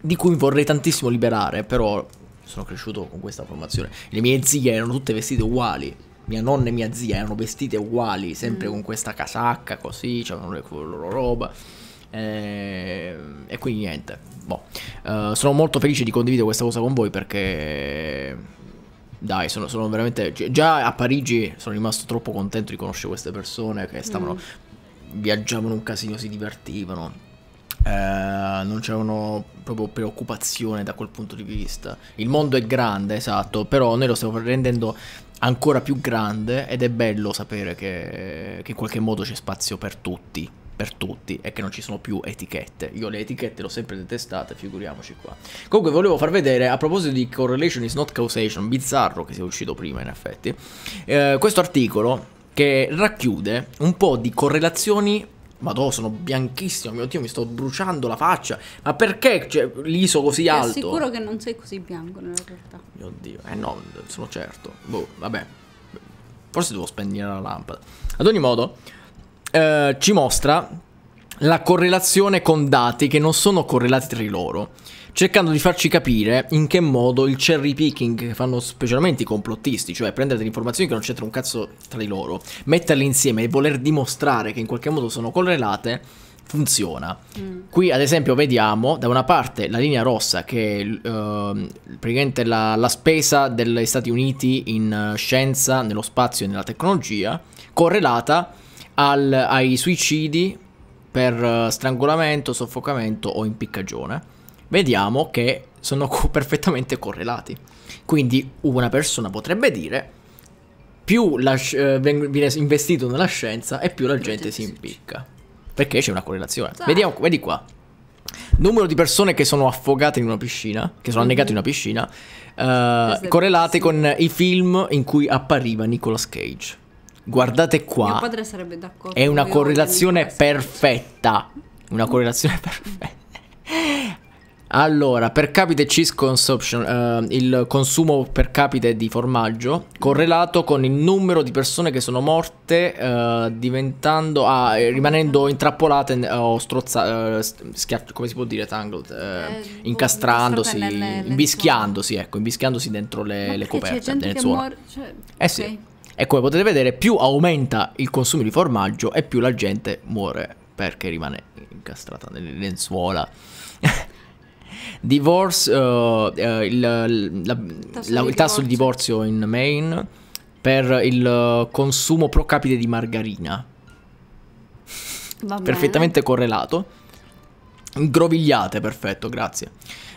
di cui vorrei tantissimo liberare, però sono cresciuto con questa formazione. Le mie zie erano tutte vestite uguali. Mia nonna e mia zia erano vestite uguali, sempre mm. con questa casacca così, avevano le loro roba. E, ehm, e quindi niente. Boh. Uh, sono molto felice di condividere questa cosa con voi perché dai, sono, sono, veramente. Già a Parigi sono rimasto troppo contento di conoscere queste persone che stavano. Mm. Viaggiavano un casino, si divertivano. Eh, non c'erano proprio preoccupazione da quel punto di vista. Il mondo è grande, esatto, però noi lo stiamo rendendo ancora più grande ed è bello sapere che, che in qualche modo c'è spazio per tutti per tutti e che non ci sono più etichette. Io le etichette le ho sempre detestate, figuriamoci qua. Comunque volevo far vedere, a proposito di Correlation is not causation, bizzarro che sia uscito prima in effetti, eh, questo articolo che racchiude un po' di correlazioni Madò, sono bianchissimo, mio Dio, mi sto bruciando la faccia. Ma perché cioè, liso così Ti alto? Sono sicuro che non sei così bianco nella realtà. Mio Dio, eh no, sono certo. Boh, vabbè. Forse devo spegnere la lampada. Ad ogni modo, eh, ci mostra la correlazione con dati che non sono correlati tra di loro cercando di farci capire in che modo il cherry picking che fanno specialmente i complottisti, cioè prendere delle informazioni che non c'entrano un cazzo tra di loro, metterle insieme e voler dimostrare che in qualche modo sono correlate, funziona. Mm. Qui ad esempio vediamo da una parte la linea rossa che è eh, praticamente la, la, spesa degli Stati Uniti in eh, scienza, nello spazio e nella tecnologia, correlata al, ai suicidi per eh, strangolamento, soffocamento o impiccagione vediamo che sono perfettamente correlati. Quindi una persona potrebbe dire più la, eh, viene investito nella scienza e più la gente si impicca. Perché c'è una correlazione. Sì. Esatto. Vediamo, vedi qua. Numero di persone che sono affogate in una piscina, che sono mhm. annegate in una piscina, eh, correlate con i film in cui appariva Nicolas Cage. Guardate qua. Mio padre sarebbe d'accordo. È una correlazione perfetta. Una correlazione perfetta. Allora, per capite cheese consumption, eh, il consumo per capite di formaggio correlato con il numero di persone che sono morte eh, diventando, ah, eh, rimanendo intrappolate eh, o strozzate, eh, come si può dire, tangled, eh, incastrandosi, nelle, nelle imbischiandosi, ecco, imbischiandosi dentro le, le coperte. C'è gente che muore, cioè... Eh sì. Okay. E come potete vedere, più aumenta il consumo di formaggio e più la gente muore perché rimane incastrata nelle lenzuola. Divorce, uh, il, la, tasso la, il, tasso di divorzio in Maine per il eh, consumo pro capite di margarina. Perfettamente correlato. Grovigliate, perfetto, grazie.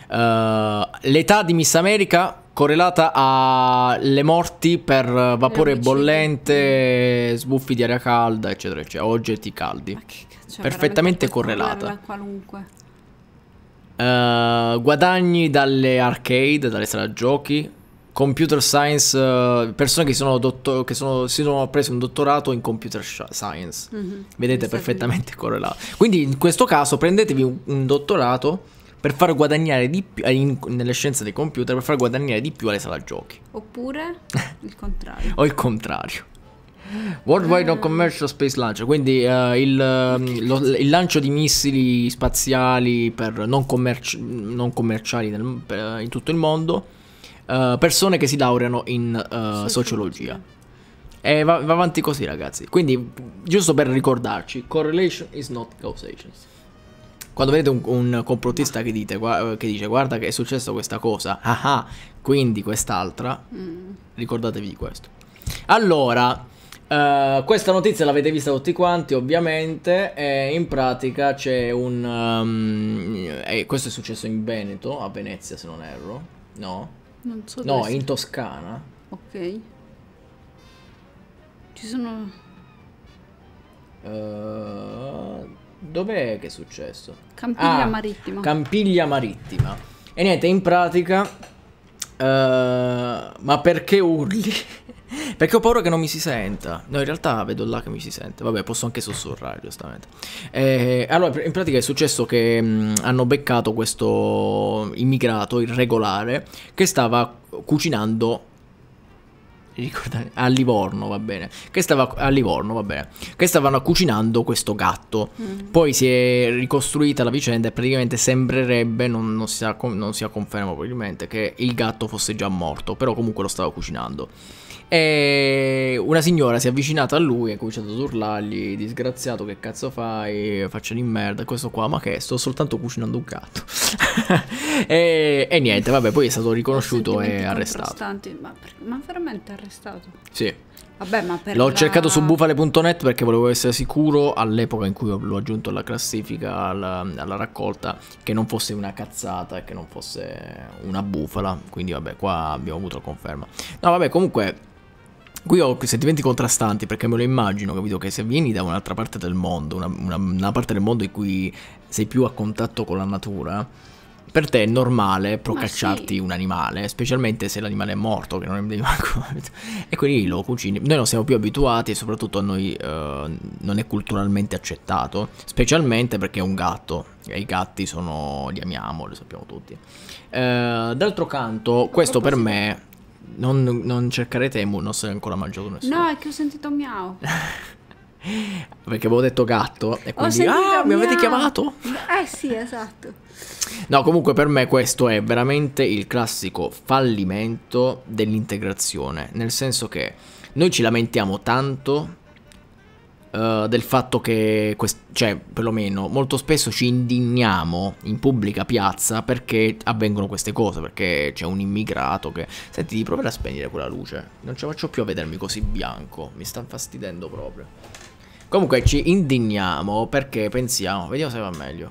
Uh, l'età di Miss America correlata alle morti per vapore bollente, sbuffi di aria calda, eccetera, eccetera, oggetti caldi. Cioè, Perfettamente correlata. Qualunque. Uh, guadagni dalle arcade, dalle sala giochi, computer science, eh, persone che, sono, dottor- che sono, si sono presi un dottorato in computer science. Mm-hmm. Vedete perfettamente correlato. Quindi in questo caso prendetevi un, un dottorato per far guadagnare di più eh, in, nelle scienze dei computer per far guadagnare di più alle sala giochi. Oppure il contrario. o il contrario. Worldwide non ah. Commercial Space Launch, quindi uh, il, um, lo, il, lancio di missili spaziali per non, commerci non commerciali nel, per, in tutto il mondo, uh, persone che si laureano in uh, sociologia. E va, va, avanti così ragazzi, quindi giusto per ricordarci, correlation is not causation. Quando vedete un, un complottista che, dite, che, dice guarda che è successo questa cosa, ah, ah quindi quest'altra, mm. ricordatevi di questo. Allora, Uh, questa notizia l'avete vista tutti quanti ovviamente e in pratica c'è un... Um, eh, questo è successo in Veneto, a Venezia se non erro, no? Non so no, in Toscana. Ok. Ci sono... Uh, dov'è che è successo? Campiglia ah, Marittima. Campiglia Marittima. E niente, in pratica eh, ma perché urli? perché ho paura che non mi si senta. No, in realtà vedo là che mi si sente. Vabbè, posso anche sussurrare, giustamente. Eh, allora, in pratica è successo che mh, mm, hanno beccato questo immigrato irregolare che stava cucinando ricordate, a Livorno, va bene, che stava a Livorno, va bene, che stavano cucinando questo gatto. Mm. Poi si è ricostruita la vicenda e praticamente sembrerebbe, non, non si ha conferma probabilmente, che il gatto fosse già morto, però comunque lo stava cucinando. E una signora si è avvicinata a lui e ha cominciato ad urlargli: Disgraziato, che cazzo fai? Faccia di merda. Questo qua, ma che è? sto soltanto cucinando un gatto. e, e, niente, vabbè, poi è stato riconosciuto e arrestato. Ma, ma, veramente arrestato? Sì. Vabbè, ma per L'ho la... cercato su bufale.net perché volevo essere sicuro all'epoca in cui l'ho aggiunto alla classifica, alla, alla raccolta, che non fosse una cazzata e che non fosse una bufala. Quindi, vabbè, qua abbiamo avuto la conferma. No, vabbè, comunque Qui ho sentimenti contrastanti perché me lo immagino, capito? Che se vieni da un'altra parte del mondo, una, una, una parte del mondo in cui sei più a contatto con la natura, per te è normale procacciarti sì. un animale, specialmente se l'animale è morto, che non è devi manco. e quindi lo cucini. Noi non siamo più abituati e soprattutto a noi eh, non è culturalmente accettato, specialmente perché è un gatto. E i gatti sono. li amiamo, lo sappiamo tutti. Eh, d'altro canto, questo per me non, non cercare Temu, non sei ancora mangiato nessuno. No, è che ho sentito miau. Perché avevo detto gatto e quindi ah, mi avete chiamato? Eh sì, esatto. No, comunque per me questo è veramente il classico fallimento dell'integrazione, nel senso che noi ci lamentiamo tanto eh, del fatto che, cioè perlomeno molto spesso ci indigniamo in pubblica piazza perché avvengono queste cose, perché c'è un immigrato che... Senti, devi provare a spegnere quella luce, non ce la faccio più a vedermi così bianco, mi sta fastidendo proprio. Comunque ci indigniamo perché pensiamo, vediamo se va meglio.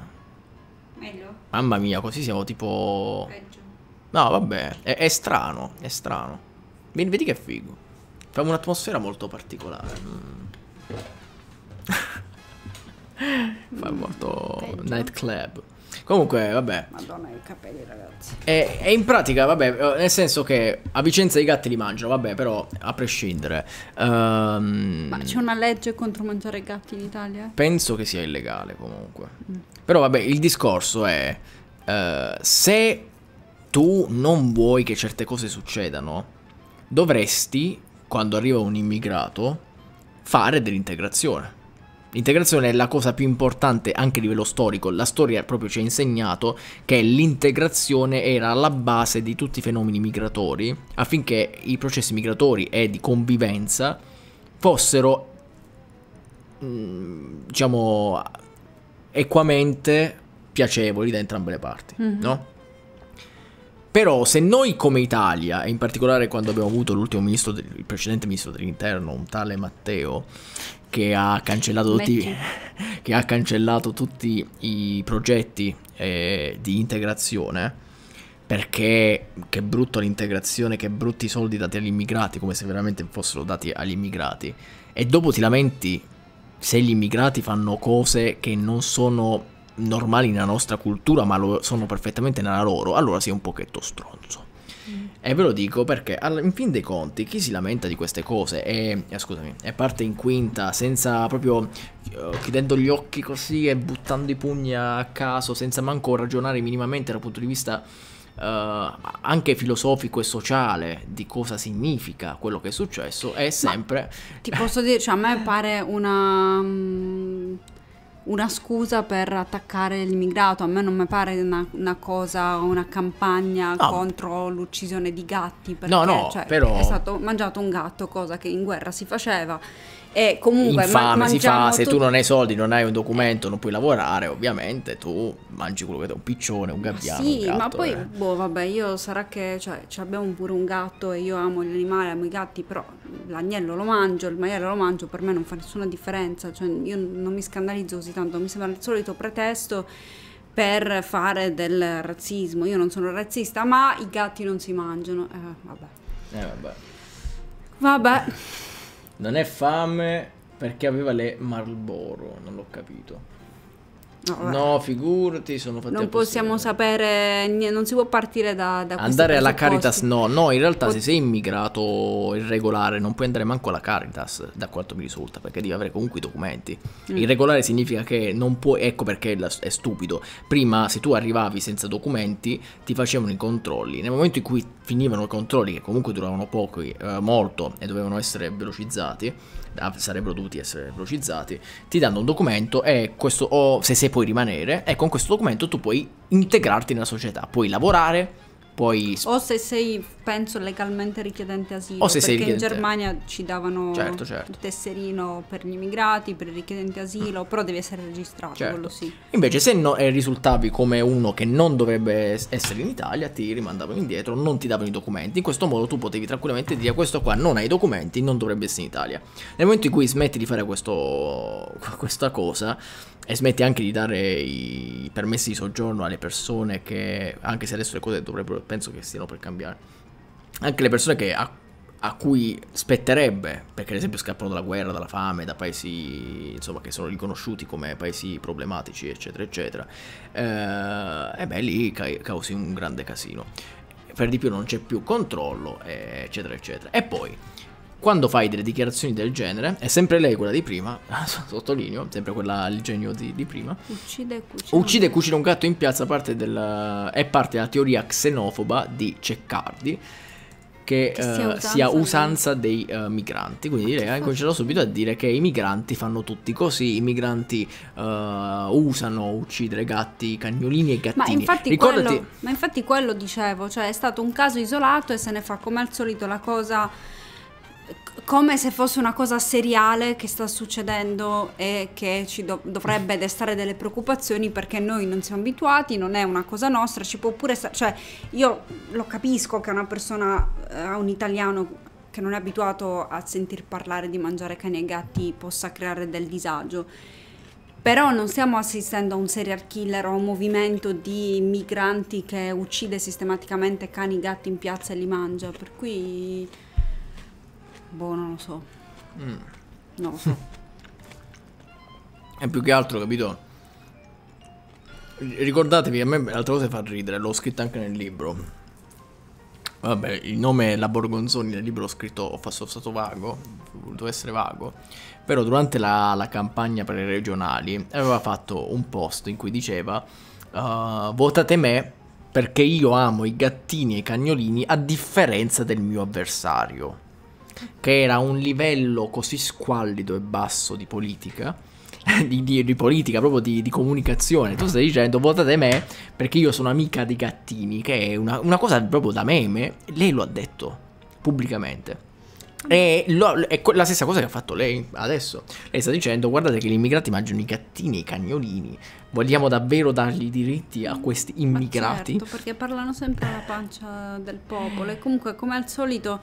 Meglio? Mamma mia, così siamo tipo... Peggio. No, vabbè, è, è strano, è strano. Vedi, che figo. Fa un'atmosfera molto particolare. Mm. Fa molto Peggio. nightclub. Comunque, vabbè. Madonna, i capelli, ragazzi. E, e, in pratica, vabbè, eh, nel senso che a Vicenza i gatti li mangiano, vabbè, però a prescindere. Um, Ma c'è una legge contro mangiare gatti in Italia? Penso che sia illegale comunque. Mm. Però vabbè, il discorso è uh, se tu non vuoi che certe cose succedano, dovresti, quando arriva un immigrato, fare dell'integrazione. L'integrazione è la cosa più importante anche a livello storico, la storia proprio ci ha insegnato che l'integrazione era la base di tutti i fenomeni migratori affinché i processi migratori e di convivenza fossero mm, diciamo equamente piacevoli da entrambe le parti, mm-hmm. no? Però se noi come Italia, e in particolare quando abbiamo avuto l'ultimo ministro, del, il precedente ministro dell'interno, un tale Matteo, che ha cancellato tutti, che ha cancellato tutti i progetti eh, di integrazione perché che brutto l'integrazione, che brutti i soldi dati agli immigrati, come se veramente fossero dati agli immigrati. E dopo ti lamenti se gli immigrati fanno cose che non sono normali nella nostra cultura, ma lo sono perfettamente nella loro, allora sei un pochetto stronzo. E ve lo dico perché, in fin dei conti, chi si lamenta di queste cose e, eh, scusami, e parte in quinta senza proprio eh, chiudendo gli occhi così e buttando i pugni a caso, senza manco ragionare minimamente dal punto di vista Uh, anche filosofico e sociale di cosa significa quello che è successo è sempre Ma ti posso dire cioè a me pare una mm, una scusa per attaccare l'immigrato. A me non mi pare una, una cosa, una campagna no. contro l'uccisione di gatti. Perché, no, no, cioè, però... è stato mangiato un gatto, cosa che in guerra si faceva e comunque infame man- si fa, se tu non hai soldi, non hai un documento, non puoi lavorare, ovviamente tu mangi quello che è un piccione, un gabbiano. Sì, un gatto, ma poi, eh. boh, vabbè, io sarà che cioè, abbiamo pure un gatto e io amo gli animali, amo i gatti, però l'agnello lo mangio, il maiale lo mangio, per me non fa nessuna differenza, cioè io non mi scandalizzo così tanto, mi sembra il solito pretesto per fare del razzismo. Io non sono razzista, ma i gatti non si mangiano. Eh, vabbè. Eh, vabbè. Vabbè. Non è fame perché aveva le Marlboro, non l'ho capito. No, no figurati, sono fatti Non possiamo sapere, non si può partire da, da Andare alla Caritas no, no, in realtà Pot se sei immigrato irregolare non puoi andare manco alla Caritas, da quanto mi risulta, perché devi avere comunque i documenti. Mm. Irregolare significa che non puoi, ecco perché è stupido, prima se tu arrivavi senza documenti ti facevano i controlli, nel momento in cui finivano i controlli, che comunque duravano poco, eh, molto, e dovevano essere velocizzati, Ah, sarebbero dovuti essere velocizzati, ti danno un documento e questo, o se sei puoi rimanere, e con questo documento tu puoi integrarti nella società, puoi lavorare, puoi... O se sei penso legalmente richiedente asilo. O se perché in Germania ci davano certo, certo. il tesserino per gli immigrati, per i richiedenti asilo, mm. però devi essere registrato, certo. sì. Invece se no, eh, risultavi come uno che non dovrebbe essere in Italia, ti rimandavano indietro, non ti davano i documenti. In questo modo tu potevi tranquillamente dire questo qua non ha i documenti, non dovrebbe essere in Italia. Nel momento in cui smetti di fare questo, questa cosa e smetti anche di dare i permessi di soggiorno alle persone che, anche se adesso le cose dovrebbero, penso che stiano per cambiare anche le persone che, a, a, cui spetterebbe, perché ad esempio scappano dalla guerra, dalla fame, da paesi insomma, che sono riconosciuti come paesi problematici, eccetera, eccetera, eh, e beh lì ca- causi un grande casino. Per di più non c'è più controllo, eccetera, eccetera. E poi, quando fai delle dichiarazioni del genere, è sempre lei quella di prima, sottolineo, sempre quella il genio di, di prima. Uccide e cucina. Uccide e cucina un gatto in piazza parte della, è parte della teoria xenofoba di Ceccardi, che, che eh, sia, usanza, sia usanza dei uh, migranti. Quindi direi ha cominciato subito a dire che i migranti fanno tutti così, i migranti uh, usano uccidere gatti, cagnolini e gattini. Ma infatti, Ricordati... quello, ma infatti quello dicevo, cioè è stato un caso isolato e se ne fa come al solito la cosa come se fosse una cosa seriale che sta succedendo e che ci do dovrebbe destare delle preoccupazioni perché noi non siamo abituati, non è una cosa nostra, ci può pure stare, cioè io lo capisco che una persona, eh, un italiano che non è abituato a sentir parlare di mangiare cani e gatti possa creare del disagio. Però non stiamo assistendo a un serial killer o a un movimento di migranti che uccide sistematicamente cani e gatti in piazza e li mangia, per cui Boh, non lo so. Mm. Non lo so. È più che altro, capito? Ricordatevi, a me l'altra cosa fa ridere, l'ho scritto anche nel libro. Vabbè, il nome è La Borgonzoni nel libro l'ho scritto, ho fatto, stato vago, ho voluto essere vago. Però durante la, la campagna per le regionali aveva fatto un post in cui diceva uh, votate me perché io amo i gattini e i cagnolini a differenza del mio avversario che era un livello così squallido e basso di politica. Di, di, di politica, proprio di, di, comunicazione. Tu stai dicendo votate me perché io sono amica dei gattini, che è una, una cosa proprio da meme. Lei lo ha detto pubblicamente. E lo, è la stessa cosa che ha fatto lei adesso. Lei sta dicendo: Guardate che gli immigrati mangiano i gattini e i cagnolini. Vogliamo davvero dargli diritti a questi immigrati? Ma certo, perché parlano sempre alla pancia del popolo. E comunque, come al solito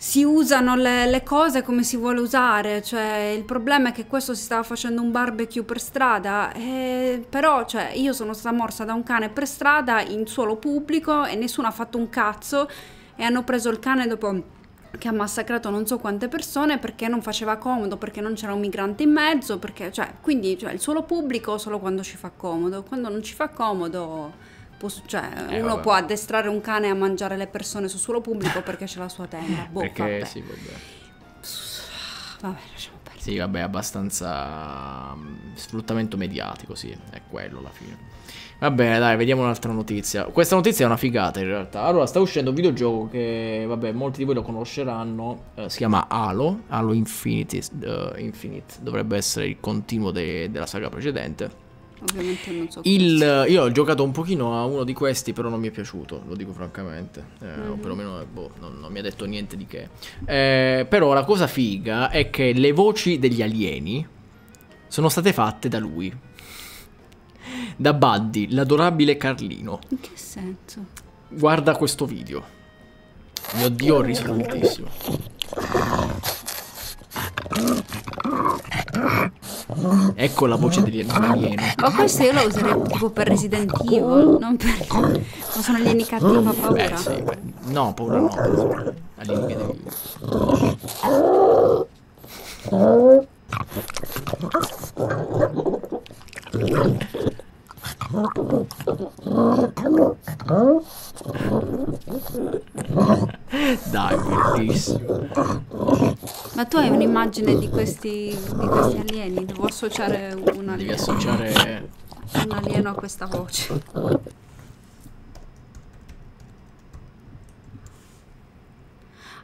si usano le, le, cose come si vuole usare, cioè il problema è che questo si stava facendo un barbecue per strada, eh, però cioè, io sono stata morsa da un cane per strada in suolo pubblico e nessuno ha fatto un cazzo e hanno preso il cane dopo che ha massacrato non so quante persone perché non faceva comodo, perché non c'era un migrante in mezzo, perché, cioè, quindi cioè, il suolo pubblico solo quando ci fa comodo, quando non ci fa comodo Può, cioè, eh, uno vabbè. può addestrare un cane a mangiare le persone su suolo pubblico perché c'è la sua tenda. Boh, perché vabbè. sì, vabbè. Vabbè, lasciamo perdere. Sì, vabbè, abbastanza mm, sfruttamento mediatico, sì, è quello alla fine. Va bene, dai, vediamo un'altra notizia. Questa notizia è una figata in realtà. Allora, sta uscendo un videogioco che, vabbè, molti di voi lo conosceranno. Eh, si chiama Halo, Halo Infinity, uh, eh, Infinite. Dovrebbe essere il continuo de della saga precedente Ovviamente non so. Il, io ho giocato un pochino a uno di questi, però non mi è piaciuto, lo dico francamente. Eh, mm-hmm. O mhm. perlomeno eh, boh, non, non, mi ha detto niente di che. Eh, però la cosa figa è che le voci degli alieni sono state fatte da lui. Da Buddy, l'adorabile Carlino. In che senso? Guarda questo video. Mio dio, ho riso tantissimo. Ecco la voce degli dell'alieno. Ma questo io lo userei tipo per Resident Evil, non per... Ma sono alieni cattivi, ma paura. Beh, sì, beh. No, paura no. Alieni cattivi. Thank dai, bellissimo. Ma tu hai un'immagine di questi, di questi alieni? Devo associare un alieno. Devi associare un alieno a questa voce.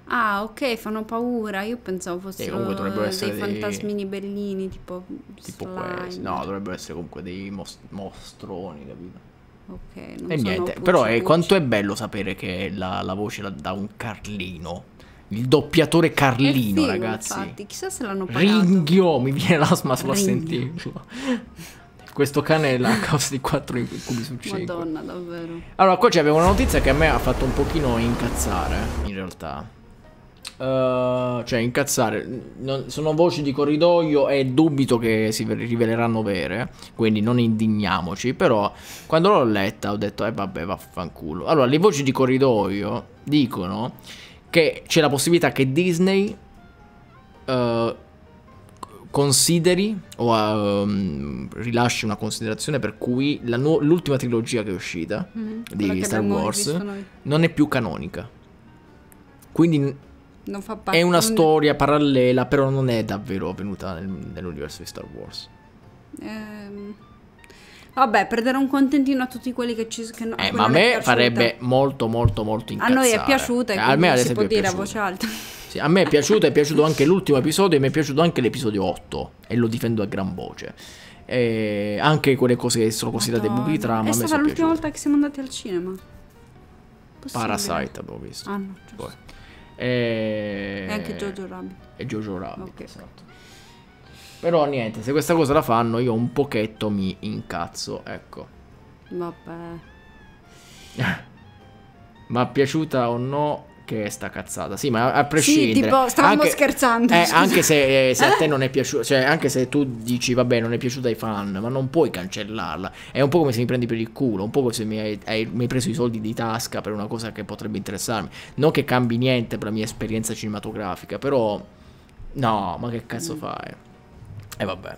Ah, ok, fanno paura. Io pensavo fossero dei fantasmini bellini, tipo, tipo questi. No, dovrebbero essere comunque dei most mostroni, capito? Ok, non e niente, pucci, però è, quanto è bello sapere che la, la voce la dà un Carlino. Il doppiatore Carlino, figo, ragazzi. Infatti, chissà se l'hanno pagato. Ringhio, mi viene l'asma solo a sentirlo. Questo cane è la causa di quattro incubi su Madonna, davvero. Allora, qua c'è una notizia che a me ha fatto un pochino incazzare, in realtà. Eh, cioè, incazzare. Non, sono voci di corridoio e dubito che si riveleranno vere. Eh. Quindi non indigniamoci. Però, quando l'ho letta, ho detto: Eh, vabbè, vaffanculo. Allora, le voci di corridoio dicono che c'è la possibilità che Disney. Uh, consideri o um, rilasci una considerazione per cui l'ultima trilogia che è uscita mm, di Star Wars non è più canonica. Quindi non fa parte. È una non... storia parallela, però non è davvero avvenuta nel, nell'universo di Star Wars. Ehm... Vabbè, per dare un contentino a tutti quelli che ci che no, eh, ma a me farebbe molto molto molto incazzare. A noi è piaciuta eh, a me si può dire a voce alta. Sì, a me è piaciuto, è piaciuto anche l'ultimo episodio e mi è piaciuto anche l'episodio 8 e lo difendo a gran voce. E anche quelle cose che sono considerate buchi di trama. È stata l'ultima piaciute. volta che siamo andati al cinema. Possibile. Parasite abbiamo visto. Ah, no, giusto. Poi. E, e anche Jojo Rabbit. E Jojo Rabbit, okay. esatto. Però niente, se questa cosa la fanno io un pochetto mi incazzo, ecco. Vabbè. Ma piaciuta o no, che è sta cazzata. Sì, ma a prescindere. Sì, tipo, stavamo anche, scherzando. Eh, anche se, eh, se a eh? te non è piaciuto, cioè, anche se tu dici, vabbè, non è piaciuta ai fan, ma non puoi cancellarla. È un po' come se mi prendi per il culo, un po' come se mi hai, hai, mi hai preso i soldi di tasca per una cosa che potrebbe interessarmi. Non che cambi niente per la mia esperienza cinematografica, però... No, ma che cazzo mm. fai? E eh, vabbè.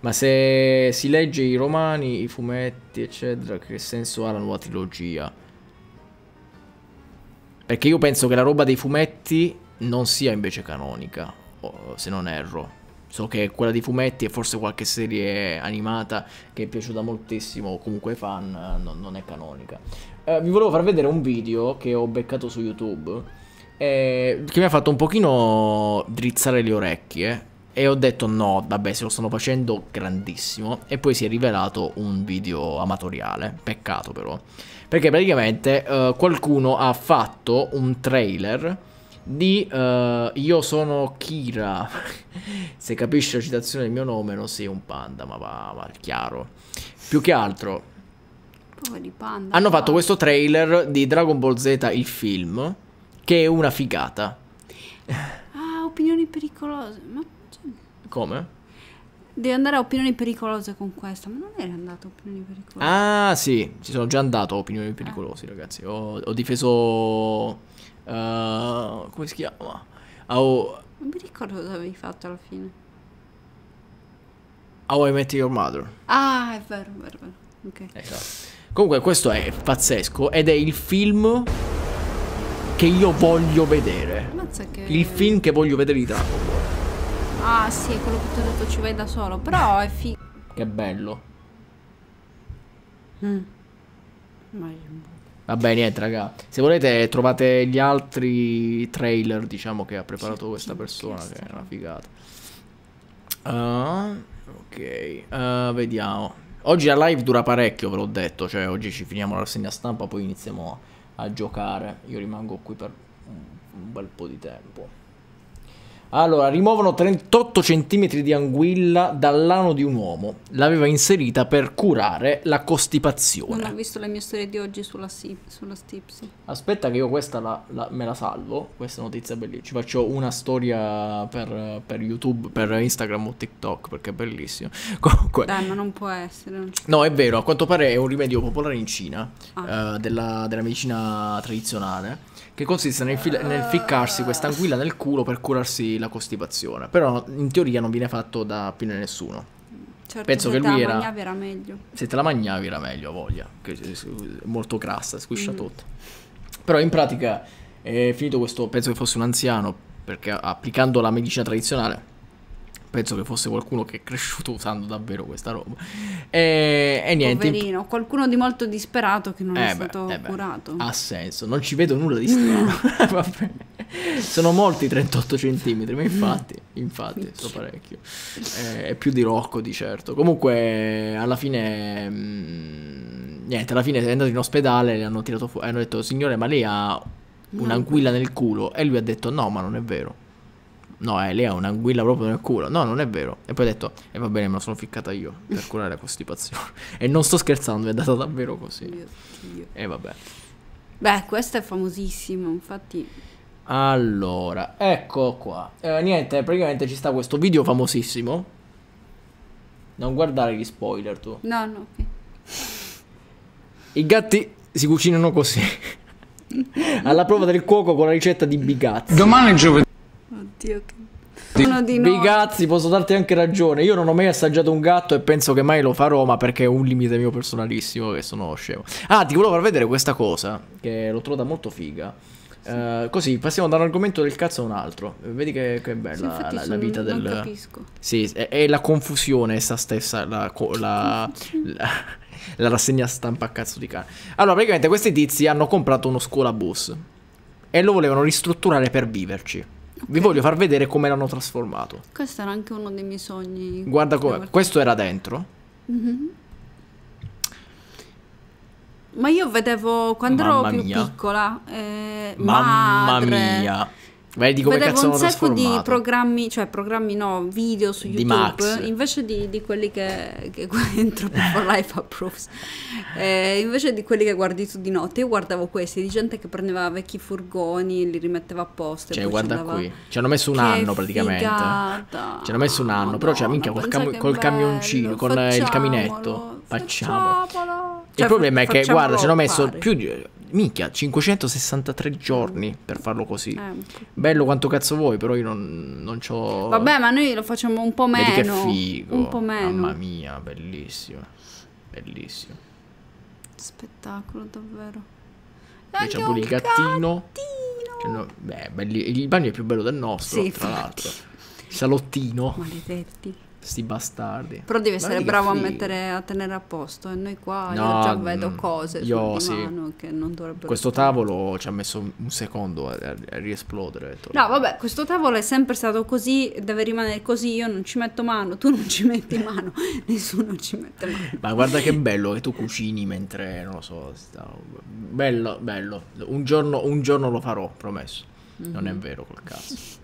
Ma se si legge i romani, i fumetti, eccetera, che senso ha la nuova trilogia? Perché io penso che la roba dei fumetti non sia invece canonica, se non erro. So che quella dei fumetti e forse qualche serie animata che è piaciuta moltissimo o comunque fan non, non è canonica. Eh, vi volevo far vedere un video che ho beccato su YouTube eh, che mi ha fatto un pochino drizzare le orecchie. Eh. E ho detto no, vabbè, se lo stanno facendo grandissimo. E poi si è rivelato un video amatoriale. Peccato però. Perché praticamente uh, qualcuno ha fatto un trailer di uh, Io sono Kira. Se capisci la citazione del mio nome non sei un panda, ma va, va chiaro. Più che altro... Poveri panda. Hanno fatto questo trailer di Dragon Ball Z, il film, che è una figata. Ah, opinioni pericolose. Ma... Cioè, Come? Devi andare a opinioni pericolose con questa. Ma non eri andato a opinioni pericolose. Ah, sì, ci sono già andato a opinioni eh. pericolose, eh. ragazzi. Ho, ho difeso. Uh, come si chiama? Ho... Ah, oh. Non mi ricordo cosa avevi fatto alla fine. How ah, oh, I Met Your Mother. Ah, è vero, è vero, è vero. Ok. Esatto. Comunque, questo è pazzesco. Ed è il film che io voglio vedere. Mazza Che... Il film che voglio vedere di Dragon Ball. Ah sì, quello che ti ho detto ci vai da solo, però è figo. Che bello. Mm. Vabbè, niente, raga. Se volete trovate gli altri trailer, diciamo, che ha preparato questa persona, che è una figata. Uh, ok, uh, vediamo. Oggi la live dura parecchio, ve l'ho detto, cioè oggi ci finiamo la rassegna stampa, poi iniziamo a, giocare. Io rimango qui per un bel po' di tempo. Allora, rimuovono 38 cm di anguilla dall'ano di un uomo. L'aveva inserita per curare la costipazione. Non ho visto la mia storia di oggi sulla, si- sulla stipsi. Aspetta che io questa la, la, me la salvo, questa notizia bellissima. Ci faccio una storia per, per, YouTube, per Instagram o TikTok, perché è bellissimo. Comunque... Dai, ma non può essere. Non no, è vero, a quanto pare è un rimedio popolare in Cina, ah. eh, della, della medicina tradizionale che consiste nel, nel ficcarsi questa anguilla nel culo per curarsi la costipazione. Però in teoria non viene fatto da più nessuno. Certo, Penso che lui era... magnavi era meglio. Se te la magnavi era meglio, a voglia. Che è molto grassa, squiscia mm. tutto. Però in pratica è finito questo, penso che fosse un anziano, perché applicando la medicina tradizionale penso che fosse qualcuno che è cresciuto usando davvero questa roba. E, e niente. Poverino, qualcuno di molto disperato che non eh è beh, stato eh curato. Ha senso, non ci vedo nulla di strano. Vabbè. Sono molti 38 centimetri, ma infatti, infatti, so parecchio. Eh, è più di Rocco di certo. Comunque, alla fine... Mh, mm, niente, alla fine è andato in ospedale, le hanno tirato fuori, hanno detto, signore, ma lei ha un'anguilla nel culo. E lui ha detto, no, ma non è vero no, eh, lei ha un'anguilla proprio nel culo. No, non è vero. E poi ha detto, e eh, va bene, me la sono ficcata io per curare la costipazione. e non sto scherzando, è andata davvero così. E eh, vabbè. Beh, questo è famosissimo, infatti... Allora, ecco qua. Eh, niente, praticamente ci sta questo video famosissimo. Non guardare gli spoiler tu. No, no, ok. I gatti si cucinano così. Alla prova del cuoco con la ricetta di Bigazzi. Domani è giovedì. Oddio che... Uno di noi. cazzi, posso darti anche ragione. Io non ho mai assaggiato un gatto e penso che mai lo farò, ma perché è un limite mio personalissimo che sono scemo. Ah, ti volevo far vedere questa cosa, che l'ho trovata molto figa. Uh, così passiamo da un argomento del cazzo a un altro. Vedi che, che bella sì, la, la, vita del. Non capisco. Sì, è, è, la confusione, essa stessa. La, la, la, rassegna stampa a cazzo di cane. Allora, praticamente questi tizi hanno comprato uno scuola bus e lo volevano ristrutturare per viverci. Vi voglio far vedere come l'hanno trasformato. Questo era anche uno dei miei sogni. Guarda come. Questo era dentro. Mm-hmm. Ma io vedevo quando Mamma ero più piccola. Eh, Mamma madre, mia. Vedi come Vedevo un sacco di programmi, cioè programmi no, video su YouTube, di YouTube, Max. invece di, di, quelli che, che entro for life approves, eh, invece di quelli che guardi tu di notte, io guardavo questi, di gente che prendeva vecchi furgoni, e li rimetteva a posto. Cioè guarda ci qui, ci hanno messo un che anno praticamente, figata. ci hanno messo un anno, no, però cioè minchia col, cam- col camioncino, con il caminetto, facciamolo. facciamolo. Cioè, il problema è che guarda, ci hanno messo più di Minchia, 563 giorni mm. per farlo così. Eh. Bello quanto cazzo vuoi, però io non, non c'ho. Vabbè, ma noi lo facciamo un po' meno. Vedi che figo. Un po' meno. Mamma mia, bellissimo. Bellissimo. Spettacolo, davvero. Noi c'è pure il gattino. gattino. Cioè, beh, belli, il bagno è più bello del nostro, sì, tra l'altro. Salottino. Maledetti. Sti bastardi. Però devi essere bravo a mettere a tenere a posto. E noi qua no, io già vedo mm, cose io, sì. che non dovrebbero. Questo tavolo ci ha messo un secondo a, a riesplodere. No, vabbè, questo tavolo è sempre stato così, deve rimanere così. Io non ci metto mano, tu non ci metti mano, nessuno ci mette mano. Ma guarda che bello che tu cucini mentre non lo so. Sta... Bello, bello. Un giorno, un giorno, lo farò, promesso. Mm -hmm. Non è mhm. vero col caso.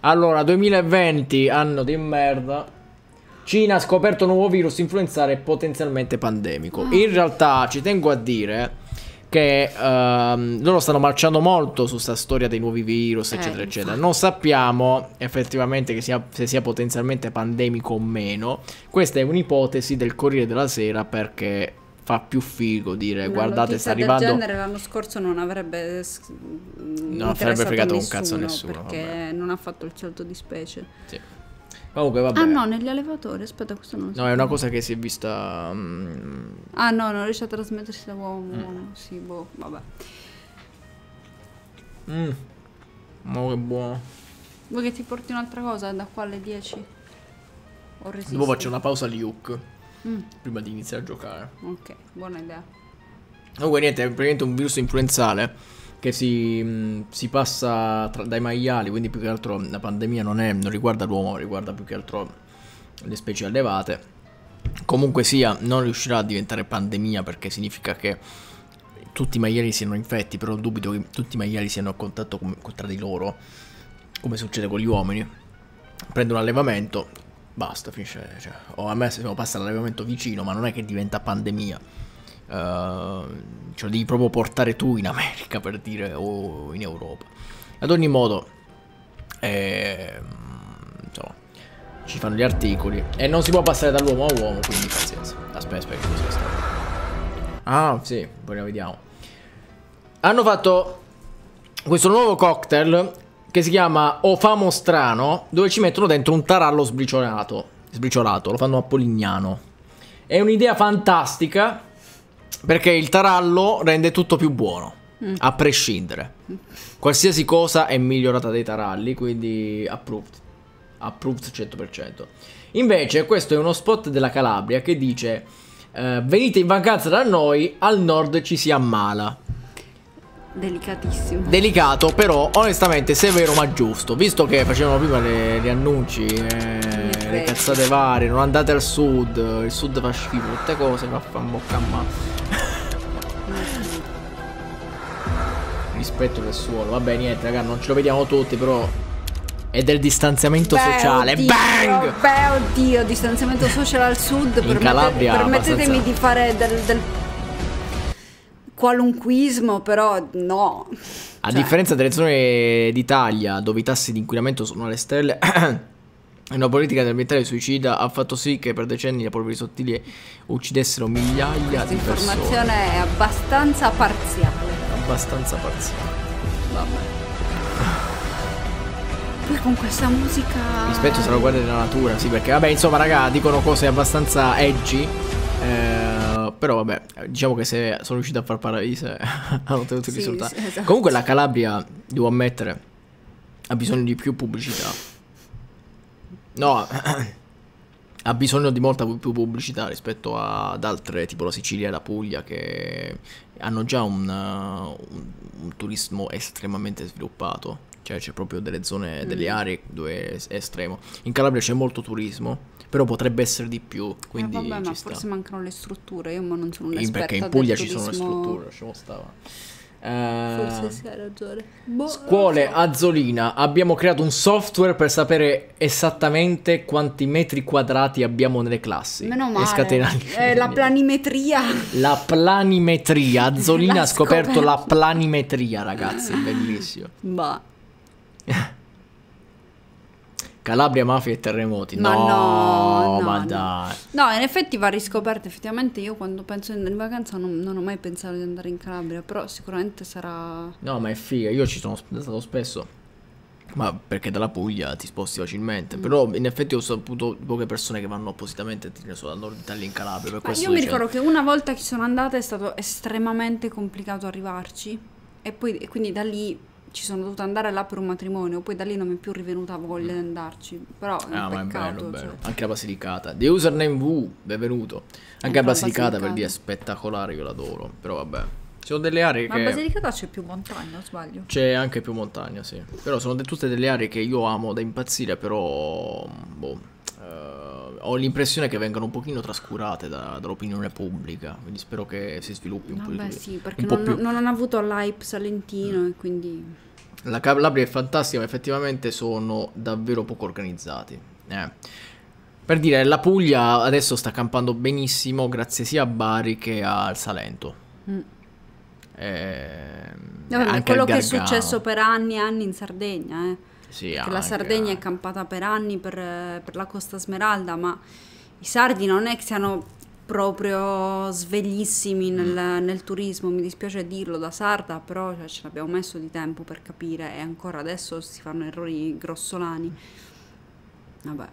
Allora, 2020, anno di merda. Cina ha scoperto un nuovo virus influenzare potenzialmente pandemico. Ah. In realtà ci tengo a dire che ehm, loro stanno marciando molto su questa storia dei nuovi virus, eccetera, eh, eccetera. Non sappiamo effettivamente sia, se sia potenzialmente pandemico o meno. Questa è un'ipotesi del Corriere della Sera perché fa più figo dire Una guardate sta arrivando del genere l'anno scorso non avrebbe mm, non avrebbe fregato un cazzo a nessuno perché vabbè. non ha fatto il salto di specie sì. Comunque vabbè. Ah no, negli allevatori, aspetta, questo non lo so. No, è una cosa che si è vista... Mm. Ah no, non riesce a trasmettersi da uomo a mm. sì, boh, vabbè. Mmm, ma che buono. Vuoi che ti porti un'altra cosa da qua alle 10? O resisti? Dopo boh, faccio una pausa Luke. mm. prima di iniziare a giocare. Ok, buona idea. Comunque niente, è praticamente un virus influenzale che si, mm, si passa tra, dai maiali, quindi più che altro la pandemia non, è, non riguarda l'uomo, riguarda più che altro le specie allevate. Comunque sia, non riuscirà a diventare pandemia perché significa che tutti i maiali siano infetti, però dubito che tutti i maiali siano a contatto con, con tra di loro, come succede con gli uomini. Prendono allevamento, basta, finisce. Cioè, o a me se passare all'allevamento vicino, ma non è che diventa pandemia cioè devi proprio portare tu in America per dire o in Europa. Ad ogni modo, eh, insomma, ci fanno gli articoli e non si può passare dall'uomo a uomo, quindi pazienza. Aspetta, aspetta, aspetta. Ah, sì, poi la vediamo. Hanno fatto questo nuovo cocktail che si chiama O Famo Strano, dove ci mettono dentro un tarallo sbriciolato. Sbriciolato, lo fanno a Polignano. È un'idea fantastica perché il tarallo rende tutto più buono, mm. a prescindere. Qualsiasi cosa è migliorata dai taralli, quindi approved. Approved 100%. Invece questo è uno spot della Calabria che dice eh, venite in vacanza da noi, al nord ci si ammala. Delicatissimo. Delicato, però onestamente se vero ma giusto. Visto che facevano prima gli annunci... Eh Bene. le cazzate varie, non andate al sud, il sud fa schifo, tutte cose, vaffanbocca a mano. rispetto del suolo. Vabbè, niente, raga, non ce lo vediamo tutti, però. È del distanziamento beh, sociale. Oddio, Bang! Beh, oddio, distanziamento sociale al sud. In permettete, Calabria, permettetemi abbastanza. di fare del, del qualunquismo, però no. A cioè. differenza delle zone d'Italia, dove i tassi di inquinamento sono alle stelle. Una politica ambientale suicida ha fatto sì che per decenni le polveri sottili uccidessero migliaia di persone. L'informazione è abbastanza parziale. Abbastanza parziale. Vabbè. Poi con questa musica... Rispetto se lo guarda della natura, sì, perché vabbè, insomma, raga, dicono cose abbastanza edgy. Eh, però vabbè, diciamo che se sono riuscito a far paradiso hanno ottenuto sì, risultati. Sì, esatto. Comunque la Calabria, devo ammettere, ha bisogno di più pubblicità. No, ha bisogno di molta più pubblicità rispetto ad altre, tipo la Sicilia e la Puglia, che hanno già un, uh, un, un turismo estremamente sviluppato. Cioè c'è proprio delle zone, mm. delle aree dove è estremo. In Calabria c'è molto turismo, però potrebbe essere di più. Eh, quindi eh vabbè, ma sta. forse mancano le strutture, io ma non sono un esperto Perché in Puglia ci turismo... sono le strutture, ci stava. Forse eh, hai ragione. Boh, scuole so. Azzolina, abbiamo creato un software per sapere esattamente quanti metri quadrati abbiamo nelle classi. Meno male. Eh, la planimetria. La planimetria. Azzolina ha scoperto, scoperto la planimetria, ragazzi, bellissimo. Bah. Calabria, mafia e terremoti. Ma no, no, no ma no. dai. No, in effetti va riscoperta. Effettivamente io quando penso di andare in vacanza non, non, ho mai pensato di andare in Calabria, però sicuramente sarà... No, ma è figa, io ci sono stato spesso. Ma perché dalla Puglia ti sposti facilmente. Mm. Però in effetti ho saputo poche persone che vanno appositamente so, dal nord Italia in Calabria. ma io mi ricordo che una volta che sono andata è stato estremamente complicato arrivarci. E poi e quindi da lì ci sono dovuta andare là per un matrimonio, poi da lì non mi è più rivenuta voglia di mm. andarci. Però è ah, peccato, è bello, bello. Cioè. Anche la Basilicata. The username V, benvenuto. Anche ecco, la Basilicata, Basilicata, per dire è spettacolare, io l'adoro. Però vabbè. Ci sono delle aree Ma che. Ma Basilicata c'è più montagna, o sbaglio? C'è anche più montagna, sì. Però sono tutte delle aree che io amo da impazzire, però. Boh. Uh ho l'impressione che vengano un pochino trascurate da, dall'opinione pubblica, quindi spero che si sviluppi un Vabbè, po' di più. sì, perché non, più. non, hanno avuto l'hype salentino mm. e quindi... La Calabria è fantastica, ma effettivamente sono davvero poco organizzati. Eh. Per dire, la Puglia adesso sta campando benissimo grazie sia a Bari che al Salento. Mm. Eh, no, quello che è successo per anni e anni in Sardegna, eh. Sì, anche, la Sardegna è campata per anni per, per, la Costa Smeralda, ma i sardi non è che siano proprio sveglissimi mm. nel, mm. nel turismo, mi dispiace dirlo da sarda, però cioè, ce l'abbiamo messo di tempo per capire e ancora adesso si fanno errori grossolani. Vabbè.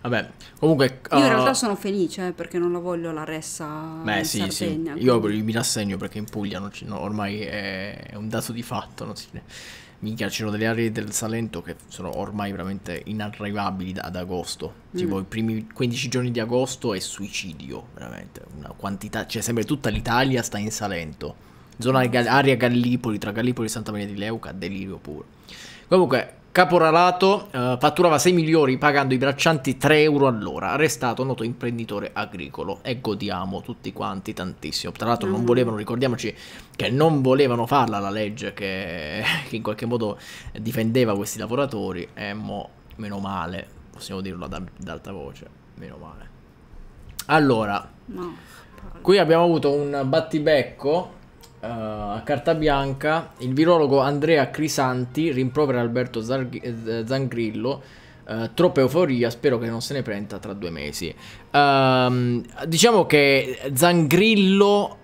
Vabbè, comunque. Io in uh, realtà sono felice eh, perché non la voglio la ressa beh, sì, Sardegna. Sì. Io mi rassegno perché in Puglia non ci, no, ormai è, un dato di fatto. Non si, mi c'erano delle aree del Salento che sono ormai veramente inarrivabili ad agosto mm. tipo i primi 15 giorni di agosto è suicidio veramente una quantità cioè sembra tutta l'Italia sta in Salento zona area Gallipoli tra Gallipoli e Santa Maria di Leuca delirio puro comunque Caporalato eh, fatturava 6 milioni pagando i braccianti 3 euro all'ora, arrestato noto imprenditore agricolo e godiamo tutti quanti tantissimo. Tra l'altro non mm. volevano, ricordiamoci che non volevano farla la legge che, che in qualche modo difendeva questi lavoratori e mo, meno male, possiamo dirlo ad, ad alta voce, meno male. Allora, no. qui abbiamo avuto un battibecco Uh, a carta bianca il virologo Andrea Crisanti rimprovera Alberto Zarg- eh, Zangrillo Uh, eh, troppa euforia, spero che non se ne prenda tra due mesi. Uh, diciamo che Zangrillo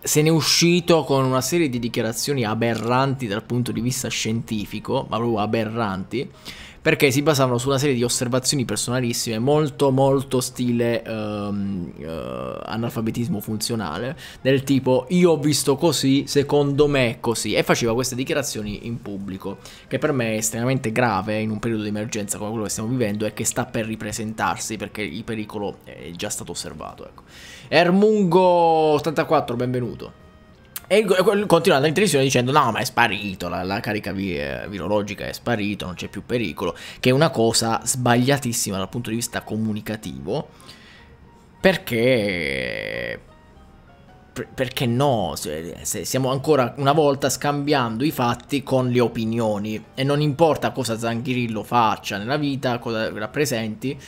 se n'è uscito con una serie di dichiarazioni aberranti dal punto di vista scientifico, ma proprio aberranti perché si basavano su una serie di osservazioni personalissime molto molto stile um, uh, analfabetismo funzionale, del tipo io ho visto così, secondo me è così, e faceva queste dichiarazioni in pubblico, che per me è estremamente grave in un periodo di emergenza come quello che stiamo vivendo e che sta per ripresentarsi perché il pericolo è già stato osservato. Ecco. Ermungo84, benvenuto. E continua continuando in televisione dicendo no ma è sparito, la, la carica vi virologica è sparita, non c'è più pericolo, che è una cosa sbagliatissima dal punto di vista comunicativo, perché, perché no, se stiamo ancora una volta scambiando i fatti con le opinioni e non importa cosa Zanghirillo faccia nella vita, cosa rappresenti,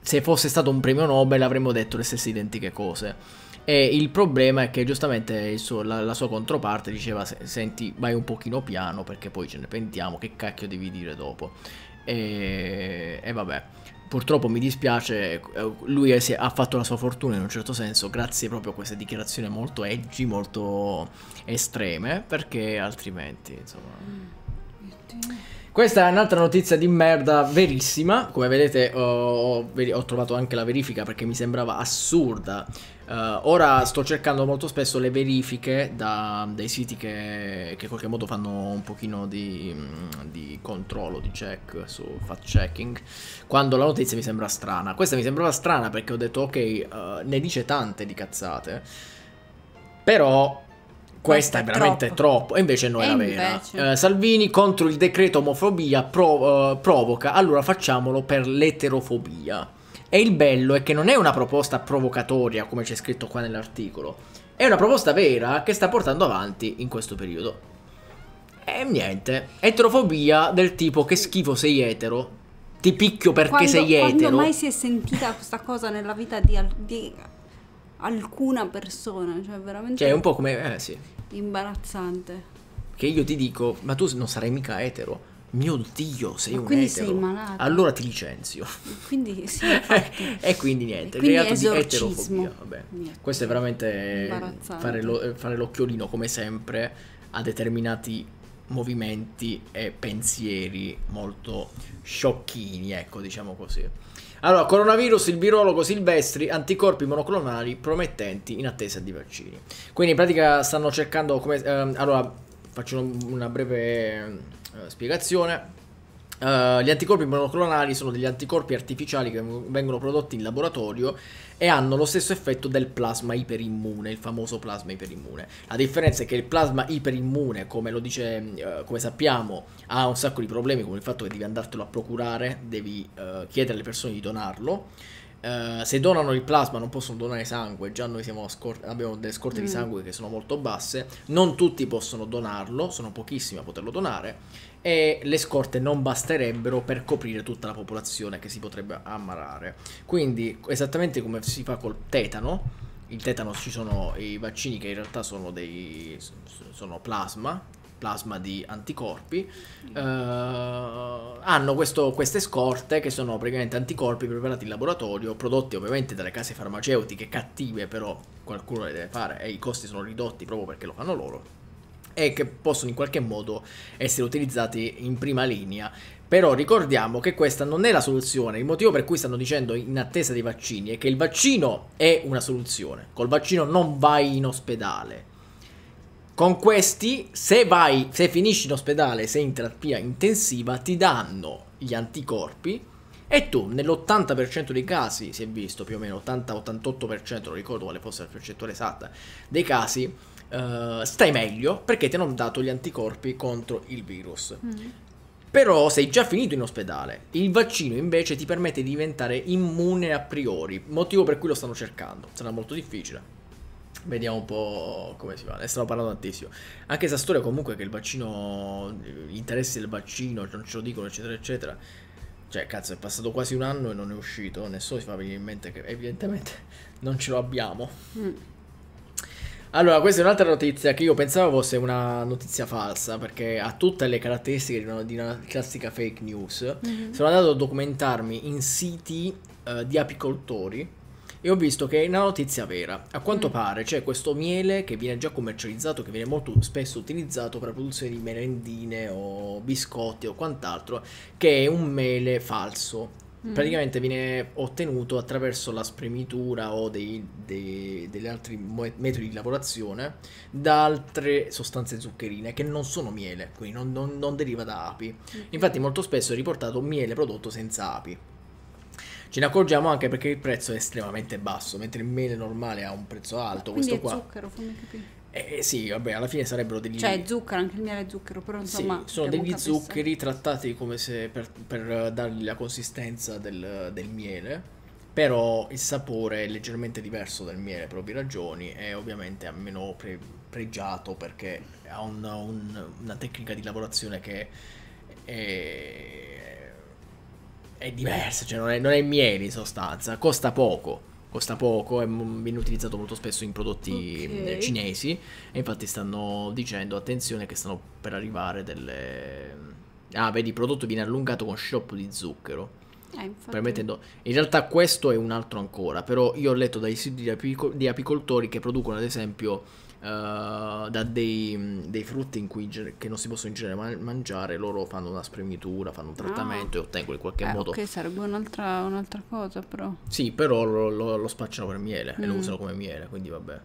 se fosse stato un premio Nobel avremmo detto le stesse identiche cose. E il problema è che giustamente suo, la, la, sua controparte diceva senti vai un pochino piano perché poi ce ne pentiamo, che cacchio devi dire dopo. E, e vabbè, purtroppo mi dispiace, lui è, ha fatto la sua fortuna in un certo senso grazie proprio a queste dichiarazioni molto edgy, molto estreme, perché altrimenti insomma... Questa è un'altra notizia di merda verissima, come vedete ho, ho, trovato anche la verifica perché mi sembrava assurda Uh, ora sto cercando molto spesso le verifiche da, dai siti che, che in qualche modo fanno un pochino di, mm, di controllo, di check su fact checking, quando la notizia mi sembra strana. Questa mi sembrava strana perché ho detto ok, uh, ne dice tante di cazzate, però questa è veramente troppo. troppo. E invece no, è la vera. Eh, Salvini contro il decreto omofobia prov eh, provoca, allora facciamolo per l'eterofobia. E il bello è che non è una proposta provocatoria, come c'è scritto qua nell'articolo. È una proposta vera che sta portando avanti in questo periodo. E niente, eterofobia del tipo che schifo sei etero, ti picchio perché quando, sei etero. Quando mai si è sentita questa cosa nella vita di, al di alcuna persona? Cioè, veramente. Cioè, è un po' come. Eh, sì. Imbarazzante. Che io ti dico, ma tu non sarai mica etero mio dio, sei Ma un quindi etero. sei malato. Allora ti licenzio. Quindi sì, e quindi niente, quindi reato esorcismo. di eterofobia. Vabbè. Questo è veramente fare, lo, eh, fare l'occhiolino come sempre a determinati movimenti e pensieri molto sciocchini, ecco, diciamo così. Allora, coronavirus, il virologo Silvestri, anticorpi monoclonali promettenti in attesa di vaccini. Quindi in pratica stanno cercando come... Ehm, allora, faccio una breve eh, spiegazione. Uh, gli anticorpi monoclonali sono degli anticorpi artificiali che vengono prodotti in laboratorio e hanno lo stesso effetto del plasma iperimmune, il famoso plasma iperimmune. La differenza è che il plasma iperimmune, come lo dice, uh, come sappiamo, ha un sacco di problemi, come il fatto che devi andartelo a procurare, devi uh, chiedere alle persone di donarlo eh, se donano il plasma non possono donare sangue, già noi abbiamo delle scorte mm. di sangue che sono molto basse, non tutti possono donarlo, sono pochissimi a poterlo donare e le scorte non basterebbero per coprire tutta la popolazione che si potrebbe ammalare. Quindi esattamente come si fa col tetano, il tetano ci sono i vaccini che in realtà sono, dei, sono plasma, plasma di anticorpi, eh, hanno questo, queste scorte che sono praticamente anticorpi preparati in laboratorio, prodotti ovviamente dalle case farmaceutiche cattive, però qualcuno le deve fare e i costi sono ridotti proprio perché lo fanno loro e che possono in qualche modo essere utilizzati in prima linea. Però ricordiamo che questa non è la soluzione, il motivo per cui stanno dicendo in attesa dei vaccini è che il vaccino è una soluzione, col vaccino non vai in ospedale, con questi, se vai, se finisci in ospedale, sei in terapia intensiva, ti danno gli anticorpi e tu nell'80% dei casi, si è visto più o meno 80-88%, non ricordo quale fosse la percentuale esatta, dei casi eh, stai meglio perché ti hanno dato gli anticorpi contro il virus. Mm. Però sei già finito in ospedale. Il vaccino invece ti permette di diventare immune a priori, motivo per cui lo stanno cercando. Sarà molto difficile. Vediamo un po' come si va, ne stavo parlando tantissimo. Anche questa storia comunque che il vaccino, gli interessi del vaccino, non ce lo dicono, eccetera, eccetera. Cioè, cazzo, è passato quasi un anno e non è uscito, nessuno si fa venire in mente che evidentemente non ce lo abbiamo. Mm. Allora, questa è un'altra notizia che io pensavo fosse una notizia falsa, perché ha tutte le caratteristiche di una, di una classica fake news. Mm -hmm. Sono andato a documentarmi in siti uh, di apicoltori e ho visto che è una notizia vera. A quanto mm. pare c'è questo miele che viene già commercializzato, che viene molto spesso utilizzato per la produzione di merendine o biscotti o quant'altro, che è un mele falso. Mm. Praticamente viene ottenuto attraverso la spremitura o dei, dei, degli altri metodi di lavorazione da altre sostanze zuccherine che non sono miele, quindi non, non, non deriva da api. Mm. Infatti molto spesso è riportato miele prodotto senza api. Ce ne accorgiamo anche perché il prezzo è estremamente basso, mentre il miele normale ha un prezzo alto. Quindi questo qua. zucchero, fammi capire. Eh, sì, vabbè, alla fine sarebbero degli... Cioè zucchero, anche il miele zucchero, però insomma... Sì, sono degli zuccheri trattati come se per, per, dargli la consistenza del, del miele, però il sapore è leggermente diverso dal miele per ovvie ragioni e ovviamente ha meno pre, pregiato perché ha una, un, una tecnica di lavorazione che è è diversa, cioè non è, non è miele in sostanza, costa poco costa poco, e viene utilizzato molto spesso in prodotti okay. Mm, eh, cinesi e infatti stanno dicendo attenzione che stanno per arrivare delle... Mm, ah, vedi, il prodotto viene allungato con sciroppo di zucchero. Eh, permettendo... In realtà questo è un altro ancora, però io ho letto dai siti di, apico... di apicoltori che producono ad esempio eh, da dei, dei, frutti in cui, che non si possono in genere mangiare, loro fanno una spremitura, fanno un ah, trattamento ah. e ottengono in qualche eh, modo... Ok, sarebbe un'altra, un'altra, cosa però. Sì, però lo, lo, lo spacciano per miele mm. e lo mm. usano come miele, quindi vabbè.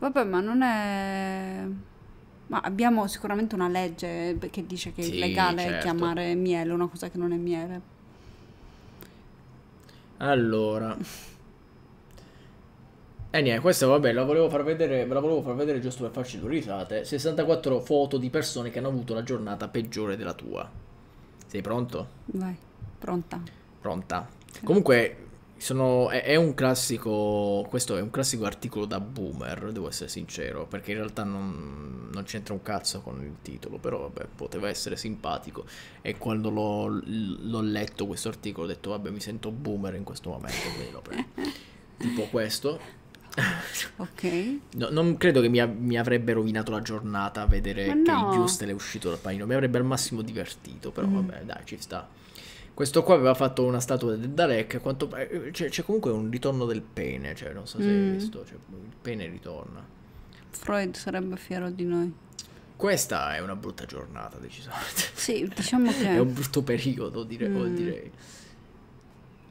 Vabbè, ma non è... Ma abbiamo sicuramente una legge eh, che dice che sì, è illegale certo. chiamare miele una cosa che non è miele. Allora, e eh, niente, questo vabbè, la volevo far vedere, ve la volevo far vedere giusto per farci due risate. 64 foto di persone che hanno avuto la giornata peggiore della tua. Sei pronto? Vai, pronta. Pronta. Sì. Comunque, sono, è, è, un classico, questo è un classico articolo da boomer, devo essere sincero, perché in realtà non, non c'entra un cazzo con il titolo, però vabbè, poteva essere simpatico. E quando l'ho, letto questo articolo ho detto, vabbè, mi sento boomer in questo momento, quindi tipo questo ok. No, non credo che mi, mi, avrebbe rovinato la giornata vedere Ma che il giusto è uscito dal panino. Mi avrebbe al massimo divertito, però mm. vabbè, dai, ci sta. Questo qua aveva fatto una statua del Dalek. Quanto... Eh, c'è, c'è, comunque un ritorno del pene, cioè, non so se mm. hai visto. Cioè, il pene ritorna. Freud sarebbe fiero di noi. Questa è una brutta giornata, decisamente. Sì, diciamo che... è un brutto periodo, dire, mm. direi.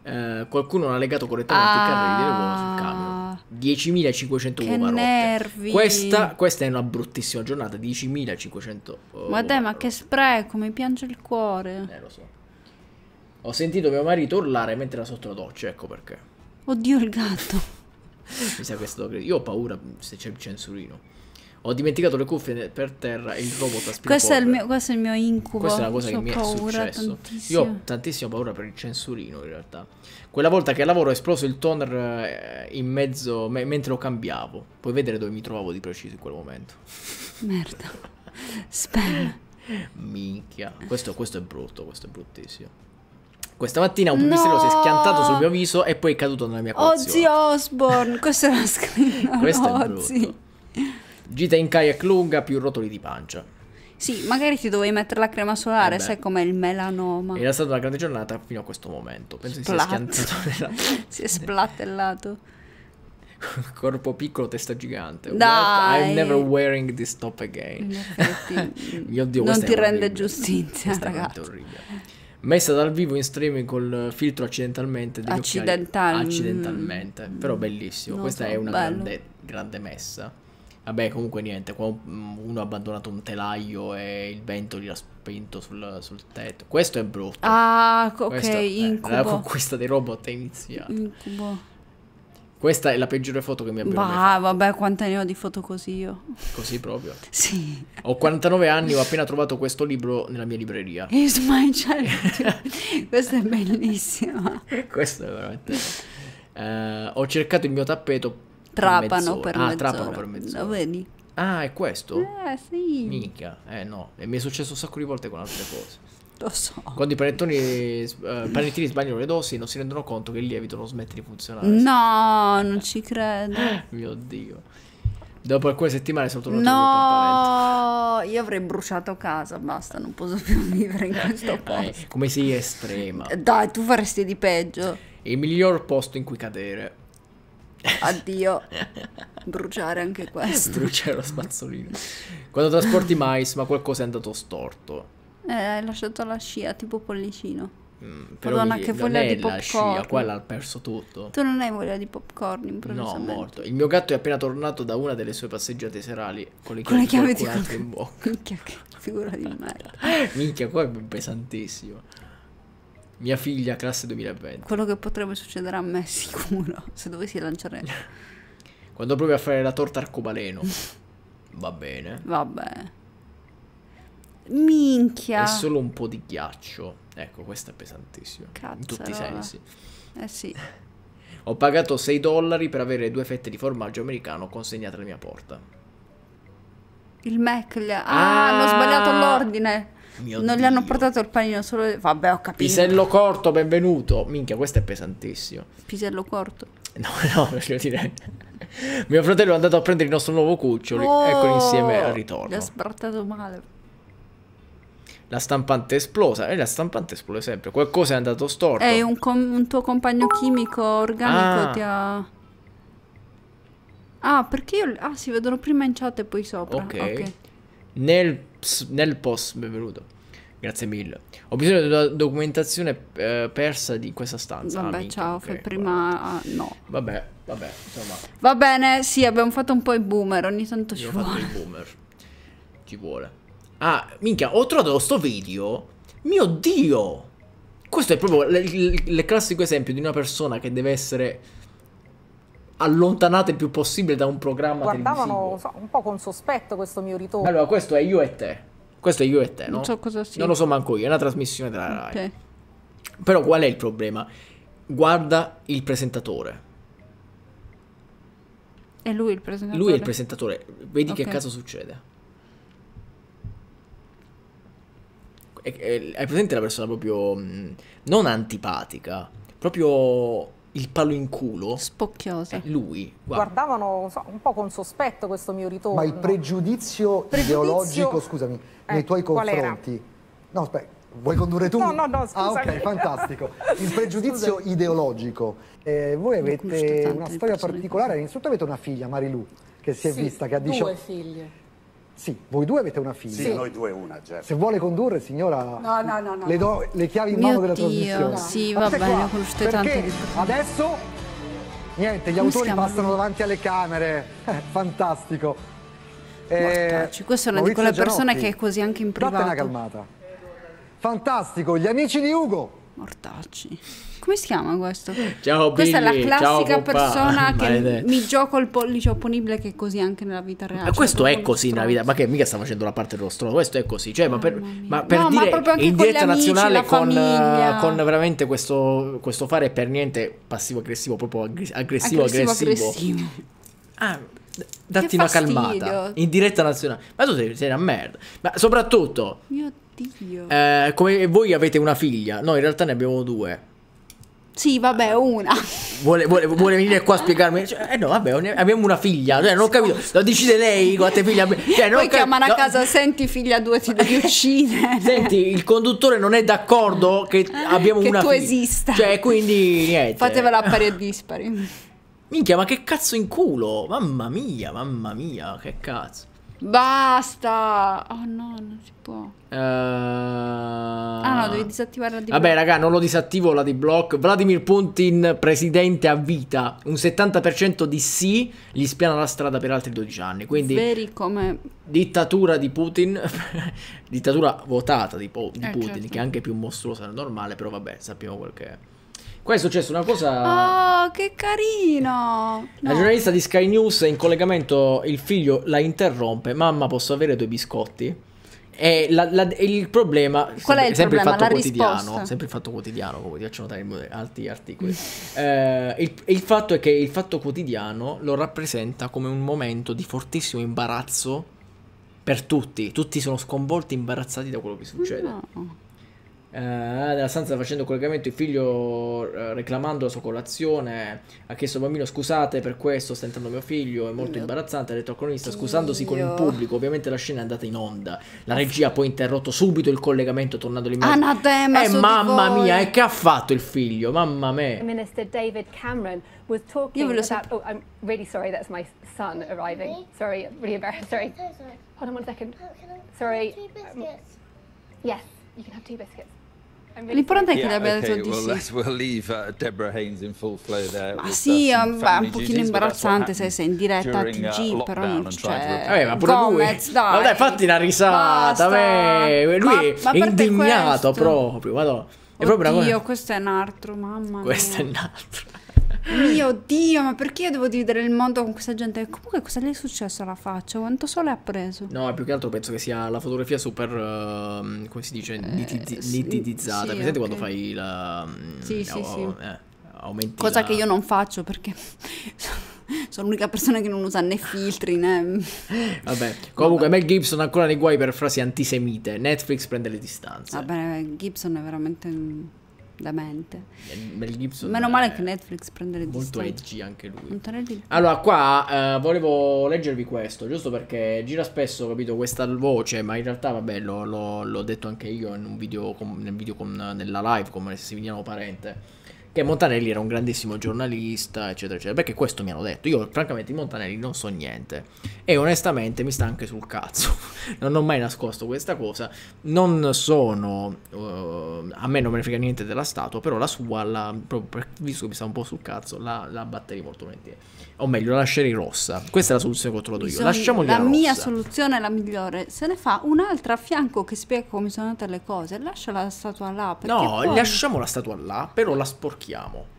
Eh, qualcuno l'ha legato correttamente ah, il carro di uova sul camion. 10.500 che uova nervi. Questa, questa, è una bruttissima giornata, 10.500 uova. Eh, ma dai, ma rotte. che spreco, mi piange il cuore. Eh, lo so. Ho sentito mio marito urlare mentre era sotto la doccia, ecco perché. Oddio il gatto. Mi sa questo Io ho paura se c'è il censurino. Ho dimenticato le cuffie per terra e il robot aspira questo questo è il mio incubo. Questa è una cosa che mi è successo. Tantissimo. Io ho tantissima paura per il censurino in realtà. Quella volta che lavoro è esploso il toner eh, in mezzo me- mentre lo cambiavo. Puoi vedere dove mi trovavo di preciso in quel momento. Merda. Spam. Minchia. Questo, questo, è brutto, questo è bruttissimo. Questa mattina un pipistrello no! si è schiantato sul mio viso e poi è caduto nella mia colazione. Ozzy Osbourne, questo è una scritta. questo è brutto. Gita in kayak lunga più rotoli di pancia. Sì, magari ti dovevi mettere la crema solare, eh sai com'è il melanoma. Era stata una grande giornata fino a questo momento. Penso Splat. si sia schiantato nella... si è splattellato. Corpo piccolo, testa gigante. Dai. I'm never wearing this top again. Mio mm, Dio, non ti rende giustizia, ragazzi. orribile messa dal vivo in streaming col filtro accidentalmente degli Accidental... accidentalmente però bellissimo non questa so, è una grande, grande, messa Vabbè, comunque niente, qua uno ha abbandonato un telaio e il vento gli ha spinto sul, sul tetto. Questo è brutto. Ah, ok, Questo, incubo. Eh, la conquista dei robot è iniziata. Incubo. Questa è la peggiore foto che mi abbia mai fatto. Ah, vabbè, quante ne ho di foto così io. Così proprio? sì. Ho 49 anni, ho appena trovato questo libro nella mia libreria. Is my child. Questa è bellissima. Questo è veramente... Uh, ho cercato il mio tappeto Ah, trapano per mezz'ora. Ah, Trapano per mezz'ora. Lo vedi? Ah, è questo? Eh, sì. Mica, eh no, e mi è successo un sacco di volte con altre cose. Lo so. Quando i panettoni, eh, panettini sbagliano le dosi, non si rendono conto che il lievito non smette di funzionare. No, non ci credo. Mio Dio. Dopo alcune settimane sono tornato No, io avrei bruciato casa, basta, non posso più vivere in questo eh, posto. Eh, come sei estrema. Dai, tu faresti di peggio. Il miglior posto in cui cadere. Addio. Bruciare anche questo. Bruciare lo spazzolino. Quando trasporti mais, ma qualcosa è andato storto. Eh, hai lasciato la scia, tipo pollicino. Mm, però Madonna, mi, che voglia di popcorn. Scia, quella ha perso tutto. Tu non hai voglia di popcorn improvvisamente. No, morto. Il mio gatto è appena tornato da una delle sue passeggiate serali con le chiavi, con le chiavi di col... in bocca. Minchia, che figura di merda. Minchia, qua è pesantissimo. Mia figlia, classe 2020. Quello che potrebbe succedere a me, sicuro, se dovessi lanciare... Quando provi a fare la torta arcobaleno. Va bene. Vabbè. Minchia. È solo un po' di ghiaccio. Ecco, questa è pesantissima. Cazzo. In tutti i sensi. Eh sì. Ho pagato 6 dollari per avere due fette di formaggio americano consegnate alla mia porta. Il Mac. Ah, ah, hanno sbagliato l'ordine. Mio non Dio. gli hanno portato il panino solo. Vabbè, ho capito. Pisello corto, benvenuto. Minchia, questo è pesantissimo. Pisello corto. No, no, voglio dire. Mio fratello è andato a prendere il nostro nuovo cucciolo. Oh, eccolo insieme al oh, ritorno. Gli ha sbrattato male. La stampante è esplosa. E eh, la stampante esplode sempre. Qualcosa è andato storto. È un, un tuo compagno chimico organico ah. ti ha. Ah, perché io. Ah, si vedono prima in chat e poi sopra. Ok. okay. Nel nel post benvenuto. Grazie mille. Ho bisogno della documentazione eh, persa di questa stanza. Vabbè, amica. ciao, okay, fai prima uh, no. Vabbè, vabbè, insomma. Va bene, sì, abbiamo fatto un po' i boomer, ogni tanto ci vuole. Abbiamo fatto i boomer. Ci vuole. Ah, minchia, ho trovato sto video. Mio Dio! Questo è proprio il classico esempio di una persona che deve essere allontanate il più possibile da un programma Guardavano so, un po' con sospetto questo mio ritorno. Allora, questo è Io e te. Questo è Io e te, no? Non so cosa sia. Non lo so manco io, è una trasmissione della okay. RAI. Però qual è il problema? Guarda il presentatore. È lui il presentatore? Lui è il presentatore. Vedi okay. che cosa succede. Hai presente la persona proprio... Mm, non antipatica, proprio il palo in culo. Spocchiosa. Lui. Guarda. Guardavano so, un po' con sospetto questo mio ritorno. Ma il pregiudizio, pregiudizio... ideologico, scusami, eh, nei tuoi confronti. No, aspetta. Vuoi condurre tu? No, no, no, scusa. Ah, ok, fantastico. Il pregiudizio Scusami. ideologico. Eh, voi avete una storia particolare, innanzitutto avete una figlia, Marilu, che si è sì, vista, che ha 18... Due figlie. Sì, voi due avete una figlia. Sì, noi due una, certo. Se vuole condurre, signora, no, no, no, no. le do le chiavi in Mio mano della Dio. trasmissione. No. Sì, va bene, con usted tante di... Adesso niente, gli Come autori passano davanti alle camere. Fantastico. Eh, questa è una di quelle persone che è così anche in privato. Date una calmata. Fantastico, gli amici di Ugo. Mortacci. Come si chiama questo? Ciao, Questa è la classica persona che mi gioco il pollice opponibile che è così anche nella vita reale. Ma questo cioè, è così nella vita, ma che mica sta facendo la parte dello stronzo, questo è così, cioè, ma per, ma per no, dire ma in diretta amici, nazionale con, con, veramente questo, questo, fare per niente passivo aggressivo, proprio aggressivo aggressivo. aggressivo. aggressivo. Ah, datti una calmata in diretta nazionale. Ma tu sei, sei una merda. Ma soprattutto, mio Dio, eh, come voi avete una figlia, noi in realtà ne abbiamo due. Sì, vabbè, eh. una. Vuole, vuole, vuole venire qua a spiegarmi? Cioè, eh no, vabbè, abbiamo una figlia. Cioè, non ho capito. Lo decide lei quante figlie abbiamo. Cioè, Poi chiamano a casa, no. senti figlia due ti devi uccidere. Senti, il conduttore non è d'accordo che abbiamo che una figlia. Che tu esista. Cioè, quindi niente. Fatevela a pari e dispari. Minchia, ma che cazzo in culo! Mamma mia, mamma mia, che cazzo. Basta! Oh no, non si può. Uh... Ah no, devi disattivare la d Vabbè, raga, non lo disattivo la D-Block. Vladimir Putin, presidente a vita, un 70% di sì, gli spiana la strada per altri 12 anni. Quindi, Veri come... dittatura di Putin, dittatura votata di, po- di eh, Putin, certo. che è anche più mostruosa del normale, però vabbè, sappiamo quel che è. Qua è successa una cosa... Oh, che carino! La no. giornalista di Sky News in collegamento, il figlio la interrompe, mamma posso avere due biscotti? E la, la, il problema... Qual sempre, è il sempre problema? Il fatto la quotidiano, sempre il fatto quotidiano, come ti faccio notare altri articoli. eh, il, il fatto è che il fatto quotidiano lo rappresenta come un momento di fortissimo imbarazzo per tutti. Tutti sono sconvolti, imbarazzati da quello che succede. No eh, nella stanza facendo collegamento il figlio eh, reclamando la sua colazione ha chiesto al bambino scusate per questo sta entrando mio figlio è molto mio imbarazzante ha detto al cronista figlio. scusandosi con il pubblico ovviamente la scena è andata in onda la regia ha poi interrotto subito il collegamento tornando l'immagine anatema ah, eh, mamma mia e eh, che ha fatto il figlio mamma me Minister David Cameron was talking Io about oh I'm really sorry that's my son arriving really? sorry really embarrassed oh, sorry hold on one second oh, sorry um, yes you can have two biscuits L'importante è che yeah, abbia detto well, di sì. We'll leave, uh, ma sì, uh, beh, un pochino imbarazzante se sei in diretta a TG, uh, però non c'è. Vabbè, ma pure Gomez, lui. Dai. Ma fatti una risata, beh. Lui ma, ma è indignato proprio, vado. È Oddio, proprio una cosa. questo è un altro, mamma Questo è un altro. Mio Dio, ma perché io devo dividere il mondo con questa gente? Comunque, cosa gli è successo alla faccia? Quanto sole ha preso? No, più che altro penso che sia la fotografia super. Uh, come si dice? Eh, nitidizzata. Sì, Presente okay. quando fai la. Sì, mm, sì, oh, sì. Eh, aumenti. Cosa la... che io non faccio perché. sono l'unica persona che non usa né filtri né... Vabbè, comunque Mel Gibson ancora nei guai per frasi antisemite, Netflix prende le distanze. Vabbè, Gibson è veramente da mente. Mel Gibson. Meno male che Netflix prende le Molto edgy anche lui. Allora, qua eh, volevo leggervi questo, giusto perché gira spesso, capito, questa voce, ma in realtà, vabbè, l'ho, l'ho, l'ho detto anche io in un video, con, nel video con, nella live con Massimiliano Parente che Montanelli era un grandissimo giornalista, eccetera, eccetera, perché questo mi hanno detto. Io francamente di Montanelli non so niente e onestamente mi sta anche sul cazzo. non ho mai nascosto questa cosa, non sono uh, a me non me ne frega niente della statua, però la sua la, proprio per, visto che mi sta un po' sul cazzo, la, la batterei molto volentieri o meglio la lascerei rossa. Questa è la soluzione che ho trovato io. Lasciamogliela la rossa. La mia soluzione è la migliore. Se ne fa un'altra a fianco che spiega come sono andate le cose. Lascia la statua là. No, poi... lasciamo la statua là, però la sporchiamo.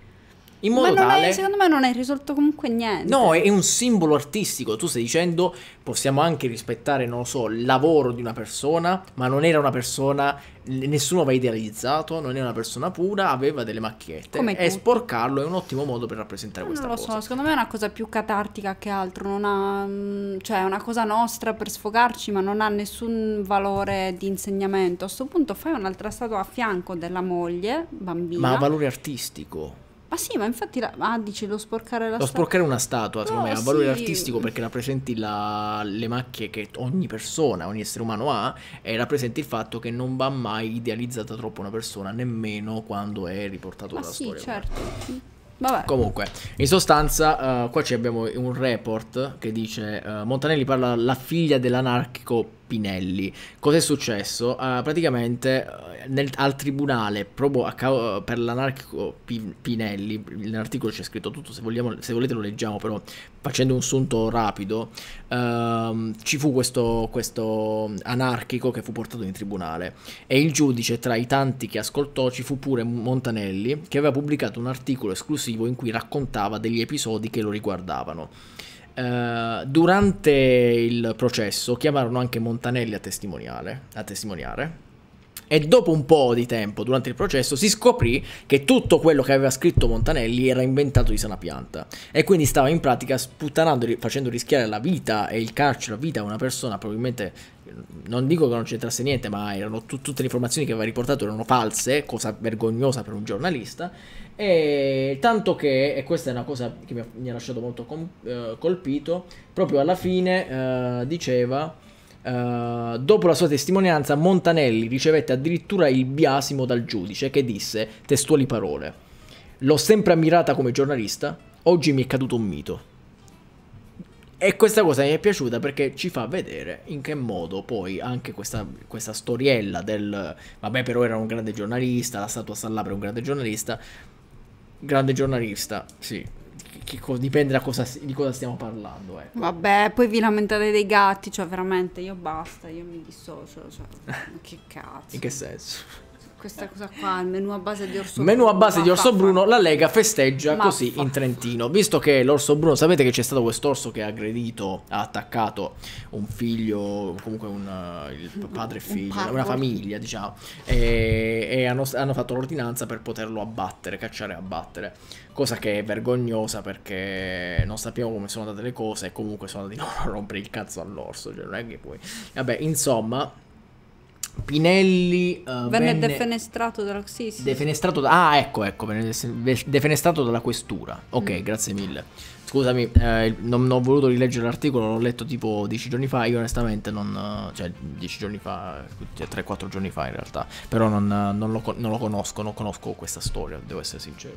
In modo Ma tale... Hai, secondo me non hai risolto comunque niente. No, è un simbolo artistico. Tu stai dicendo possiamo anche rispettare, non lo so, il lavoro di una persona, ma non era una persona, nessuno aveva idealizzato, non era una persona pura, aveva delle macchiette. Come e tu. sporcarlo è un ottimo modo per rappresentare no, questa cosa. Non lo so, secondo me è una cosa più catartica che altro, non ha, mm, cioè è una cosa nostra per sfogarci, ma non ha nessun valore di insegnamento. A questo punto fai un'altra statua a fianco della moglie, bambina. Ma ha valore artistico. Ma sì, ma infatti, la... ah, dici lo sporcare la statua. Lo sporcare una statua, secondo me, ha sì. valore artistico perché rappresenti la... le macchie che ogni persona, ogni essere umano ha e rappresenta il fatto che non va mai idealizzata troppo una persona, nemmeno quando è riportato ma dalla sì, storia. certo. Vabbè. Comunque, in sostanza, uh, qua ci abbiamo un report che dice: uh, Montanelli parla alla figlia dell'anarchico Pinelli. Cos'è successo? Uh, praticamente eh, nel, al tribunale proprio per l'anarchico Pinelli, nell'articolo c'è scritto tutto, se, vogliamo, se, volete lo leggiamo, però facendo un sunto rapido, uh, ci fu questo, questo anarchico che fu portato in tribunale e il giudice tra i tanti che ascoltò ci fu pure Montanelli che aveva pubblicato un articolo esclusivo in cui raccontava degli episodi che lo riguardavano. Eh, durante il processo chiamarono anche Montanelli a, a testimoniare. E dopo un po' di tempo, durante il processo, si scoprì che tutto quello che aveva scritto Montanelli era inventato di sana pianta. E quindi stava in pratica sputtanando, facendo rischiare la vita e il carcere, la vita a una persona probabilmente eh, non dico che non c'entrasse niente, ma erano t- tutte le informazioni che aveva riportato erano false, cosa vergognosa per un giornalista. E tanto che, e questa è una cosa che mi ha, mi ha lasciato molto eh, colpito, proprio alla fine eh, diceva, eh, dopo la sua testimonianza, Montanelli ricevette addirittura il biasimo dal giudice che disse, testuali parole, l'ho sempre ammirata come giornalista, oggi mi è caduto un mito. E questa cosa mi è piaciuta perché ci fa vedere in che modo poi anche questa, questa storiella del vabbè però era un grande giornalista, la statua sta là per un grande giornalista, grande giornalista, sì. Che, che, dipende da cosa, di cosa stiamo parlando. Ecco. Vabbè, poi vi lamentate dei gatti, cioè veramente io basta, io mi dissocio. Cioè, che cazzo. In che senso? questa cosa qua, il menù a base di orso menù bruno. Menù a base di orso bruno, la Lega festeggia ma così fa. in Trentino. Visto che l'orso bruno, sapete che c'è stato quest'orso che ha aggredito, ha attaccato un figlio, comunque un eh, padre e figlio, un una famiglia diciamo, e, e hanno, hanno fatto l'ordinanza per poterlo abbattere, cacciare e abbattere cosa che è vergognosa perché non sappiamo come sono andate le cose e comunque sono andati a rompere il cazzo all'orso, cioè non è che poi... Vabbè, insomma, Pinelli uh, eh, venne, venne, defenestrato dalla sì, sì. Defenestrato da, ah, ecco, ecco, defenestrato dalla questura. Ok, mm. grazie mille. Scusami, eh, non, non, ho voluto rileggere l'articolo, l'ho letto tipo dieci giorni fa, io onestamente non... Eh, cioè dieci giorni fa, cioè 3-4 giorni fa in realtà, però non, eh, non, lo, non, lo, conosco, non conosco questa storia, devo essere sincero.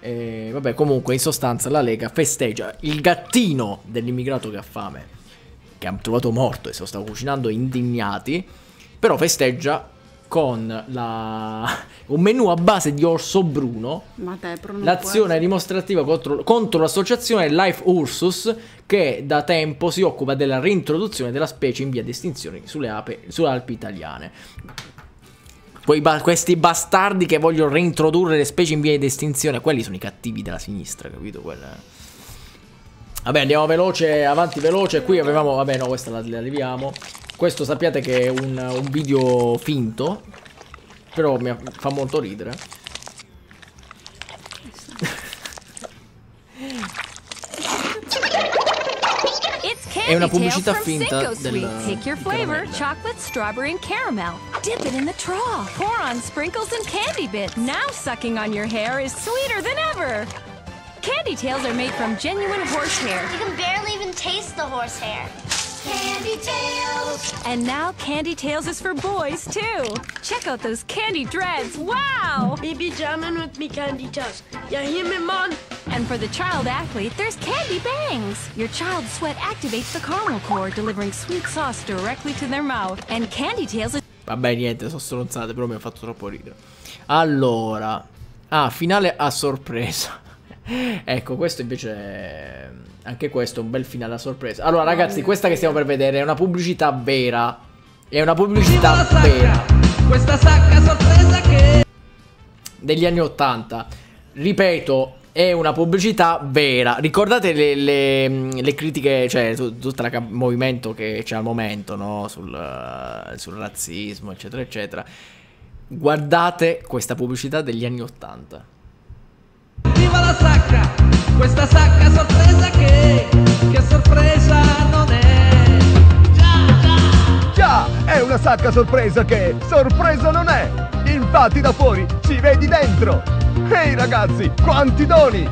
E, vabbè, comunque in sostanza la Lega festeggia il gattino dell'immigrato che ha fame, che hanno trovato morto e se lo stato cucinando indignati però festeggia con la... un menu a base di orso bruno, l'azione dimostrativa contro, contro l'associazione Life Ursus che da tempo si occupa della reintroduzione della specie in via di estinzione sulle, ape, sulle Alpi italiane. Poi ba questi bastardi che vogliono reintrodurre le specie in via di estinzione, quelli sono i cattivi della sinistra, capito? Quella... Vabbè, andiamo veloce, avanti veloce. Qui avevamo... Vabbè, no, questa la, la leviamo. Questo sappiate che è un, un video finto, però mi fa molto ridere. è una pubblicità finta del Take your flavor, chocolate, strawberry and caramel. Dip it in the straw. Pour on sprinkles and candy bits. Now sucking on your hair is sweeter than ever. Candy tails are made from genuine horsehair. You can barely even taste the hair. Candy Tails! And now Candy Tails is for boys, too. Check out those candy dreads. Wow! Baby jamming with me Candy Tails. You hear me, man? And for the child athlete, there's Candy Bangs. Your child's sweat activates the caramel core, delivering sweet sauce directly to their mouth. And Candy Tails is... Vabbè, niente, sono stronzate, però mi ha fatto troppo ridere. Allora... Ah, finale a sorpresa. ecco, questo invece è Anche questo è un bel finale a sorpresa. Allora, ragazzi, questa che stiamo per vedere è una pubblicità vera. È una pubblicità sacca, vera. Questa sacca sorpresa che... Degli anni Ottanta. Ripeto, è una pubblicità vera. Ricordate le, le, le critiche, cioè tutto il movimento che c'è al momento, no? Sul, eh, sul razzismo, eccetera, eccetera. Guardate questa pubblicità degli anni Ottanta. Viva la sacca! questa sacca sorpresa che, che sorpresa non è. Già, già! Già, è una sacca sorpresa che sorpresa non è. Infatti da fuori ci vedi dentro. Ehi ragazzi, quanti doni!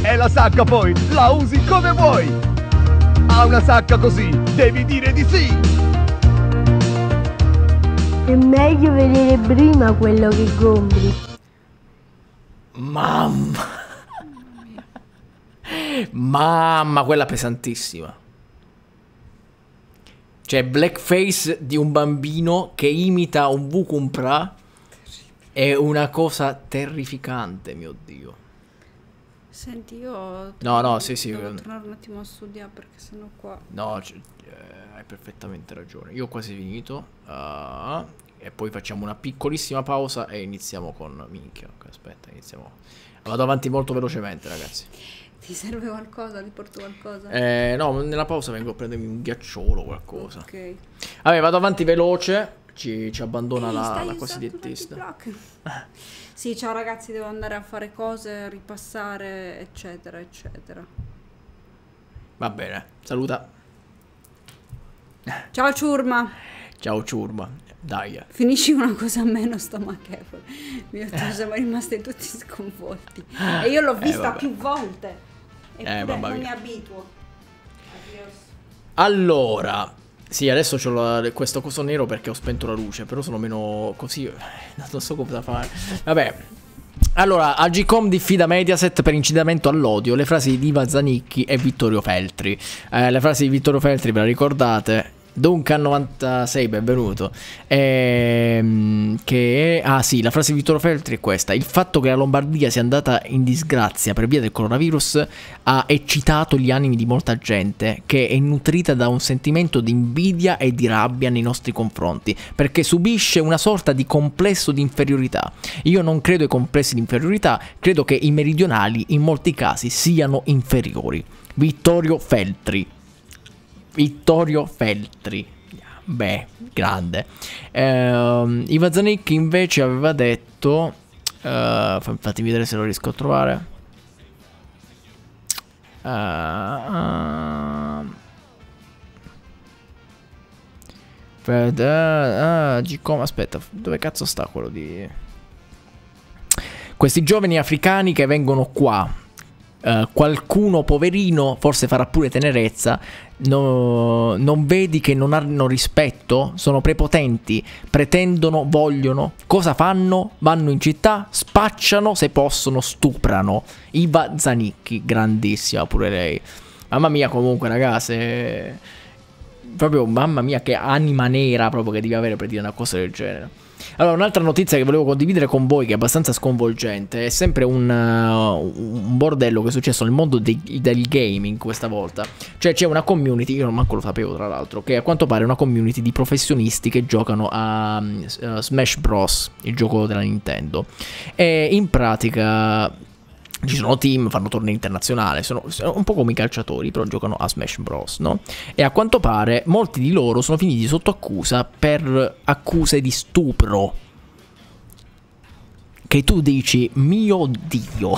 E la sacca poi la usi come vuoi. A una sacca così devi dire di sì. È meglio vedere prima quello che gombri. Mamma! Mamma, quella pesantissima. Cioè, blackface di un bambino che imita un Vukumpra è una cosa terrificante, mio Dio. Senti, io... No, no, sì, sì. Devo eh. tornare un attimo a studiare perché sennò qua... No, eh, hai perfettamente ragione. Io ho quasi finito. Uh, e poi facciamo una piccolissima pausa e iniziamo con... Minchia, aspetta, iniziamo... Vado avanti molto velocemente, ragazzi. Ti serve qualcosa? Ti porto qualcosa? Eh, no, nella pausa vengo a prendermi un ghiacciolo o qualcosa. Ok. Vabbè, vado avanti veloce. Ci, ci abbandona Ehi, la, la cosiddetta. Eh. sì, ciao ragazzi, devo andare a fare cose, ripassare, eccetera, eccetera. Va bene, saluta. Ciao ciurma. Ciao ciurma. Dai. Finisci una cosa a meno stomachevole. Mio Dio, siamo rimasti tutti sconvolti. Eh, e io l'ho vista eh, più volte. Eppure eh, vabbè, mia. mi abituo. Adios. Allora, sì, adesso ho la, questo coso nero perché ho spento la luce, però sono meno così, eh, non so cosa fare. Vabbè. Allora, Agicom diffida Mediaset per incitamento all'odio, le frasi di Zanicchi e Vittorio Feltri. Eh, le frasi di Vittorio Feltri, ve la ricordate? Duncan96, benvenuto. Ehm, che è, ah sì, la frase di Vittorio Feltri è questa: Il fatto che la Lombardia sia andata in disgrazia per via del coronavirus ha eccitato gli animi di molta gente che è nutrita da un sentimento di invidia e di rabbia nei nostri confronti perché subisce una sorta di complesso di inferiorità. Io non credo ai complessi di inferiorità, credo che i meridionali in molti casi siano inferiori. Vittorio Feltri. Vittorio Feltri. Beh, grande. Eh, Iva Zanicchi invece aveva detto... Eh, fatti vedere se lo riesco a trovare. Uh, uh, Fed, uh, eh, uh, eh, Gcom, aspetta, dove cazzo sta quello di... Questi giovani africani che vengono qua eh, qualcuno poverino forse farà pure tenerezza, no, non vedi che non hanno rispetto, sono prepotenti, pretendono, vogliono, cosa fanno? Vanno in città, spacciano, se possono stuprano. Iva Zanicchi, grandissima pure lei. Mamma mia comunque ragazzi, eh, proprio mamma mia che anima nera proprio che devi avere per dire una cosa del genere. Allora, un'altra notizia che volevo condividere con voi, che è abbastanza sconvolgente, è sempre un, uh, un bordello che è successo nel mondo dei, del gaming questa volta. Cioè, c'è una community, io non manco lo sapevo tra l'altro, che a quanto pare è una community di professionisti che giocano a uh, Smash Bros., il gioco della Nintendo. E in pratica ci sono team, fanno torneo internazionale, sono, sono, un po' come i calciatori, però giocano a Smash Bros, no? E a quanto pare molti di loro sono finiti sotto accusa per accuse di stupro. Che tu dici, mio Dio,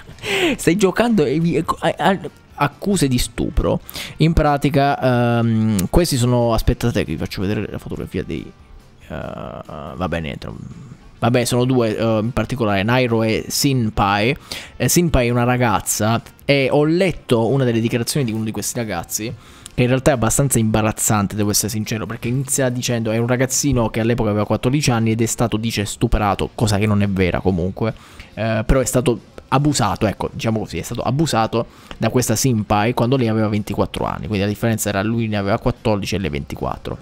stai giocando e... Accuse di stupro. In pratica, um, questi sono. Aspettate, che vi faccio vedere la fotografia dei. Uh, va bene, niente vabbè sono due uh, in particolare, Nairo e Sinpai. Eh, Sinpai è una ragazza e ho letto una delle dichiarazioni di uno di questi ragazzi che in realtà è abbastanza imbarazzante, devo essere sincero, perché inizia dicendo è un ragazzino che all'epoca aveva 14 anni ed è stato, dice, stuperato, cosa che non è vera comunque, eh, però è stato abusato, ecco, diciamo così, è stato abusato da questa Simpai quando lei aveva 24 anni, quindi la differenza era lui ne aveva 14 e lei 24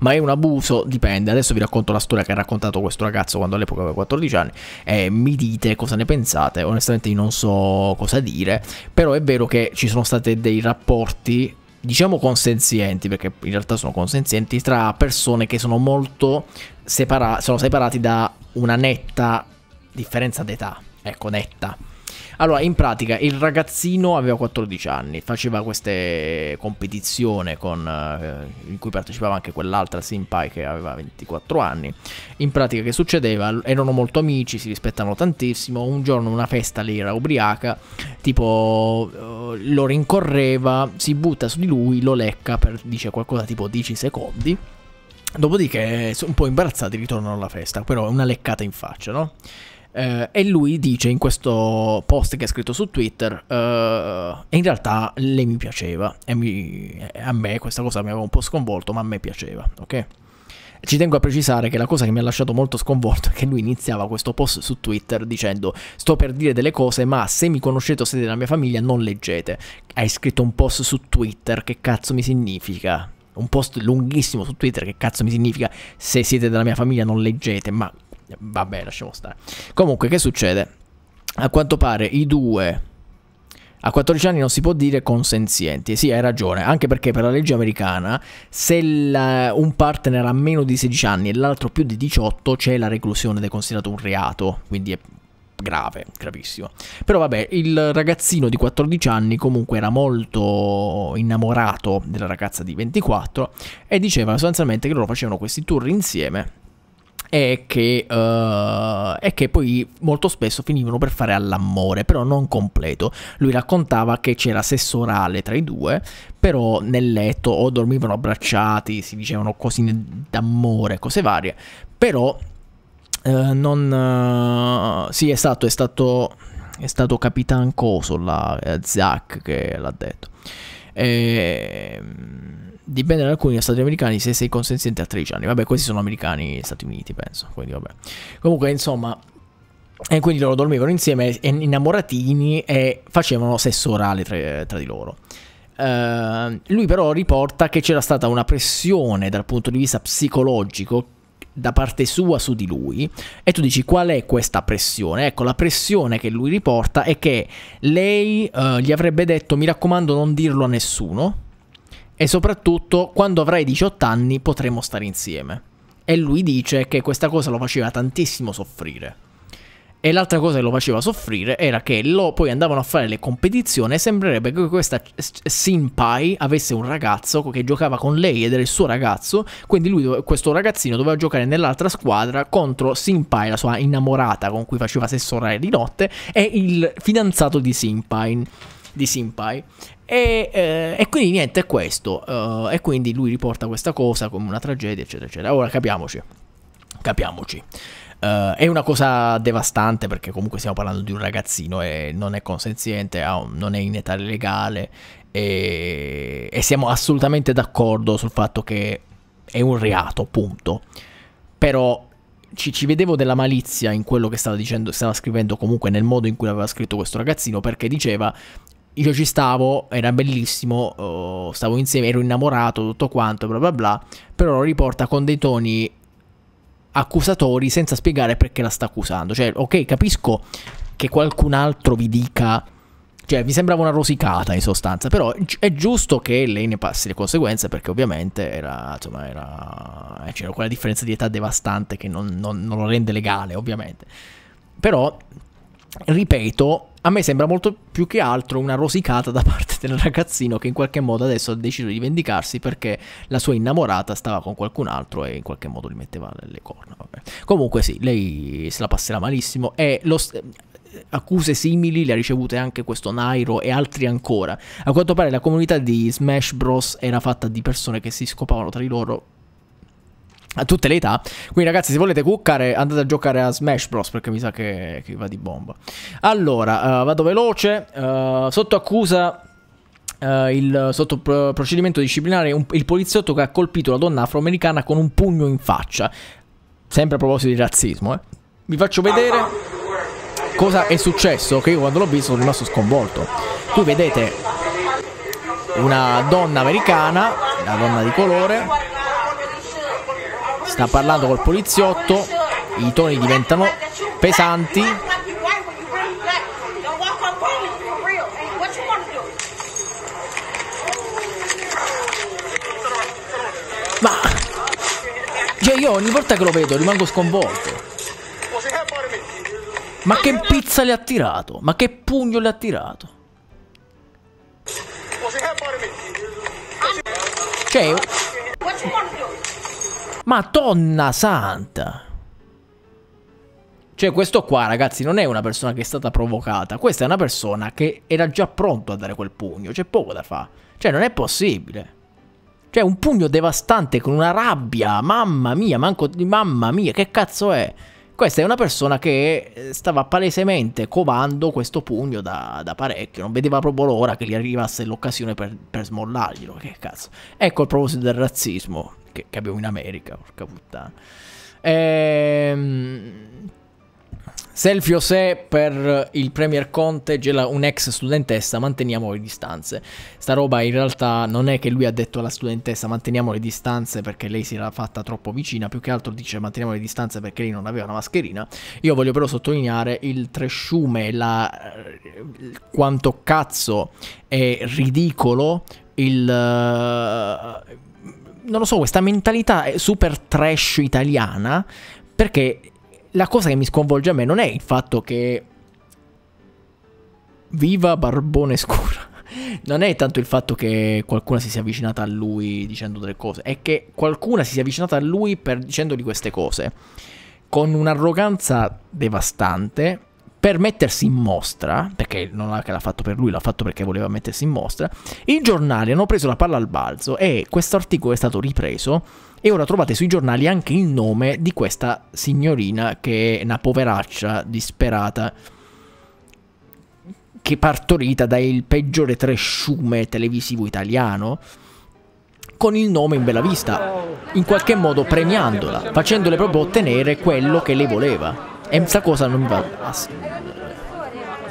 ma è un abuso, dipende. Adesso vi racconto la storia che ha raccontato questo ragazzo quando all'epoca aveva 14 anni e mi dite cosa ne pensate. Onestamente io non so cosa dire, però è vero che ci sono stati dei rapporti diciamo consenzienti, perché in realtà sono consenzienti, tra persone che sono molto separa- sono separati da una netta differenza d'età, ecco, netta allora, in pratica, il ragazzino aveva 14 anni, faceva queste competizioni con, eh, in cui partecipava anche quell'altra Senpai che aveva 24 anni. In pratica, che succedeva? Erano molto amici, si rispettavano tantissimo. Un giorno una festa lì era ubriaca, tipo eh, lo rincorreva, si butta su di lui, lo lecca per, dice qualcosa tipo 10 secondi. Dopodiché, un po' imbarazzati, ritornano alla festa, però è una leccata in faccia, no? Eh, e lui dice in questo post che ha scritto su Twitter, eh, in realtà lei mi piaceva, e mi, a me questa cosa mi aveva un po' sconvolto, ma a me piaceva, ok? Ci tengo a precisare che la cosa che mi ha lasciato molto sconvolto è che lui iniziava questo post su Twitter dicendo sto per dire delle cose ma se mi conoscete o siete della mia famiglia non leggete. Hai scritto un post su Twitter, che cazzo mi significa? Un post lunghissimo su Twitter, che cazzo mi significa se siete della mia famiglia non leggete, ma Vabbè, lasciamo stare. Comunque, che succede? A quanto pare i due a 14 anni non si può dire consenzienti. Sì, hai ragione, anche perché per la legge americana se la, un partner ha meno di 16 anni e l'altro più di 18 c'è la reclusione ed è considerato un reato, quindi è grave, gravissimo. Però vabbè, il ragazzino di 14 anni comunque era molto innamorato della ragazza di 24 e diceva sostanzialmente che loro facevano questi tour insieme e che, uh, eh, e che, poi molto spesso finivano per fare all'amore, però non completo. Lui raccontava che c'era sesso orale tra i due, però nel letto o dormivano abbracciati, si dicevano cose d'amore, cose varie, però uh, non... Uh, sì, è stato, è stato, è stato Capitan Coso, la, eh, Zack che l'ha detto. Ehm dipende da alcuni stati americani se sei consenziente a 13 anni. Vabbè, questi sono americani Stati Uniti, penso. Quindi, vabbè. Comunque, insomma. E quindi loro dormivano insieme, innamoratini, e facevano sesso orale tra, tra di loro. Uh, lui però riporta che c'era stata una pressione dal punto di vista psicologico da parte sua su di lui e tu dici qual è questa pressione? Ecco, la pressione che lui riporta è che lei uh, gli avrebbe detto mi raccomando non dirlo a nessuno e soprattutto quando avrai 18 anni potremo stare insieme. E lui dice che questa cosa lo faceva tantissimo soffrire. E l'altra cosa che lo faceva soffrire era che lo, poi andavano a fare le competizioni e sembrerebbe che questa Sinpai avesse un ragazzo che giocava con lei ed era il suo ragazzo, quindi lui, questo ragazzino doveva giocare nell'altra squadra contro Sinpai, la sua innamorata con cui faceva sesso orario di notte, e il fidanzato di Sinpai. Di Sinpai. E, eh, e, quindi niente, è questo. Uh, e quindi lui riporta questa cosa come una tragedia, eccetera, eccetera. Ora capiamoci, capiamoci. Uh, è una cosa devastante perché comunque stiamo parlando di un ragazzino e non è consenziente, non è in età legale e, e siamo assolutamente d'accordo sul fatto che è un reato, punto. Però ci, ci, vedevo della malizia in quello che stava dicendo, stava scrivendo comunque nel modo in cui l'aveva scritto questo ragazzino, perché diceva io ci stavo, era bellissimo, oh, stavo insieme, ero innamorato, tutto quanto, bla bla bla, però lo riporta con dei toni accusatori senza spiegare perché la sta accusando. Cioè, ok, capisco che qualcun altro vi dica... Cioè, vi sembrava una rosicata in sostanza, però è giusto che lei ne passi le conseguenze perché ovviamente era, insomma, era... Eh, c'era quella differenza di età devastante che non, non, non lo rende legale, ovviamente. Però ripeto, a me sembra molto più che altro una rosicata da parte del ragazzino che in qualche modo adesso ha deciso di vendicarsi perché la sua innamorata stava con qualcun altro e in qualche modo gli metteva le corna. Vabbè. Comunque sì, lei se la passerà malissimo e lo, accuse simili le ha ricevute anche questo Nairo e altri ancora. A quanto pare la comunità di Smash Bros era fatta di persone che si scopavano tra di loro a tutte le età. Quindi, ragazzi, se volete cuccare, andate a giocare a Smash Bros. Perché mi sa che, che va di bomba. Allora, uh, vado veloce. Uh, sotto accusa. Uh, il sotto procedimento disciplinare un, il poliziotto che ha colpito la donna afroamericana con un pugno in faccia. Sempre a proposito di razzismo, eh. Vi faccio vedere cosa è successo, che io quando l'ho visto sono rimasto sconvolto. Qui vedete una donna americana, una donna di colore, sta parlando col poliziotto, i toni diventano pesanti. Ma cioè io ogni volta che lo vedo rimango sconvolto. Ma che pizza le ha tirato? Ma che pugno le ha tirato? Cioè, Madonna santa! Cioè questo qua ragazzi non è una persona che è stata provocata, questa è una persona che era già pronto a dare quel pugno, c'è poco da fare. Cioè non è possibile. Cioè un pugno devastante con una rabbia, mamma mia, manco di mamma mia, che cazzo è? Questa è una persona che eh, stava palesemente covando questo pugno da, da parecchio, non vedeva proprio l'ora che gli arrivasse l'occasione per, per smollarglielo, che cazzo. Ecco il proposito del razzismo che, che abbiamo in America, porca puttana. Ehm... Selfie se per il Premier Conte, gela un'ex studentessa, manteniamo le distanze. Sta roba in realtà non è che lui ha detto alla studentessa manteniamo le distanze perché lei si era fatta troppo vicina, più che altro dice manteniamo le distanze perché lei non aveva una mascherina. Io voglio però sottolineare il tresciume, la... quanto cazzo è ridicolo il... Uh non lo so, questa mentalità super trash italiana, perché la cosa che mi sconvolge a me non è il fatto che... Viva Barbone Scura. Non è tanto il fatto che qualcuna si sia avvicinata a lui dicendo delle cose, è che qualcuna si sia avvicinata a lui per dicendogli queste cose. Con un'arroganza devastante, per mettersi in mostra, perché non è che l'ha fatto per lui, l'ha fatto perché voleva mettersi in mostra, i giornali hanno preso la palla al balzo e questo articolo è stato ripreso e ora trovate sui giornali anche il nome di questa signorina che è una poveraccia disperata che partorita dal peggiore tresciume televisivo italiano con il nome in bella vista, in qualche modo premiandola, facendole proprio ottenere quello che lei voleva. E questa cosa non mi va.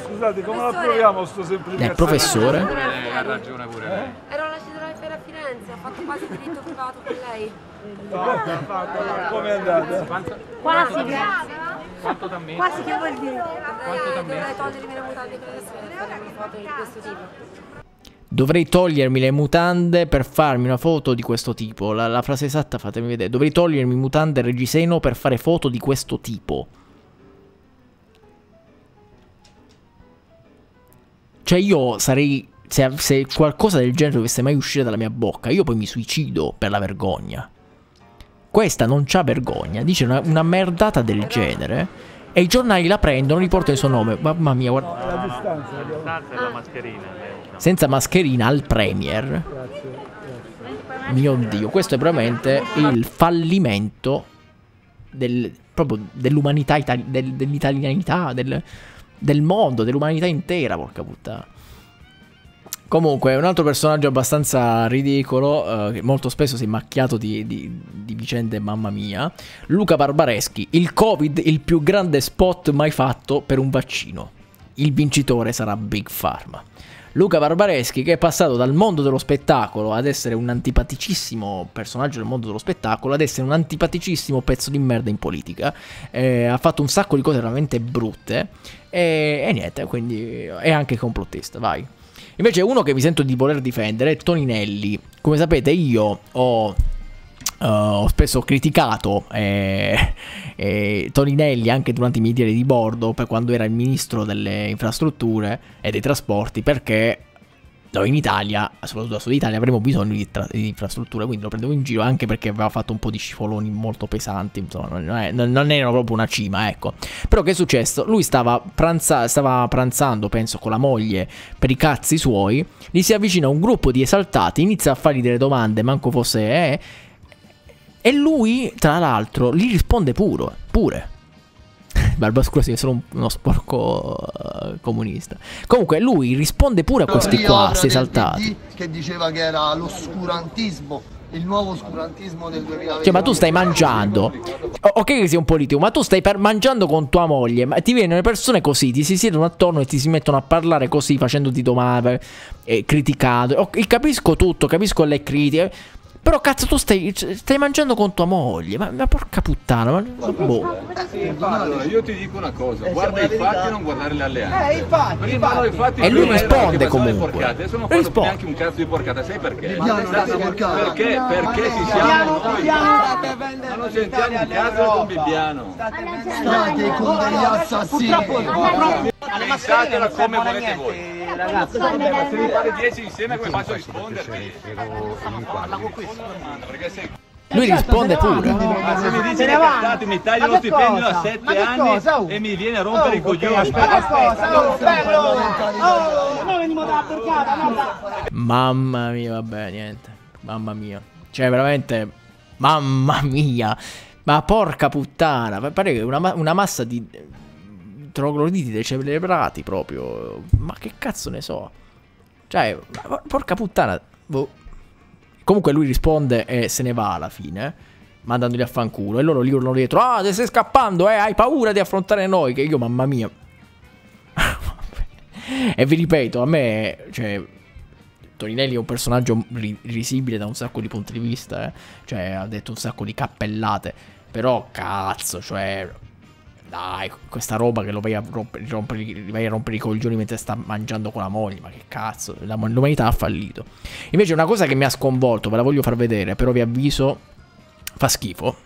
Scusate, come la proviamo sto semplicemente? Eh, Il professore. Eh, ha ragione pure lei. Era una cittadinanza a Firenze, ha fatto quasi diritto privato con lei. No, Come è andata? Quasi, grazie. Quanto da me? Quasi che vuol dire? Quanto da me? Dovrei togliermi le mutande per adesso, foto di questo tipo. Dovrei togliermi le mutande per farmi una foto di questo tipo. La, la frase esatta fatemi vedere. Dovrei togliermi mutande e reggiseno per fare foto di questo tipo. Cioè io sarei... Se, se qualcosa del genere dovesse mai uscire dalla mia bocca, io poi mi suicido per la vergogna. Questa non c'ha vergogna, dice una, una merdata del genere e i giornali la prendono, riportano il suo nome. Mamma mia, guarda. No, la distanza, la distanza e la ah. mascherina. Eh, Senza mascherina al Premier. Grazie, grazie. Mio Dio, questo è veramente il fallimento del, proprio dell'umanità, dell'italianità, del, del mondo, dell'umanità intera, porca puttana. Comunque, un altro personaggio abbastanza ridicolo, eh, molto spesso si è macchiato di, di, di, vicende, mamma mia. Luca Barbareschi, il Covid, il più grande spot mai fatto per un vaccino. Il vincitore sarà Big Pharma. Luca Barbareschi che è passato dal mondo dello spettacolo ad essere un antipaticissimo personaggio del mondo dello spettacolo ad essere un antipaticissimo pezzo di merda in politica. Eh, ha fatto un sacco di cose veramente brutte e, e niente, quindi è anche complottista, vai. Invece uno che mi sento di voler difendere è Toninelli. Come sapete io ho Uh, ho spesso criticato eh, eh, Toninelli anche durante i miei diari di bordo per quando era il ministro delle infrastrutture e dei trasporti perché noi in Italia, soprattutto a Sud Italia, avremo bisogno di, di, infrastrutture, quindi lo prendevo in giro anche perché aveva fatto un po' di scivoloni molto pesanti, insomma, non, è, non era proprio una cima, ecco. Però che è successo? Lui stava, pranza stava pranzando, penso, con la moglie per i cazzi suoi, gli si avvicina un gruppo di esaltati, inizia a fargli delle domande, manco fosse... Eh, e lui, tra l'altro, gli risponde pure. pure. Barbascura sì, è solo uno sporco eh, comunista. Comunque lui risponde pure a questi qua, si esaltati. Che diceva che era l'oscurantismo il nuovo oscurantismo del 2020. Cioè, ma tu stai mangiando. Ok che sei un politico, ma tu stai mangiando con tua moglie, ma ti vengono le persone così, ti si siedono attorno e ti si mettono a parlare così facendoti domande, eh, criticando. Oh, capisco tutto, capisco le critiche. Però cazzo tu stai, stai mangiando con tua moglie Ma, ma porca puttana ma, Guarda, boh. allora io ti dico una cosa eh, Guarda i fatti e non guardare le alleanze eh, infatti, Prima infatti. i fatti E lui risponde comunque porcate. Adesso non risponde. neanche un cazzo di porcata Sai perché? Ma perché? Perché? No, perché ci siamo noi Ma non sentiamo un cazzo con Bibbiano State con degli assassini Pensatela come volete voi ragazzi, se mi fare 10 insieme come faccio a risponderti? Stavo parlando qui, lui eh, certo, risponde pure. Ma ah, se mi dici che cazzate mi taglio lo stipendio a 7 anni e mi viene a oh, rompere i coglioni. Ma che oh, Bello! Oh, noi dalla porcata, Mamma mia, vabbè, niente. Mamma mia. Cioè, veramente... Mamma mia. Ma porca puttana. Pare che una, una massa di trogloditi decelebrati proprio. Ma che cazzo ne so? Cioè, porca puttana. Boh. Comunque lui risponde e se ne va alla fine, mandandoli a fanculo. E loro gli urlano dietro, ah, te stai scappando, eh, hai paura di affrontare noi. Che io, mamma mia. e vi ripeto, a me, cioè, Toninelli è un personaggio risibile da un sacco di punti di vista, eh. Cioè, ha detto un sacco di cappellate. Però, cazzo, cioè, dai, questa roba che lo vai a rompere, rompere, vai a rompere i coglioni mentre sta mangiando con la moglie. Ma che cazzo, l'umanità ha fallito. Invece, una cosa che mi ha sconvolto, ve la voglio far vedere, però vi avviso, fa schifo.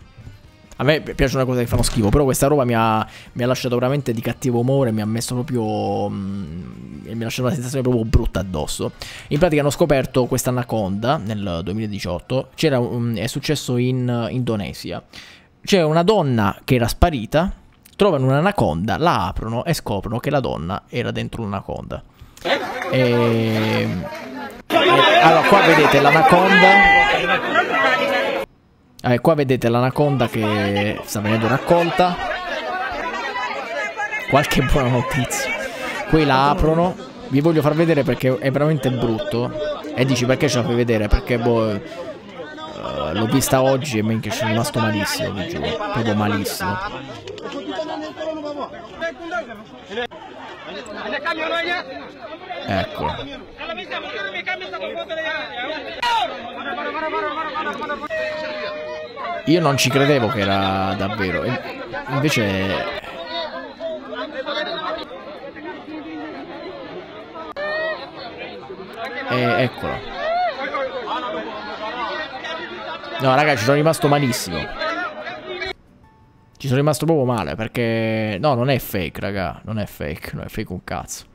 A me piace una cosa che fanno schifo, però questa roba mi ha, mi ha lasciato veramente di cattivo umore, mi ha messo proprio... Mm, mi ha lasciato una sensazione proprio brutta addosso. In pratica hanno scoperto questa anaconda nel 2018, um, è successo in uh, Indonesia. C'è una donna che era sparita, trovano un'anaconda, la aprono e scoprono che la donna era dentro un'anaconda. E... Eh, allora, qua vedete l'anaconda. Eh, qua vedete l'anaconda che sta venendo raccolta. Qualche buona notizia. Qui la aprono. Vi voglio far vedere perché è veramente brutto. E dici perché ce la fai vedere? Perché boh eh, l'ho vista oggi e minchia sono rimasto malissimo, vi giuro. Proprio malissimo. Ecco. Io non ci credevo che era davvero. invece... E eh, eccola. No, raga, ci sono rimasto malissimo. Ci sono rimasto proprio male perché... No, non è fake, raga. Non è fake. Non è fake un cazzo.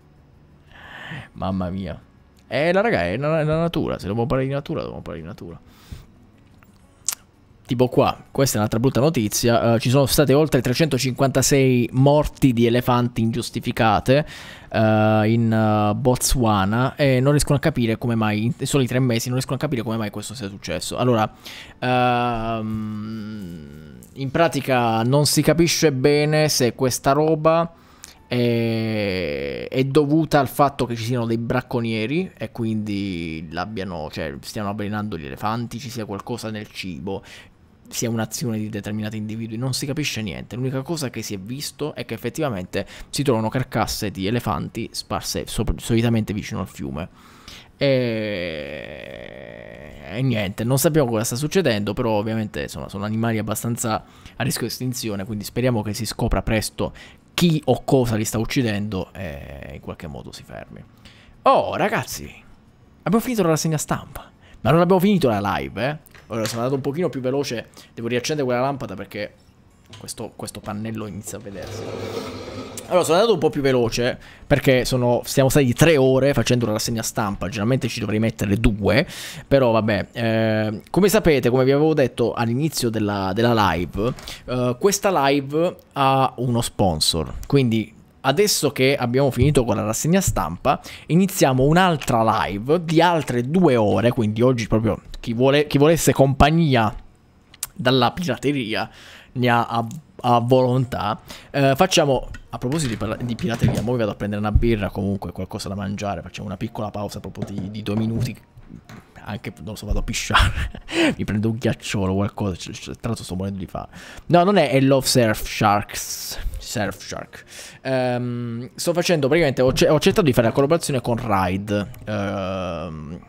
Mamma mia. È eh, la raga, è la, natura. Se dobbiamo parlare di natura, dobbiamo parlare di natura tipo qua, questa è un'altra brutta notizia, uh, ci sono state oltre 356 morti di elefanti ingiustificate uh, in uh, Botswana e non riescono a capire come mai, in soli tre mesi, non riescono a capire come mai questo sia successo. Allora, ehm, in pratica non si capisce bene se questa roba è, dovuta al fatto che ci siano dei bracconieri e quindi cioè, stiano avvelenando gli elefanti, ci sia qualcosa nel cibo, sia un'azione di determinati individui, non si capisce niente. L'unica cosa che si è visto è che effettivamente si trovano carcasse di elefanti sparse sopra, solitamente vicino al fiume. E... e... niente, non sappiamo cosa sta succedendo, però ovviamente insomma, sono animali abbastanza a rischio di estinzione, quindi speriamo che si scopra presto chi o cosa li sta uccidendo e in qualche modo si fermi. Oh ragazzi, abbiamo finito la rassegna stampa, ma non abbiamo finito la live, eh? Allora, sono andato un pochino più veloce. Devo riaccendere quella lampada perché questo, questo pannello inizia a vedersi. Allora, sono andato un po' più veloce perché sono, siamo stati tre ore facendo una rassegna stampa. Generalmente ci dovrei mettere due, però vabbè. Eh, come sapete, come vi avevo detto all'inizio della, della, live, eh, questa live ha uno sponsor. Quindi Adesso che abbiamo finito con la rassegna stampa, iniziamo un'altra live di altre due ore, quindi oggi proprio chi, vuole, chi volesse compagnia dalla pirateria ne ha a, a volontà. Eh, facciamo, a proposito di, di pirateria, ora vado a prendere una birra, comunque qualcosa da mangiare, facciamo una piccola pausa proprio di, di due minuti anche non so, vado a pisciare. Mi prendo un ghiacciolo o qualcosa. Tra l'altro sto morendo di fare. No, non è, è Love Surf Sharks. Surfshark. Um, sto facendo praticamente. Ho, ho, accettato di fare la collaborazione con Ride. Uh,